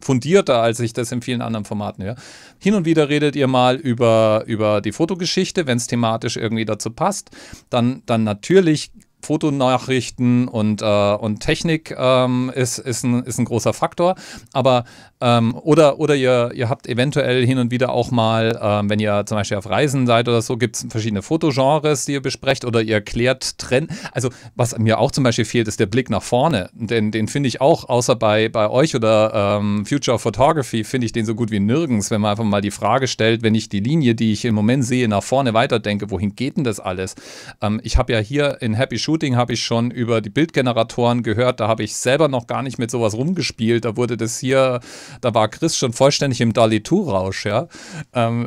fundierter als als ich das in vielen anderen Formaten höre. Hin und wieder redet ihr mal über, über die Fotogeschichte, wenn es thematisch irgendwie dazu passt. Dann, dann natürlich Fotonachrichten und, äh, und Technik ähm, ist, ist, ein, ist ein großer Faktor. Aber ähm, oder, oder ihr, ihr habt eventuell hin und wieder auch mal, ähm, wenn ihr zum Beispiel auf Reisen seid oder so, gibt es verschiedene Fotogenres, die ihr besprecht oder ihr klärt Trend. Also was mir auch zum Beispiel fehlt, ist der Blick nach vorne. Den, den finde ich auch, außer bei, bei euch oder ähm, Future of Photography, finde ich den so gut wie nirgends, wenn man einfach mal die Frage stellt, wenn ich die Linie, die ich im Moment sehe, nach vorne weiterdenke, wohin geht denn das alles? Ähm, ich habe ja hier in Happy Show Shooting habe ich schon über die Bildgeneratoren gehört. Da habe ich selber noch gar nicht mit sowas rumgespielt. Da wurde das hier, da war Chris schon vollständig im Dali 2-Rausch, ja. Ähm,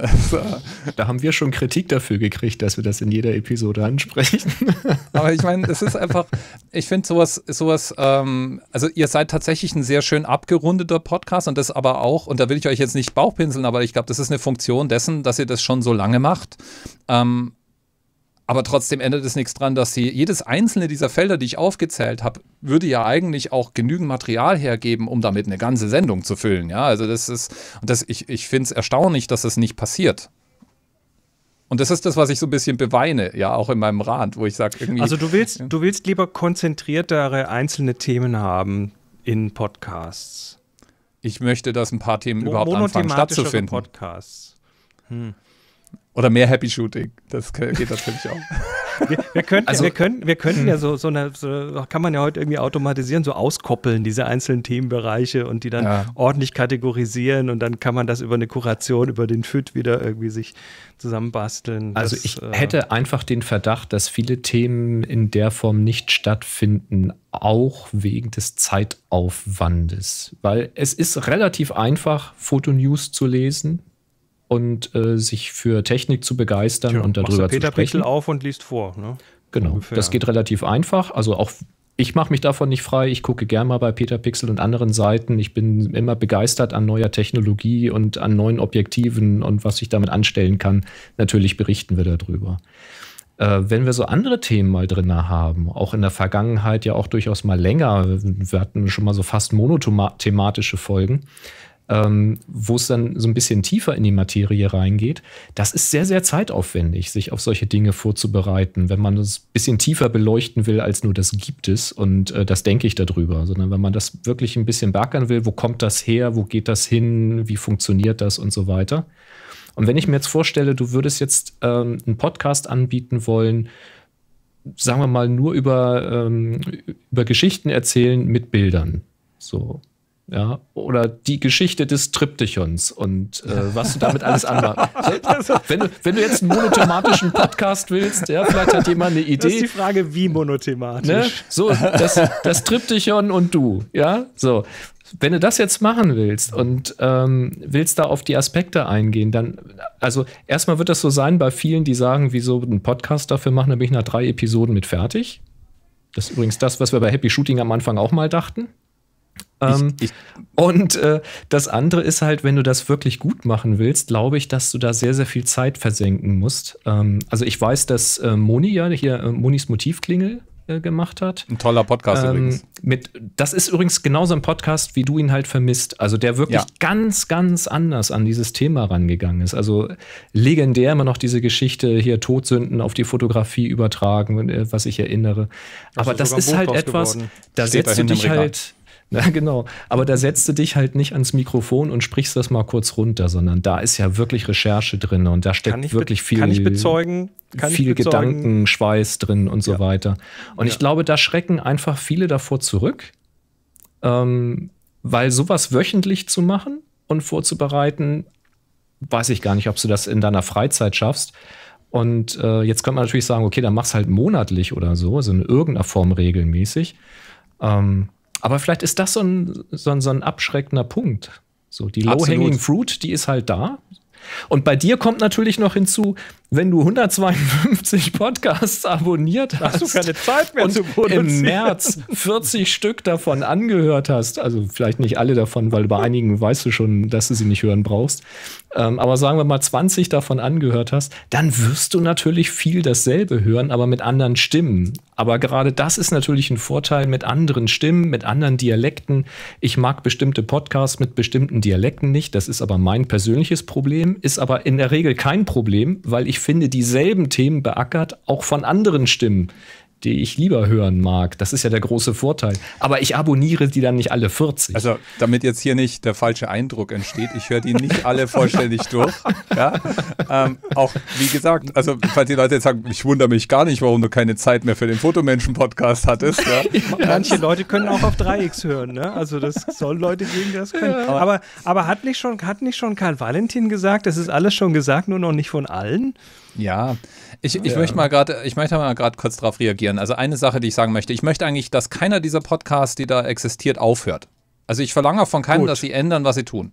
da haben wir schon Kritik dafür gekriegt, dass wir das in jeder Episode ansprechen. Aber ich meine, es ist einfach, ich finde sowas, sowas, ähm, also ihr seid tatsächlich ein sehr schön abgerundeter Podcast und das aber auch, und da will ich euch jetzt nicht Bauchpinseln, aber ich glaube, das ist eine Funktion dessen, dass ihr das schon so lange macht. Ähm, aber trotzdem ändert es nichts dran, dass sie jedes einzelne dieser Felder, die ich aufgezählt habe, würde ja eigentlich auch genügend Material hergeben, um damit eine ganze Sendung zu füllen. Ja, also das ist, und das, ich, ich finde es erstaunlich, dass das nicht passiert. Und das ist das, was ich so ein bisschen beweine, ja, auch in meinem Rand, wo ich sage, irgendwie. Also du willst, du willst lieber konzentriertere einzelne Themen haben in Podcasts. Ich möchte, dass ein paar Themen Mo überhaupt anfangen stattzufinden. Podcasts. Hm. Oder mehr Happy Shooting. Das geht natürlich auch. Wir, wir könnten, also, wir können, wir könnten ja hm. so, so eine, so, kann man ja heute irgendwie automatisieren, so auskoppeln, diese einzelnen Themenbereiche und die dann ja. ordentlich kategorisieren und dann kann man das über eine Kuration, über den FIT wieder irgendwie sich zusammenbasteln. Also das, ich äh, hätte einfach den Verdacht, dass viele Themen in der Form nicht stattfinden, auch wegen des Zeitaufwandes. Weil es ist relativ einfach, Fotonews zu lesen und äh, sich für Technik zu begeistern Tja, und darüber zu Peter sprechen. Peter Pickel auf und liest vor. Ne? Genau, Ungefähr. das geht relativ einfach. Also auch ich mache mich davon nicht frei. Ich gucke gern mal bei Peter Pixel und anderen Seiten. Ich bin immer begeistert an neuer Technologie und an neuen Objektiven und was ich damit anstellen kann. Natürlich berichten wir darüber. Äh, wenn wir so andere Themen mal drin haben, auch in der Vergangenheit ja auch durchaus mal länger, wir hatten schon mal so fast monothematische Folgen, ähm, wo es dann so ein bisschen tiefer in die Materie reingeht, das ist sehr, sehr zeitaufwendig, sich auf solche Dinge vorzubereiten, wenn man es ein bisschen tiefer beleuchten will, als nur das gibt es und äh, das denke ich darüber, sondern wenn man das wirklich ein bisschen bergern will, wo kommt das her, wo geht das hin, wie funktioniert das und so weiter. Und wenn ich mir jetzt vorstelle, du würdest jetzt ähm, einen Podcast anbieten wollen, sagen wir mal, nur über, ähm, über Geschichten erzählen mit Bildern. So. Ja, oder die Geschichte des Triptychons und äh, was du damit alles anmachst. wenn, du, wenn du jetzt einen monothematischen Podcast willst, ja, vielleicht hat jemand eine Idee. Das ist die Frage, wie monothematisch. Ne? So, das, das Triptychon und du, ja, so. Wenn du das jetzt machen willst und ähm, willst da auf die Aspekte eingehen, dann, also erstmal wird das so sein bei vielen, die sagen, wieso einen Podcast dafür machen, dann bin ich nach drei Episoden mit fertig. Das ist übrigens das, was wir bei Happy Shooting am Anfang auch mal dachten. Ähm, ich, ich. Und äh, das andere ist halt, wenn du das wirklich gut machen willst, glaube ich, dass du da sehr, sehr viel Zeit versenken musst. Ähm, also ich weiß, dass äh, Moni ja hier äh, Monis Motivklingel äh, gemacht hat. Ein toller Podcast ähm, übrigens. Mit, das ist übrigens genauso ein Podcast, wie du ihn halt vermisst. Also der wirklich ja. ganz, ganz anders an dieses Thema rangegangen ist. Also legendär immer noch diese Geschichte hier Todsünden auf die Fotografie übertragen, äh, was ich erinnere. Das Aber das ist halt etwas, geworden. da Steht setzt du dich halt na, genau. Aber da setzt du dich halt nicht ans Mikrofon und sprichst das mal kurz runter, sondern da ist ja wirklich Recherche drin und da steckt wirklich viel, kann ich bezeugen, kann viel Gedankenschweiß drin und so ja. weiter. Und ja. ich glaube, da schrecken einfach viele davor zurück, ähm, weil sowas wöchentlich zu machen und vorzubereiten, weiß ich gar nicht, ob du das in deiner Freizeit schaffst. Und äh, jetzt könnte man natürlich sagen, okay, dann mach's halt monatlich oder so, also in irgendeiner Form regelmäßig. Ähm, aber vielleicht ist das so ein, so ein, so ein abschreckender Punkt. So, die Low-Hanging Fruit, die ist halt da. Und bei dir kommt natürlich noch hinzu, wenn du 152 Podcasts abonniert hast, hast du keine Zeit mehr und zu im März 40 Stück davon angehört hast, also vielleicht nicht alle davon, weil bei einigen weißt du schon, dass du sie nicht hören brauchst, ähm, aber sagen wir mal 20 davon angehört hast, dann wirst du natürlich viel dasselbe hören, aber mit anderen Stimmen. Aber gerade das ist natürlich ein Vorteil mit anderen Stimmen, mit anderen Dialekten. Ich mag bestimmte Podcasts mit bestimmten Dialekten nicht, das ist aber mein persönliches Problem, ist aber in der Regel kein Problem, weil ich finde, dieselben Themen beackert, auch von anderen Stimmen die ich lieber hören mag. Das ist ja der große Vorteil. Aber ich abonniere die dann nicht alle 40. Also, damit jetzt hier nicht der falsche Eindruck entsteht, ich höre die nicht alle vollständig durch. Ja? Ähm, auch wie gesagt, also falls die Leute jetzt sagen, ich wundere mich gar nicht, warum du keine Zeit mehr für den Fotomenschen-Podcast hattest. Ja? Manche Leute können auch auf 3X hören, ne? Also das soll Leute geben, die das können. Ja. Aber, aber hat nicht schon, hat nicht schon Karl Valentin gesagt, das ist alles schon gesagt, nur noch nicht von allen? Ja, ich, ich ja. möchte mal gerade, ich möchte mal gerade kurz darauf reagieren. Also eine Sache, die ich sagen möchte, ich möchte eigentlich, dass keiner dieser Podcasts, die da existiert, aufhört. Also ich verlange auch von keinem, gut. dass sie ändern, was sie tun.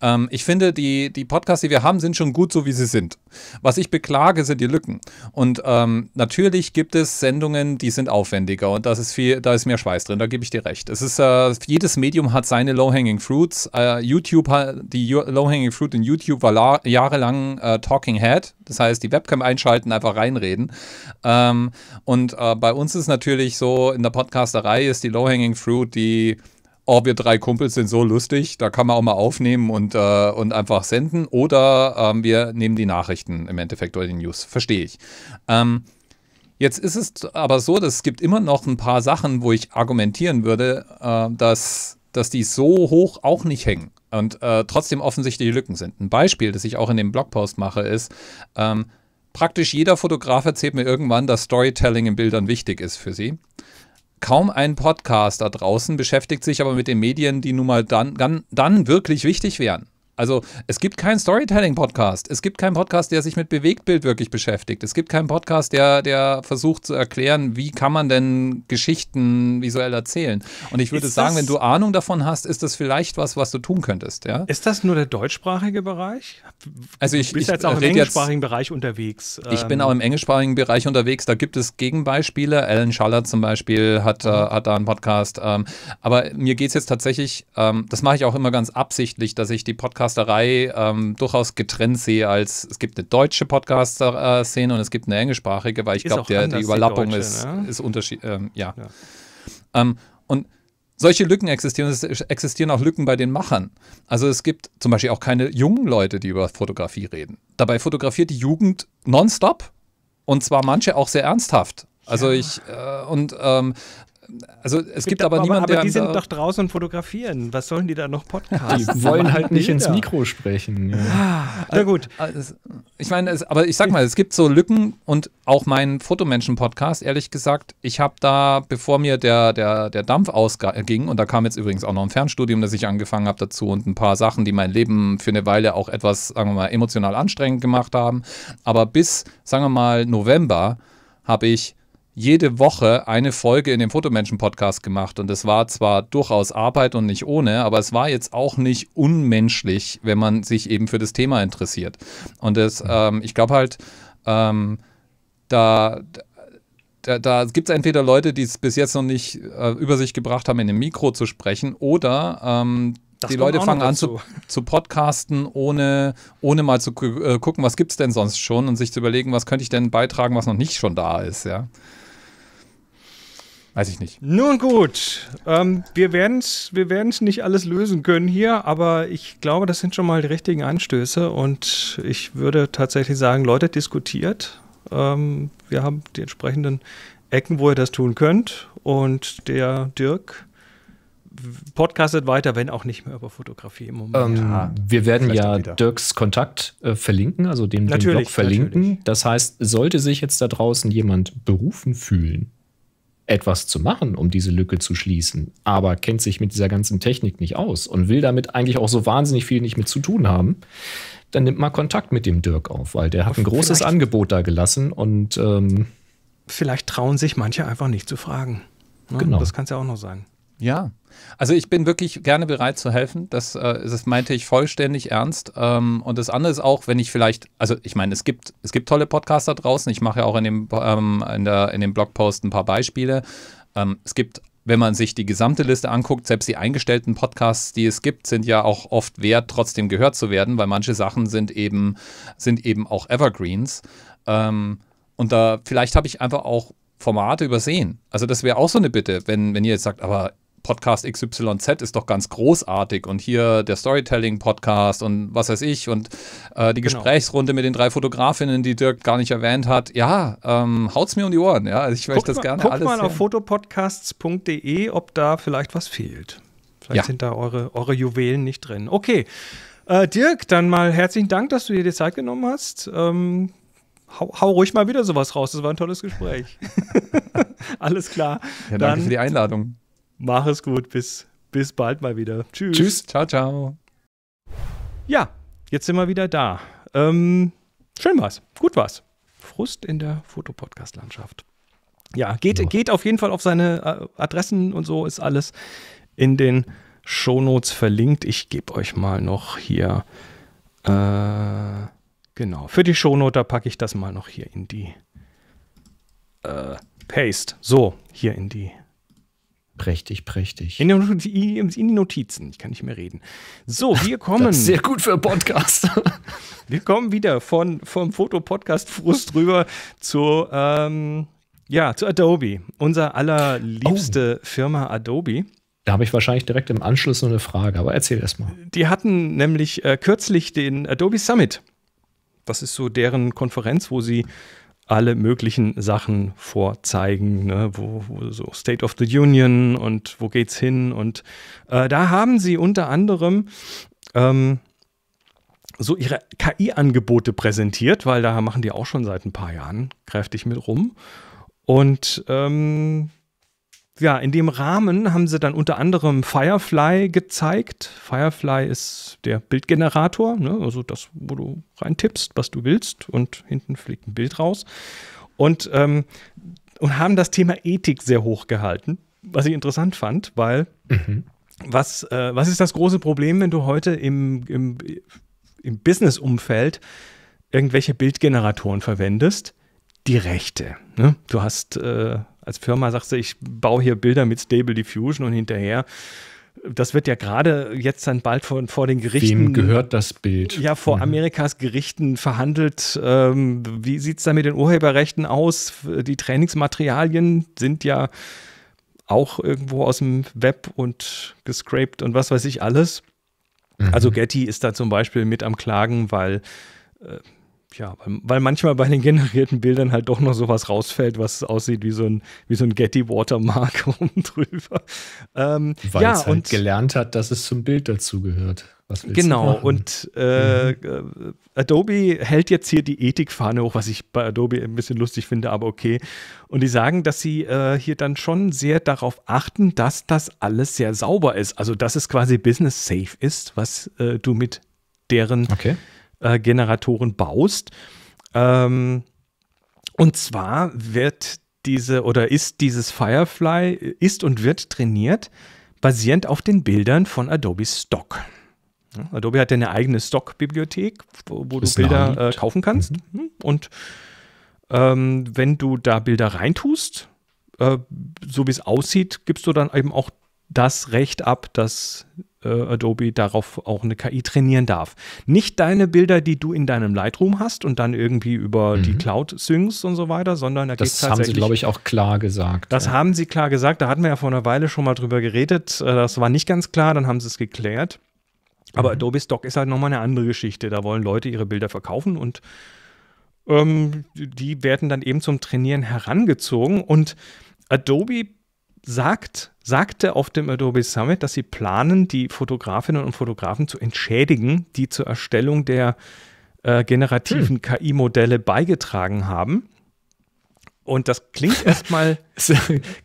Ähm, ich finde, die, die Podcasts, die wir haben, sind schon gut, so wie sie sind. Was ich beklage, sind die Lücken. Und ähm, natürlich gibt es Sendungen, die sind aufwendiger und das ist viel, da ist mehr Schweiß drin, da gebe ich dir recht. Es ist, äh, jedes Medium hat seine Low-Hanging Fruits. Äh, YouTube hat, die Low-Hanging Fruit in YouTube war jahrelang äh, Talking Head. Das heißt, die Webcam einschalten, einfach reinreden. Ähm, und äh, bei uns ist natürlich so, in der Podcasterei ist die Low-Hanging Fruit die oh, wir drei Kumpels sind so lustig, da kann man auch mal aufnehmen und, äh, und einfach senden. Oder ähm, wir nehmen die Nachrichten im Endeffekt oder die News. Verstehe ich. Ähm, jetzt ist es aber so, dass es gibt immer noch ein paar Sachen, wo ich argumentieren würde, äh, dass, dass die so hoch auch nicht hängen und äh, trotzdem offensichtliche Lücken sind. Ein Beispiel, das ich auch in dem Blogpost mache, ist, ähm, praktisch jeder Fotograf erzählt mir irgendwann, dass Storytelling in Bildern wichtig ist für sie. Kaum ein Podcast da draußen beschäftigt sich aber mit den Medien, die nun mal dann, dann, dann wirklich wichtig wären. Also es gibt keinen Storytelling-Podcast. Es gibt keinen Podcast, der sich mit Bewegtbild wirklich beschäftigt. Es gibt keinen Podcast, der, der versucht zu erklären, wie kann man denn Geschichten visuell erzählen. Und ich würde ist sagen, das, wenn du Ahnung davon hast, ist das vielleicht was, was du tun könntest. Ja? Ist das nur der deutschsprachige Bereich? Also ich, du bist ich, jetzt auch äh, im englischsprachigen jetzt, Bereich unterwegs. Ich bin ähm. auch im englischsprachigen Bereich unterwegs. Da gibt es Gegenbeispiele. Alan Schaller zum Beispiel hat, äh, mhm. äh, hat da einen Podcast. Ähm, aber mir geht es jetzt tatsächlich, ähm, das mache ich auch immer ganz absichtlich, dass ich die Podcasts Podcasterei ähm, durchaus getrennt sehe, als es gibt eine deutsche Podcaster-Szene und es gibt eine englischsprachige, weil ich glaube, die Überlappung die deutsche, ist, ne? ist unterschiedlich. Ähm, ja. ja. Ähm, und solche Lücken existieren. Es existieren auch Lücken bei den Machern. Also es gibt zum Beispiel auch keine jungen Leute, die über Fotografie reden. Dabei fotografiert die Jugend nonstop und zwar manche auch sehr ernsthaft. Also ja. ich äh, und ähm, also es, gibt, gibt aber, aber niemanden, aber der. Aber die sind doch draußen und fotografieren. Was sollen die da noch podcasten? Die wollen halt nicht ins Mikro sprechen. Ja. Ah, na gut. Ah, ich meine, aber ich sag mal, es gibt so Lücken und auch mein Fotomenschen-Podcast, ehrlich gesagt, ich habe da, bevor mir der, der, der Dampf ausging, und da kam jetzt übrigens auch noch ein Fernstudium, das ich angefangen habe dazu und ein paar Sachen, die mein Leben für eine Weile auch etwas, sagen wir mal, emotional anstrengend gemacht haben. Aber bis, sagen wir mal, November habe ich jede Woche eine Folge in dem Fotomenschen-Podcast gemacht. Und es war zwar durchaus Arbeit und nicht ohne, aber es war jetzt auch nicht unmenschlich, wenn man sich eben für das Thema interessiert. Und das, mhm. ähm, ich glaube halt, ähm, da, da, da gibt es entweder Leute, die es bis jetzt noch nicht äh, über sich gebracht haben, in dem Mikro zu sprechen, oder ähm, die Leute fangen an zu, zu podcasten, ohne, ohne mal zu äh, gucken, was gibt es denn sonst schon und sich zu überlegen, was könnte ich denn beitragen, was noch nicht schon da ist, ja. Weiß ich nicht. Nun gut, ähm, wir werden es wir werden's nicht alles lösen können hier, aber ich glaube, das sind schon mal die richtigen Anstöße und ich würde tatsächlich sagen, Leute, diskutiert. Ähm, wir haben die entsprechenden Ecken, wo ihr das tun könnt und der Dirk podcastet weiter, wenn auch nicht mehr über Fotografie im Moment. Ähm, wir werden ja Dirks Kontakt äh, verlinken, also den, den Blog verlinken. Natürlich. Das heißt, sollte sich jetzt da draußen jemand berufen fühlen, etwas zu machen, um diese Lücke zu schließen, aber kennt sich mit dieser ganzen Technik nicht aus und will damit eigentlich auch so wahnsinnig viel nicht mit zu tun haben, dann nimmt mal Kontakt mit dem Dirk auf, weil der hat ein großes Angebot da gelassen und ähm, vielleicht trauen sich manche einfach nicht zu fragen. Ne? Genau. Das kann es ja auch noch sein. Ja, also ich bin wirklich gerne bereit zu helfen. Das, äh, das meinte ich vollständig ernst. Ähm, und das andere ist auch, wenn ich vielleicht, also ich meine, es gibt, es gibt tolle Podcasts da draußen. Ich mache ja auch in dem, ähm, in, der, in dem Blogpost ein paar Beispiele. Ähm, es gibt wenn man sich die gesamte Liste anguckt, selbst die eingestellten Podcasts, die es gibt, sind ja auch oft wert, trotzdem gehört zu werden, weil manche Sachen sind eben, sind eben auch Evergreens. Ähm, und da vielleicht habe ich einfach auch Formate übersehen. Also das wäre auch so eine Bitte, wenn, wenn ihr jetzt sagt, aber Podcast XYZ ist doch ganz großartig und hier der Storytelling-Podcast und was weiß ich und äh, die genau. Gesprächsrunde mit den drei Fotografinnen, die Dirk gar nicht erwähnt hat. Ja, ähm, haut's mir um die Ohren. Ja, also ich möchte das gerne guck alles. Guck mal auf fotopodcasts.de, ob da vielleicht was fehlt. Vielleicht ja. sind da eure, eure Juwelen nicht drin. Okay. Äh, Dirk, dann mal herzlichen Dank, dass du dir die Zeit genommen hast. Ähm, hau, hau, ruhig mal wieder sowas raus. Das war ein tolles Gespräch. Alles klar. Ja, danke dann, für die Einladung. Mach es gut, bis, bis bald mal wieder. Tschüss. Tschüss, ciao, ciao. Ja, jetzt sind wir wieder da. Ähm, schön war's, gut war's. Frust in der Fotopodcast-Landschaft. Ja, geht, ja. geht auf jeden Fall auf seine äh, Adressen und so ist alles in den Shownotes verlinkt. Ich gebe euch mal noch hier, äh, genau, für die Shownote, da packe ich das mal noch hier in die äh, Paste. So, hier in die Prächtig, prächtig. In die Notizen. Ich kann nicht mehr reden. So, wir kommen. sehr gut für einen Podcast. wir kommen wieder von, vom Fotopodcast Frust rüber zu, ähm, ja, zu Adobe. Unser allerliebste oh. Firma Adobe. Da habe ich wahrscheinlich direkt im Anschluss noch eine Frage, aber erzähl erst mal. Die hatten nämlich äh, kürzlich den Adobe Summit. Das ist so deren Konferenz, wo sie alle möglichen Sachen vorzeigen, ne? wo, wo, so State of the Union und wo geht's hin. Und äh, da haben sie unter anderem ähm, so ihre KI-Angebote präsentiert, weil da machen die auch schon seit ein paar Jahren kräftig mit rum. Und ähm, ja, in dem Rahmen haben sie dann unter anderem Firefly gezeigt. Firefly ist der Bildgenerator, ne? also das, wo du reintippst, was du willst, und hinten fliegt ein Bild raus. Und, ähm, und haben das Thema Ethik sehr hoch gehalten, was ich interessant fand, weil mhm. was, äh, was ist das große Problem, wenn du heute im, im, im Business-Umfeld irgendwelche Bildgeneratoren verwendest? Die Rechte. Ne? Du hast. Äh, als Firma sagst du, ich baue hier Bilder mit Stable Diffusion und hinterher das wird ja gerade jetzt dann bald vor, vor den Gerichten. Wem gehört das Bild? Ja, vor mhm. Amerikas Gerichten verhandelt. Ähm, wie sieht es da mit den Urheberrechten aus? Die Trainingsmaterialien sind ja auch irgendwo aus dem Web und gescrapt und was weiß ich alles. Mhm. Also Getty ist da zum Beispiel mit am Klagen, weil äh, ja, weil, weil, manchmal bei den generierten Bildern halt doch noch sowas rausfällt, was aussieht wie so ein, wie so ein Getty Watermark oben drüber. Ähm, weil ja, es halt und, gelernt hat, dass es zum Bild dazugehört. Genau, und äh, mhm. Äh, Adobe hält jetzt hier die Ethikfahne hoch, was ich bei Adobe ein bisschen lustig finde, aber okay. Und die sagen, dass sie äh, hier dann schon sehr darauf achten, dass das alles sehr sauber ist. Also, dass es quasi business safe ist, was äh, du mit deren okay. Äh, Generatoren baust. Ähm, und zwar wird diese oder ist dieses Firefly ist und wird trainiert basierend auf den Bildern von Adobe Stock. Adobe hat ja eine eigene Stock-Bibliothek, wo, wo du Bilder äh, kaufen kannst. Mhm. mhm. Und ähm, wenn du da Bilder reintust, äh, so wie es aussieht, gibst du dann eben auch das Recht ab, dass äh, Adobe darauf auch eine KI trainieren darf. Nicht deine Bilder, die du in deinem Lightroom hast und dann irgendwie über mhm. die Cloud syncs und so weiter, sondern da das haben sie, glaube ich, auch klar gesagt. Das ja. haben sie klar gesagt. Da hatten wir ja vor einer Weile schon mal drüber geredet. Äh, das war nicht ganz klar. Dann haben sie es geklärt. Aber mhm. Adobe Stock ist halt nochmal eine andere Geschichte. Da wollen Leute ihre Bilder verkaufen und ähm, die werden dann eben zum Trainieren herangezogen. Und Adobe sagt, sagte auf dem Adobe Summit, dass sie planen, die Fotografinnen und Fotografen zu entschädigen, die zur Erstellung der äh, generativen hm. KI-Modelle beigetragen haben. Und das klingt erstmal. es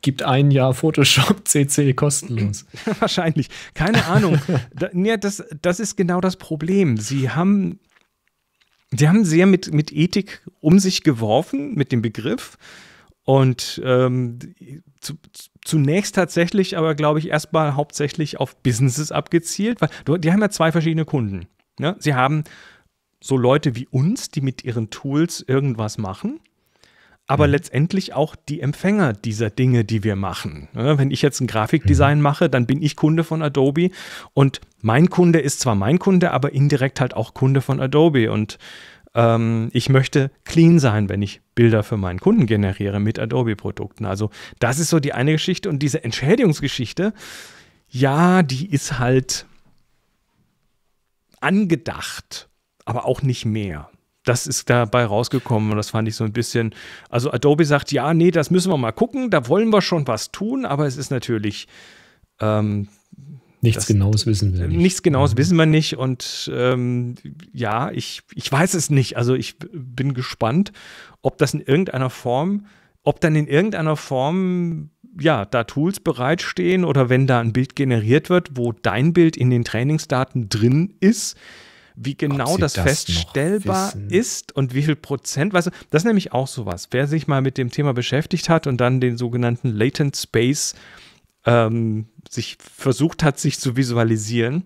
gibt ein Jahr Photoshop CC kostenlos. Wahrscheinlich. Keine Ahnung. da, ja, das, das ist genau das Problem. Sie haben, sie haben sehr mit, mit Ethik um sich geworfen, mit dem Begriff. Und ähm, zu, zunächst tatsächlich, aber glaube ich, erstmal hauptsächlich auf Businesses abgezielt, weil die haben ja zwei verschiedene Kunden. Ne? Sie haben so Leute wie uns, die mit ihren Tools irgendwas machen aber mhm. letztendlich auch die Empfänger dieser Dinge, die wir machen. Ne? Wenn ich jetzt ein Grafikdesign mhm. mache, dann bin ich Kunde von Adobe und mein Kunde ist zwar mein Kunde, aber indirekt halt auch Kunde von Adobe und ähm, ich möchte clean sein, wenn ich Bilder für meinen Kunden generiere mit Adobe-Produkten. Also das ist so die eine Geschichte und diese Entschädigungsgeschichte, ja, die ist halt angedacht, aber auch nicht mehr. Das ist dabei rausgekommen und das fand ich so ein bisschen. Also Adobe sagt, ja, nee, das müssen wir mal gucken, da wollen wir schon was tun, aber es ist natürlich ähm, Nichts das, Genaues wissen wir nicht. Nichts Genaues wissen wir nicht. Und ähm, ja, ich, ich weiß es nicht. Also ich bin gespannt, ob das in irgendeiner Form, ob dann in irgendeiner Form ja, da Tools bereitstehen oder wenn da ein Bild generiert wird, wo dein Bild in den Trainingsdaten drin ist, wie genau das, das, feststellbar ist und wie viel Prozent, weißt du, das ist nämlich auch sowas. Wer sich mal mit dem Thema beschäftigt hat und dann den sogenannten Latent Space äh, ähm, sich versucht hat, sich zu visualisieren,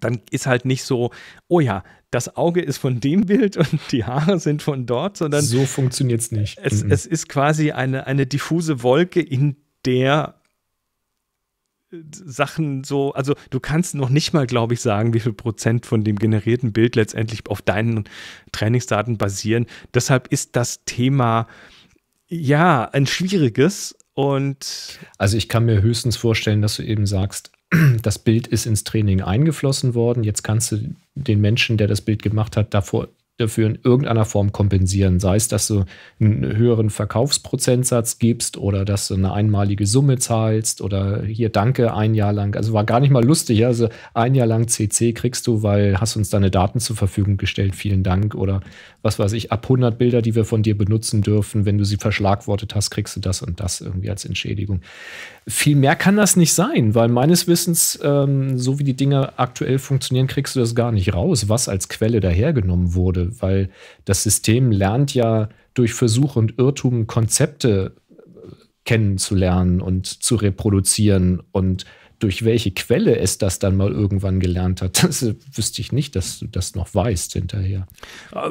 dann ist halt nicht so, oh ja, das Auge ist von dem Bild und die Haare sind von dort, sondern. So funktioniert es nicht. Mhm. Es ist quasi eine, eine diffuse Wolke, in der Sachen so, also du kannst noch nicht mal, glaube ich, sagen, wie viel Prozent von dem generierten Bild letztendlich auf deinen Trainingsdaten basieren. Deshalb ist das Thema ja ein schwieriges und also ich kann mir höchstens vorstellen, dass du eben sagst, das Bild ist ins Training eingeflossen worden. Jetzt kannst du den Menschen, der das Bild gemacht hat, davor dafür in irgendeiner Form kompensieren. Sei es, dass du einen höheren Verkaufsprozentsatz gibst oder dass du eine einmalige Summe zahlst oder hier Danke ein Jahr lang. Also war gar nicht mal lustig. Also ein Jahr lang CC kriegst du, weil hast uns deine Daten zur Verfügung gestellt. Vielen Dank. Oder was weiß ich, ab 100 Bilder, die wir von dir benutzen dürfen, wenn du sie verschlagwortet hast, kriegst du das und das irgendwie als Entschädigung viel mehr kann das nicht sein, weil meines Wissens, ähm, so wie die Dinge aktuell funktionieren, kriegst du das gar nicht raus, was als Quelle dahergenommen wurde, weil das System lernt ja durch Versuch und Irrtum Konzepte äh, kennenzulernen und zu reproduzieren und durch welche Quelle es das dann mal irgendwann gelernt hat, das wüsste ich nicht, dass du das noch weißt hinterher. Äh,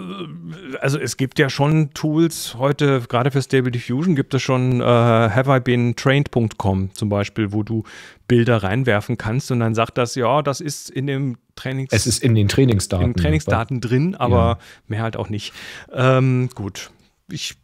also es gibt ja schon Tools heute, gerade für Stable Diffusion gibt es schon äh, haveibeentrained.com zum Beispiel, wo du Bilder reinwerfen kannst und dann sagt das, ja, das ist in dem Trainings... Es ist in den Trainingsdaten. In den Trainingsdaten drin, aber ja. mehr halt auch nicht. Ähm, gut, ich...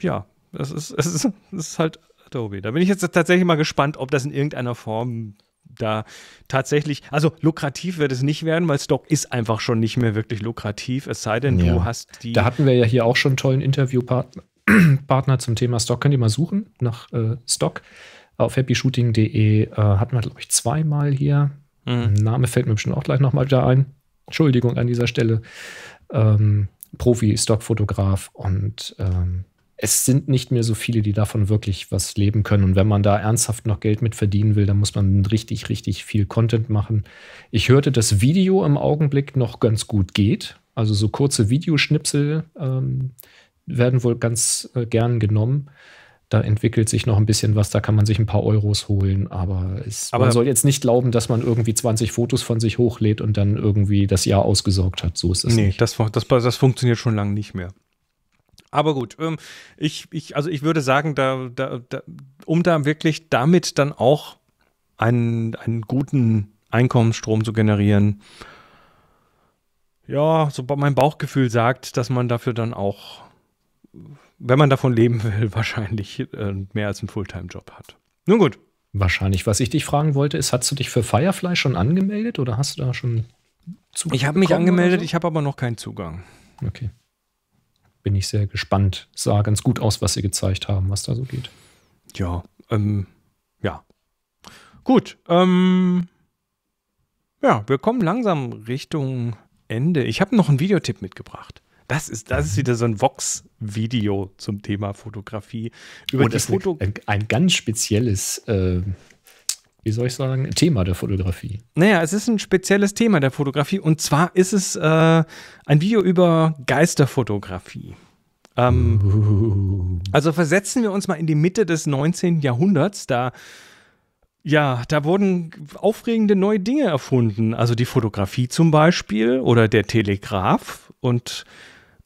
Ja, das ist, es ist, es ist halt Adobe. Da bin ich jetzt tatsächlich mal gespannt, ob das in irgendeiner Form da tatsächlich, also lukrativ wird es nicht werden, weil Stock ist einfach schon nicht mehr wirklich lukrativ, es sei denn, ja. du hast die. Da hatten wir ja hier auch schon einen tollen Interviewpartner zum Thema Stock. Könnt ihr mal suchen nach äh, Stock. Auf happyshooting.de äh, hatten wir, glaube ich, zweimal hier. Mhm. Name fällt mir bestimmt auch gleich nochmal wieder ein. Entschuldigung an dieser Stelle. Ähm, Profi-Stockfotograf und ähm, es sind nicht mehr so viele, die davon wirklich was leben können. Und wenn man da ernsthaft noch Geld mit verdienen will, dann muss man richtig, richtig viel Content machen. Ich hörte, dass Video im Augenblick noch ganz gut geht. Also so kurze Videoschnipsel ähm, werden wohl ganz äh, gern genommen. Da entwickelt sich noch ein bisschen was, da kann man sich ein paar Euros holen, aber, es, aber man soll jetzt nicht glauben, dass man irgendwie 20 Fotos von sich hochlädt und dann irgendwie das Jahr ausgesorgt hat. So ist es nee, nicht. das, das, das funktioniert schon lange nicht mehr. Aber gut, ähm, ich, ich, also ich würde sagen, da, da, da, um da wirklich damit dann auch einen, einen guten Einkommensstrom zu generieren, ja, so mein Bauchgefühl sagt, dass man dafür dann auch, wenn man davon leben will, wahrscheinlich äh, mehr als einen Fulltime-Job hat. Nun gut. Wahrscheinlich. Was ich dich fragen wollte, ist, hast du dich für Firefly schon angemeldet oder hast du da schon Zugang? Ich habe mich angemeldet, so? ich habe aber noch keinen Zugang. Okay bin ich sehr gespannt. Sah ganz gut aus, was sie gezeigt haben, was da so geht. Ja, ähm, ja. Gut, ähm, ja, wir kommen langsam Richtung Ende. Ich habe noch einen Videotipp mitgebracht. Das ist, das ist wieder so ein Vox-Video zum Thema Fotografie. Über oh, die Foto ein, ein, ganz spezielles äh, wie soll ich sagen, Thema der Fotografie. Naja, es ist ein spezielles Thema der Fotografie und zwar ist es äh, ein Video über Geisterfotografie. Ähm, uh. also versetzen wir uns mal in die Mitte des 19. Jahrhunderts, da ja, da wurden aufregende neue Dinge erfunden. Also die Fotografie zum Beispiel oder der Telegraph. Und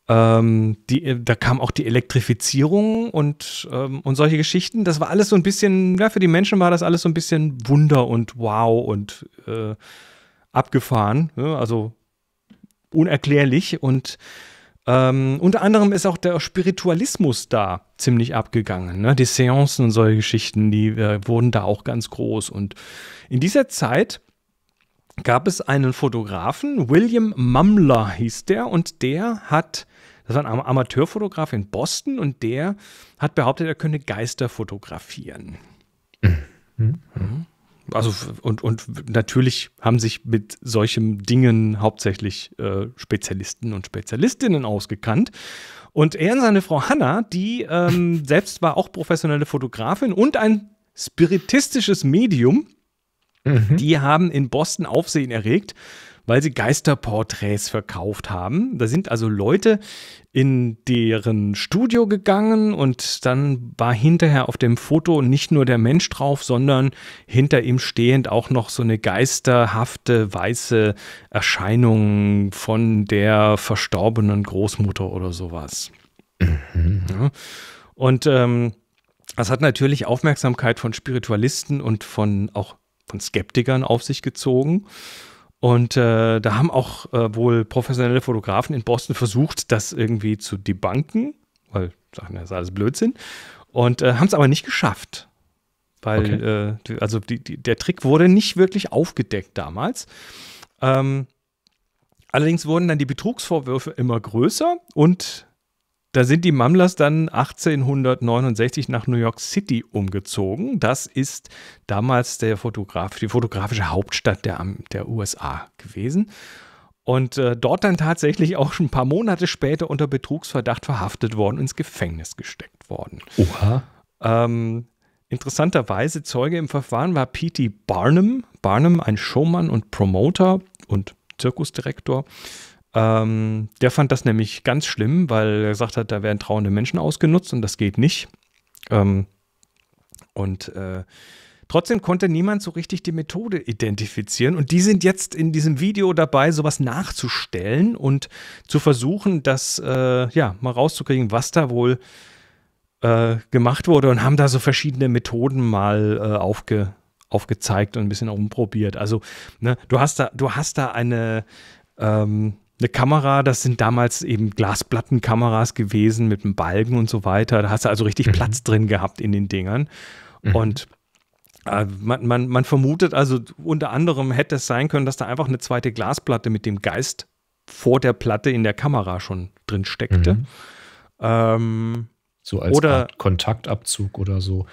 ähm, die, da kam auch die Elektrifizierung und, ähm, und solche Geschichten. Das war alles so ein bisschen, ja, für die Menschen war das alles so ein bisschen Wunder und wow und äh, abgefahren. Ne? Also unerklärlich. Und ähm, unter anderem ist auch der Spiritualismus da ziemlich abgegangen. Ne? Die Seancen und solche Geschichten, die äh, wurden da auch ganz groß. Und in dieser Zeit gab es einen Fotografen, William Mumler hieß der, und der hat das war ein Amateurfotograf in Boston und der hat behauptet, er könne Geister fotografieren. Mhm. Also, und, und natürlich haben sich mit solchen Dingen hauptsächlich äh, Spezialisten und Spezialistinnen ausgekannt. Und er und seine Frau Hanna, die ähm, selbst war auch professionelle Fotografin und ein spiritistisches Medium, mhm. die haben in Boston Aufsehen erregt weil sie Geisterporträts verkauft haben. Da sind also Leute in deren Studio gegangen und dann war hinterher auf dem Foto nicht nur der Mensch drauf, sondern hinter ihm stehend auch noch so eine geisterhafte weiße Erscheinung von der verstorbenen Großmutter oder sowas. Mhm. Ja. Und ähm, das hat natürlich Aufmerksamkeit von Spiritualisten und von auch von Skeptikern auf sich gezogen. Und äh, da haben auch äh, wohl professionelle Fotografen in Boston versucht, das irgendwie zu debunken, weil sagen, das ist alles Blödsinn. Und äh, haben es aber nicht geschafft. Weil, okay. Äh, also die, die, der Trick wurde nicht wirklich aufgedeckt damals. Ähm, allerdings wurden dann die Betrugsvorwürfe immer größer und da sind die Mamlers dann 1869 nach New York City umgezogen. Das ist damals der Fotograf, die fotografische Hauptstadt der, der USA gewesen. Und äh, dort dann tatsächlich auch schon ein paar Monate später unter Betrugsverdacht verhaftet worden, ins Gefängnis gesteckt worden. Oha. Ähm, interessanterweise Zeuge im Verfahren war P.T. Barnum. Barnum, ein Showman und Promoter und Zirkusdirektor. Ähm, der fand das nämlich ganz schlimm, weil er gesagt hat, da werden trauernde Menschen ausgenutzt und das geht nicht. Ähm, und äh, trotzdem konnte niemand so richtig die Methode identifizieren. Und die sind jetzt in diesem Video dabei, sowas nachzustellen und zu versuchen, das äh, ja mal rauszukriegen, was da wohl äh, gemacht wurde und haben da so verschiedene Methoden mal äh, aufge, aufgezeigt und ein bisschen rumprobiert. Also, ne, du hast da, du hast da eine ähm, eine Kamera, das sind damals eben Glasplattenkameras gewesen mit einem Balken und so weiter. Da hast du also richtig mhm. Platz drin gehabt in den Dingern. Mhm. Und äh, man, man, man vermutet also unter anderem hätte es sein können, dass da einfach eine zweite Glasplatte mit dem Geist vor der Platte in der Kamera schon drin steckte. Mhm. Ähm, so als oder Kontaktabzug oder so.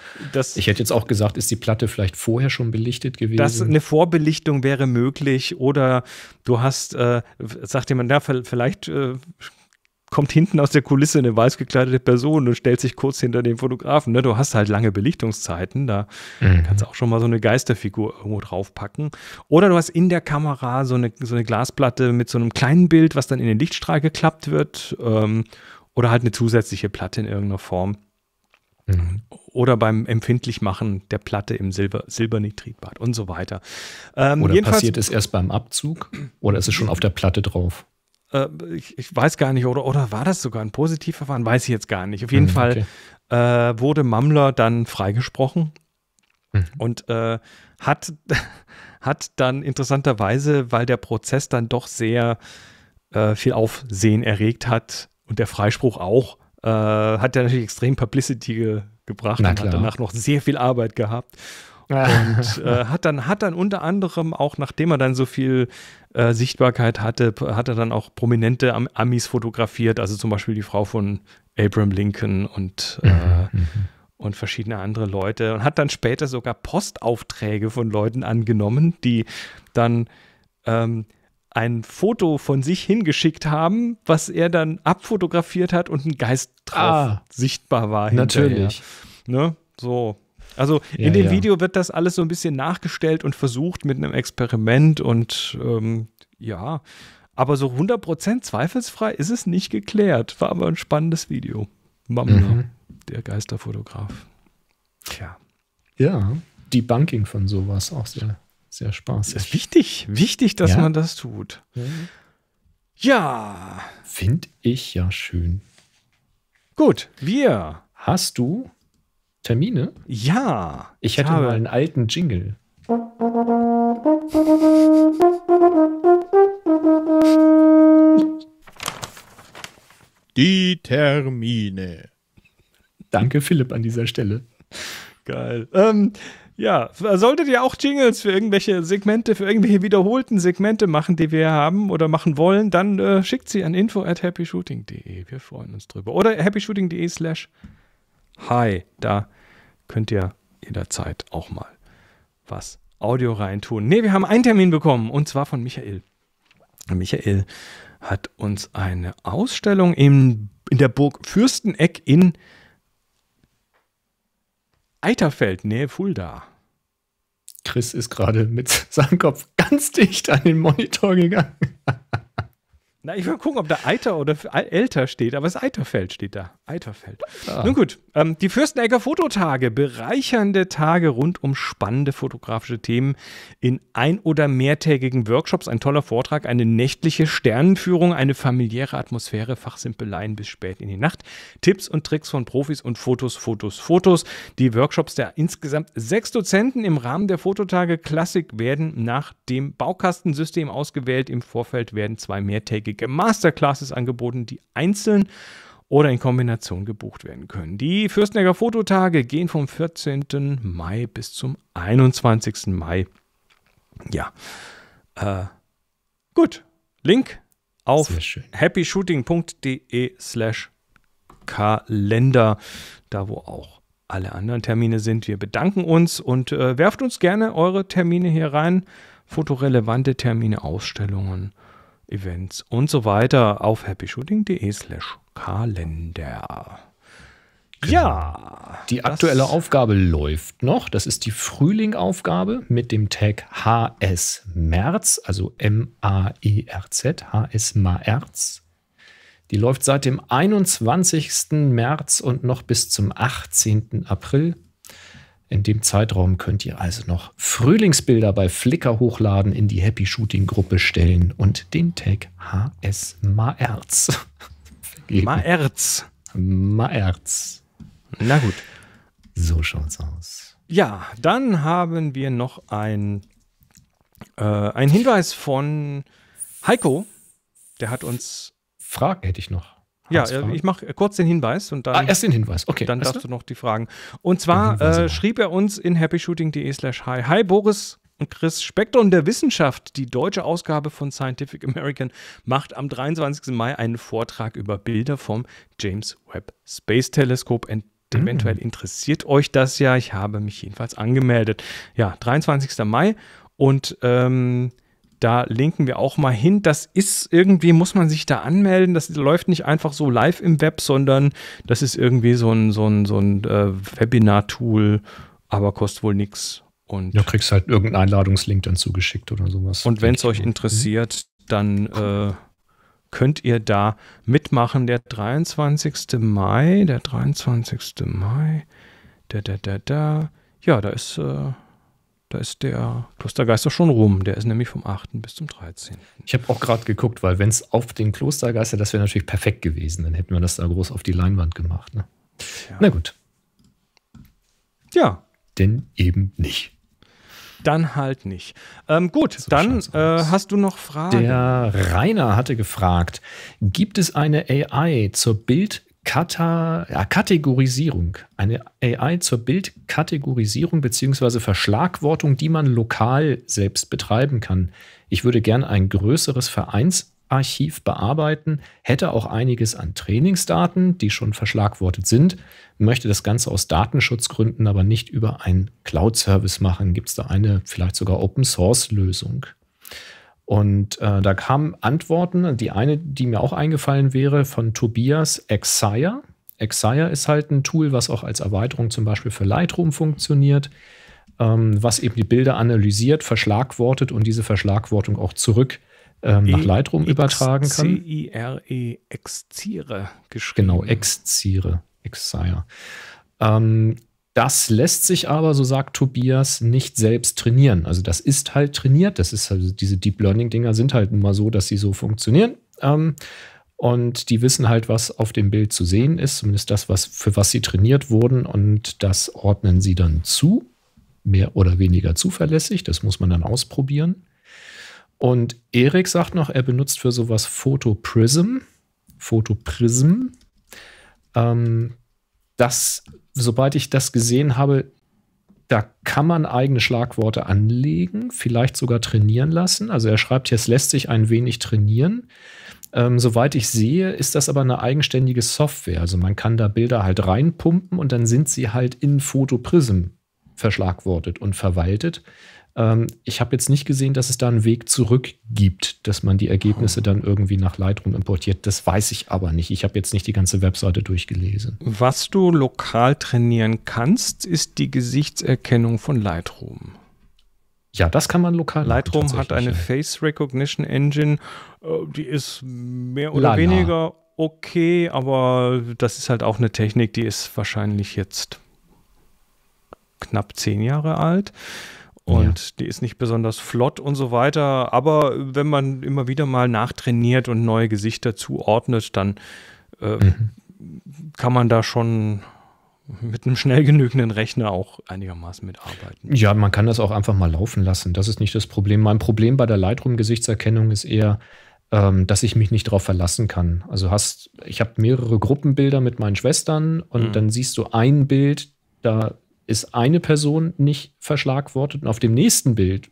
ich hätte jetzt auch gesagt, ist die Platte vielleicht vorher schon belichtet gewesen? Das, eine Vorbelichtung wäre möglich. Oder du hast, äh, sagt jemand, ja, vielleicht äh, kommt hinten aus der Kulisse eine weiß gekleidete Person und stellt sich kurz hinter den Fotografen. Ne? Du hast halt lange Belichtungszeiten, da mhm. kannst du auch schon mal so eine Geisterfigur irgendwo draufpacken. Oder du hast in der Kamera so eine, so eine Glasplatte mit so einem kleinen Bild, was dann in den Lichtstrahl geklappt wird. Ähm, oder halt eine zusätzliche Platte in irgendeiner Form. Mhm. Oder beim Empfindlichmachen der Platte im Silber, Silbernitritbad und so weiter. Ähm, oder passiert es erst beim Abzug oder ist es schon auf der Platte drauf? Äh, ich, ich, weiß gar nicht, oder, oder war das sogar ein Positivverfahren? Weiß ich jetzt gar nicht. Auf jeden mhm, Fall äh, wurde Mammler dann freigesprochen mhm. und äh, hat, hat dann interessanterweise, weil der Prozess dann doch sehr äh, viel Aufsehen erregt hat, und der Freispruch auch. Äh, hat ja natürlich extrem Publicity ge gebracht Na, und klar. hat danach noch sehr viel Arbeit gehabt. und äh, hat, dann, hat dann unter anderem auch, nachdem er dann so viel äh, Sichtbarkeit hatte, hat er dann auch prominente Am Amis fotografiert, also zum Beispiel die Frau von Abraham Lincoln und, äh, mhm, mhm. und verschiedene andere Leute und hat dann später sogar Postaufträge von Leuten angenommen, die dann ähm, ein Foto von sich hingeschickt haben, was er dann abfotografiert hat und ein Geist drauf ah, sichtbar war. Natürlich. Ne? So. Also ja, in dem ja. Video wird das alles so ein bisschen nachgestellt und versucht mit einem Experiment und ähm, ja, aber so 100% zweifelsfrei ist es nicht geklärt. War aber ein spannendes Video. Mamma, mhm. der Geisterfotograf. Tja. Ja, Debunking von sowas auch sehr sehr spaßig. ist wichtig, wichtig, dass ja. man das tut. Mhm. Ja. Finde ich ja schön. Gut, wir. Hast du Termine? Ja. Ich hätte habe. mal einen alten Jingle. Die Termine. Danke, Philipp, an dieser Stelle. Geil. Ähm, ja, solltet ihr auch Jingles für irgendwelche Segmente, für irgendwelche wiederholten Segmente machen, die wir haben oder machen wollen, dann äh, schickt sie an info at happyshooting.de. Wir freuen uns drüber. Oder happyshooting.de slash hi. Da könnt ihr jederzeit auch mal was Audio reintun. Ne, wir haben einen Termin bekommen und zwar von Michael. Michael hat uns eine Ausstellung in, in der Burg Fürsteneck in Eiterfeld, nähe Fulda, Chris ist gerade mit seinem Kopf ganz dicht an den Monitor gegangen. Na, ich will gucken, ob da Eiter oder Älter steht, aber es ist Eiterfeld steht da. Eiterfeld. Ah. Nun gut, ähm, die Fürstenegger Fototage, bereichernde Tage rund um spannende fotografische Themen in ein- oder mehrtägigen Workshops, ein toller Vortrag, eine nächtliche Sternenführung, eine familiäre Atmosphäre, Fachsimpeleien bis spät in die Nacht, Tipps und Tricks von Profis und Fotos, Fotos, Fotos. Die Workshops der insgesamt sechs Dozenten im Rahmen der Fototage Klassik werden nach dem Baukastensystem ausgewählt. Im Vorfeld werden zwei mehrtägige dreitägige Masterclasses angeboten, die einzeln oder in Kombination gebucht werden können. Die Fürstenegger Fototage gehen vom 14. Mai bis zum 21. Mai. Ja. Äh, gut. Link auf happyshooting.de slash Kalender, da wo auch alle anderen Termine sind. Wir bedanken uns und äh, werft uns gerne eure Termine hier rein. Fotorelevante Termine, Ausstellungen Events und so weiter auf happyshooting.de slash Kalender. Genau. Ja. Die aktuelle Aufgabe läuft noch. Das ist die Frühling-Aufgabe mit dem Tag HS März, also M-A-E-R-Z, e HS März. Die läuft seit dem 21. März und noch bis zum 18. April. In dem Zeitraum könnt ihr also noch Frühlingsbilder bei Flickr hochladen, in die Happy Shooting Gruppe stellen und den Tag HS Maerz. Maerz. Maerz. Na gut. So schaut's aus. Ja, dann haben wir noch ein, äh, ein Hinweis von Heiko. Der hat uns. Frage hätte ich noch. Ja, Hausfragen. Äh, ich mache äh, kurz den Hinweis und dann. Ah, erst den Hinweis, okay. Dann darfst du noch die Fragen. Und zwar äh, schrieb er uns in happyshooting.de/slash hi. Hi, Boris und Chris Spektrum der Wissenschaft, die deutsche Ausgabe von Scientific American, macht am 23. Mai einen Vortrag über Bilder vom James Webb Space Teleskop. Und mm. eventuell interessiert euch das ja. Ich habe mich jedenfalls angemeldet. Ja, 23. Mai. Und ähm, da linken wir auch mal hin. Das ist irgendwie, muss man sich da anmelden. Das läuft nicht einfach so live im Web, sondern das ist irgendwie so ein, so ein, so ein äh, Webinar-Tool, aber kostet wohl nichts. Und du kriegst halt irgendeinen Einladungslink dann zugeschickt oder sowas. Und wenn es euch mhm. interessiert, dann äh, könnt ihr da mitmachen. Der 23. Mai, der 23. Mai, da, da, da, da. Ja, da ist. Äh, da ist der Klostergeister schon rum. Der ist nämlich vom 8. bis zum 13. Ich habe auch gerade geguckt, weil wenn es auf den Klostergeister, das wäre natürlich perfekt gewesen. Dann hätten wir das da groß auf die Leinwand gemacht. Ne? Ja. Na gut. Ja. Denn eben nicht. Dann halt nicht. Ähm, gut, so dann äh, hast du noch Fragen. Der Rainer hatte gefragt, gibt es eine AI zur Bild- Kata, ja, Kategorisierung, eine AI zur Bildkategorisierung bzw. Verschlagwortung, die man lokal selbst betreiben kann. Ich würde gern ein größeres Vereinsarchiv bearbeiten, hätte auch einiges an Trainingsdaten, die schon verschlagwortet sind, möchte das Ganze aus Datenschutzgründen aber nicht über einen Cloud-Service machen. Gibt es da eine vielleicht sogar Open-Source-Lösung? Und äh, da kamen Antworten. Die eine, die mir auch eingefallen wäre, von Tobias Exire. Exire ist halt ein Tool, was auch als Erweiterung zum Beispiel für Lightroom funktioniert, ähm, was eben die Bilder analysiert, verschlagwortet und diese Verschlagwortung auch zurück ähm, e nach Lightroom übertragen kann. E C-I-R-E, e Exzire geschrieben. Genau, Exzire, Exire. Ähm, das lässt sich aber, so sagt Tobias, nicht selbst trainieren. Also das ist halt trainiert. Das ist also diese Deep Learning Dinger sind halt nun mal so, dass sie so funktionieren. Ähm, und die wissen halt, was auf dem Bild zu sehen ist, zumindest das, was, für was sie trainiert wurden. Und das ordnen sie dann zu, mehr oder weniger zuverlässig. Das muss man dann ausprobieren. Und Erik sagt noch, er benutzt für sowas Photoprism. Photoprism. Ähm, das sobald ich das gesehen habe, da kann man eigene Schlagworte anlegen, vielleicht sogar trainieren lassen. Also er schreibt hier, es lässt sich ein wenig trainieren. Ähm, soweit ich sehe, ist das aber eine eigenständige Software. Also man kann da Bilder halt reinpumpen und dann sind sie halt in Photoprism verschlagwortet und verwaltet. Ähm, ich habe jetzt nicht gesehen, dass es da einen Weg zurück gibt, dass man die Ergebnisse dann irgendwie nach Lightroom importiert. Das weiß ich aber nicht. Ich habe jetzt nicht die ganze Webseite durchgelesen. Was du lokal trainieren kannst, ist die Gesichtserkennung von Lightroom. Ja, das kann man lokal. Lightroom machen, hat eine ja. Face Recognition Engine, äh, die ist mehr oder Lala. weniger okay, aber das ist halt auch eine Technik, die ist wahrscheinlich jetzt knapp zehn Jahre alt und ja. die ist nicht besonders flott und so weiter. Aber wenn man immer wieder mal nachtrainiert und neue Gesichter zuordnet, dann äh, mhm. kann man da schon mit einem schnell genügenden Rechner auch einigermaßen mitarbeiten. Ja, man kann das auch einfach mal laufen lassen. Das ist nicht das Problem. Mein Problem bei der Lightroom-Gesichtserkennung ist eher, ähm, dass ich mich nicht darauf verlassen kann. Also hast, ich habe mehrere Gruppenbilder mit meinen Schwestern und mhm. dann siehst du ein Bild, da ist eine Person nicht verschlagwortet und auf dem nächsten Bild,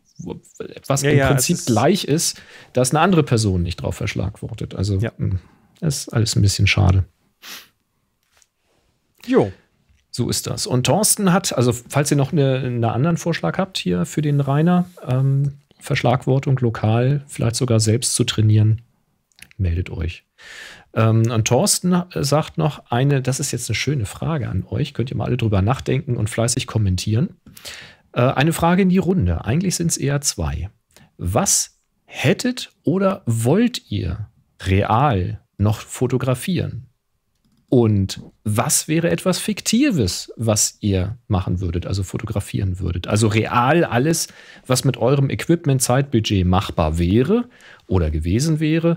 was ja, im ja, Prinzip ist gleich ist, dass eine andere Person nicht drauf verschlagwortet. Also ja. Hm, das ist alles ein bisschen schade. Jo. So ist das. Und Thorsten hat, also falls ihr noch eine, einen anderen Vorschlag habt hier für den Rainer, ähm, Verschlagwortung lokal, vielleicht sogar selbst zu trainieren, meldet euch. Ähm, und Thorsten äh, sagt noch eine, das ist jetzt eine schöne Frage an euch, könnt ihr mal alle drüber nachdenken und fleißig kommentieren. Äh, eine Frage in die Runde, eigentlich sind es eher zwei. Was hättet oder wollt ihr real noch fotografieren? Und was wäre etwas Fiktives, was ihr machen würdet, also fotografieren würdet? Also real alles, was mit eurem Equipment-Zeitbudget machbar wäre oder gewesen wäre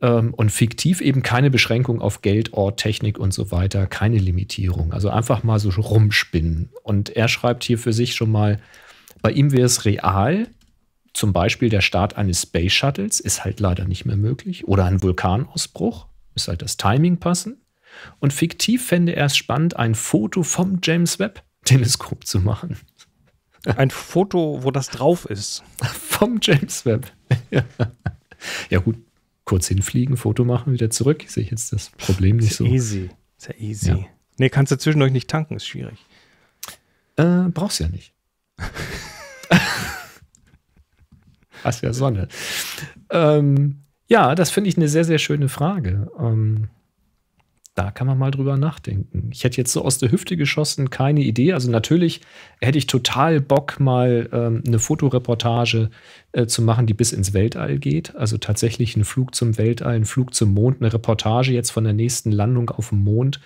ähm, und fiktiv eben keine Beschränkung auf Geld, Ort, Technik und so weiter, keine Limitierung. Also einfach mal so rumspinnen. Und er schreibt hier für sich schon mal, bei ihm wäre es real, zum Beispiel der Start eines Space Shuttles ist halt leider nicht mehr möglich oder ein Vulkanausbruch, ist halt das Timing passen. Und fiktiv fände er es spannend, ein Foto vom James Webb Teleskop zu machen. Ein Foto, wo das drauf ist. Vom James Webb. ja. ja gut, kurz hinfliegen, Foto machen, wieder zurück. Ich Sehe jetzt das Problem nicht so. Easy. Ist ja easy. Ja. Nee, kannst du zwischendurch nicht tanken, ist schwierig. Äh, brauchst ja nicht. Hast ja Sonne. Ähm, ja, das finde ich eine sehr, sehr schöne Frage. Ähm, da kann man mal drüber nachdenken. Ich hätte jetzt so aus der Hüfte geschossen, keine Idee. Also natürlich hätte ich total Bock, mal ähm, eine Fotoreportage äh, zu machen, die bis ins Weltall geht. Also tatsächlich ein Flug zum Weltall, ein Flug zum Mond, eine Reportage jetzt von der nächsten Landung auf dem Mond.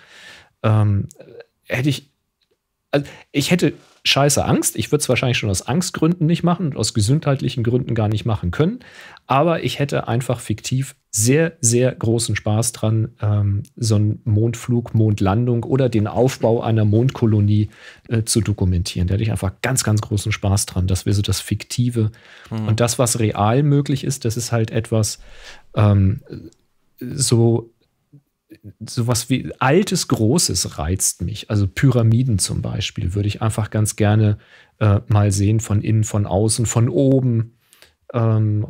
Ähm, äh, hätte ich, also ich hätte scheiße Angst. Ich würde es wahrscheinlich schon aus Angstgründen nicht machen und aus gesundheitlichen Gründen gar nicht machen können. Aber ich hätte einfach fiktiv sehr, sehr großen Spaß dran, ähm, so einen Mondflug, Mondlandung oder den Aufbau einer Mondkolonie äh, zu dokumentieren. Da hätte ich einfach ganz, ganz großen Spaß dran. Das wäre so das Fiktive. Mhm. Und das, was real möglich ist, das ist halt etwas ähm, so sowas wie altes Großes reizt mich. Also Pyramiden zum Beispiel würde ich einfach ganz gerne äh, mal sehen von innen, von außen, von oben. Ähm,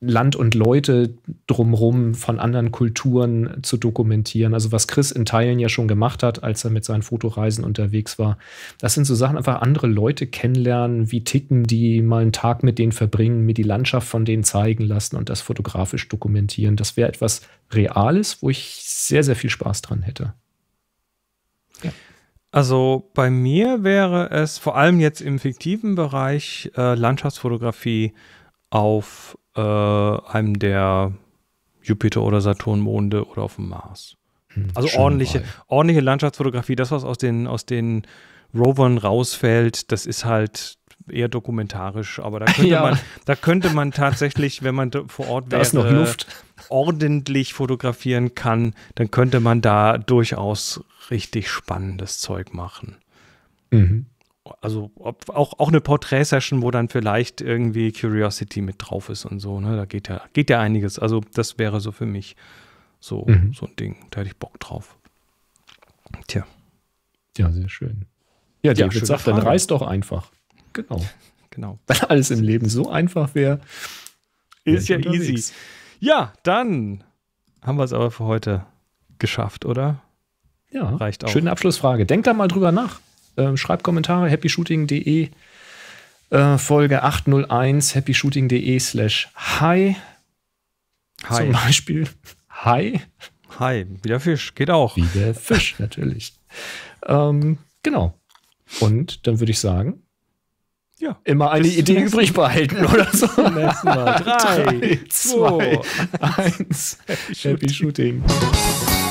Land und Leute drumherum von anderen Kulturen zu dokumentieren. Also was Chris in Teilen ja schon gemacht hat, als er mit seinen Fotoreisen unterwegs war. Das sind so Sachen, einfach andere Leute kennenlernen, wie ticken die, mal einen Tag mit denen verbringen, mir die Landschaft von denen zeigen lassen und das fotografisch dokumentieren. Das wäre etwas Reales, wo ich sehr, sehr viel Spaß dran hätte. Ja. Also bei mir wäre es vor allem jetzt im fiktiven Bereich äh, Landschaftsfotografie auf äh, einem der Jupiter- oder Saturnmonde oder auf dem Mars. Hm, also ordentliche, ordentliche Landschaftsfotografie, das, was aus den, aus den Rovern rausfällt, das ist halt eher dokumentarisch, aber da könnte, ja. man, da könnte man tatsächlich, wenn man vor Ort wäre, da ist noch Luft. ordentlich fotografieren kann, dann könnte man da durchaus richtig spannendes Zeug machen. Mhm also ob, auch, auch eine Porträt-Session, wo dann vielleicht irgendwie Curiosity mit drauf ist und so, ne? Da geht ja, geht ja einiges. Also das wäre so für mich so, mhm. so ein Ding. Da hätte ich Bock drauf. Tja. Ja, sehr schön. Ja, die ja, sagt, dann reiß doch einfach. Genau. genau. Wenn alles im Leben so einfach wäre. Ist ja easy. Ja, dann haben wir es aber für heute geschafft, oder? Ja. Reicht auch. Schöne Abschlussfrage. Denk da mal drüber nach. Ähm, schreibt Kommentare, happyshooting.de, äh, Folge 801, happyshooting.de slash hi. Hi. Zum Beispiel. Hi. Hi, wieder Fisch, geht auch. Wieder Fisch, natürlich. Ähm, genau. Und dann würde ich sagen, ja. immer eine Idee übrig behalten oder so. Drei, Drei, zwei, zwei eins. Happy Shooting. Happy Shooting.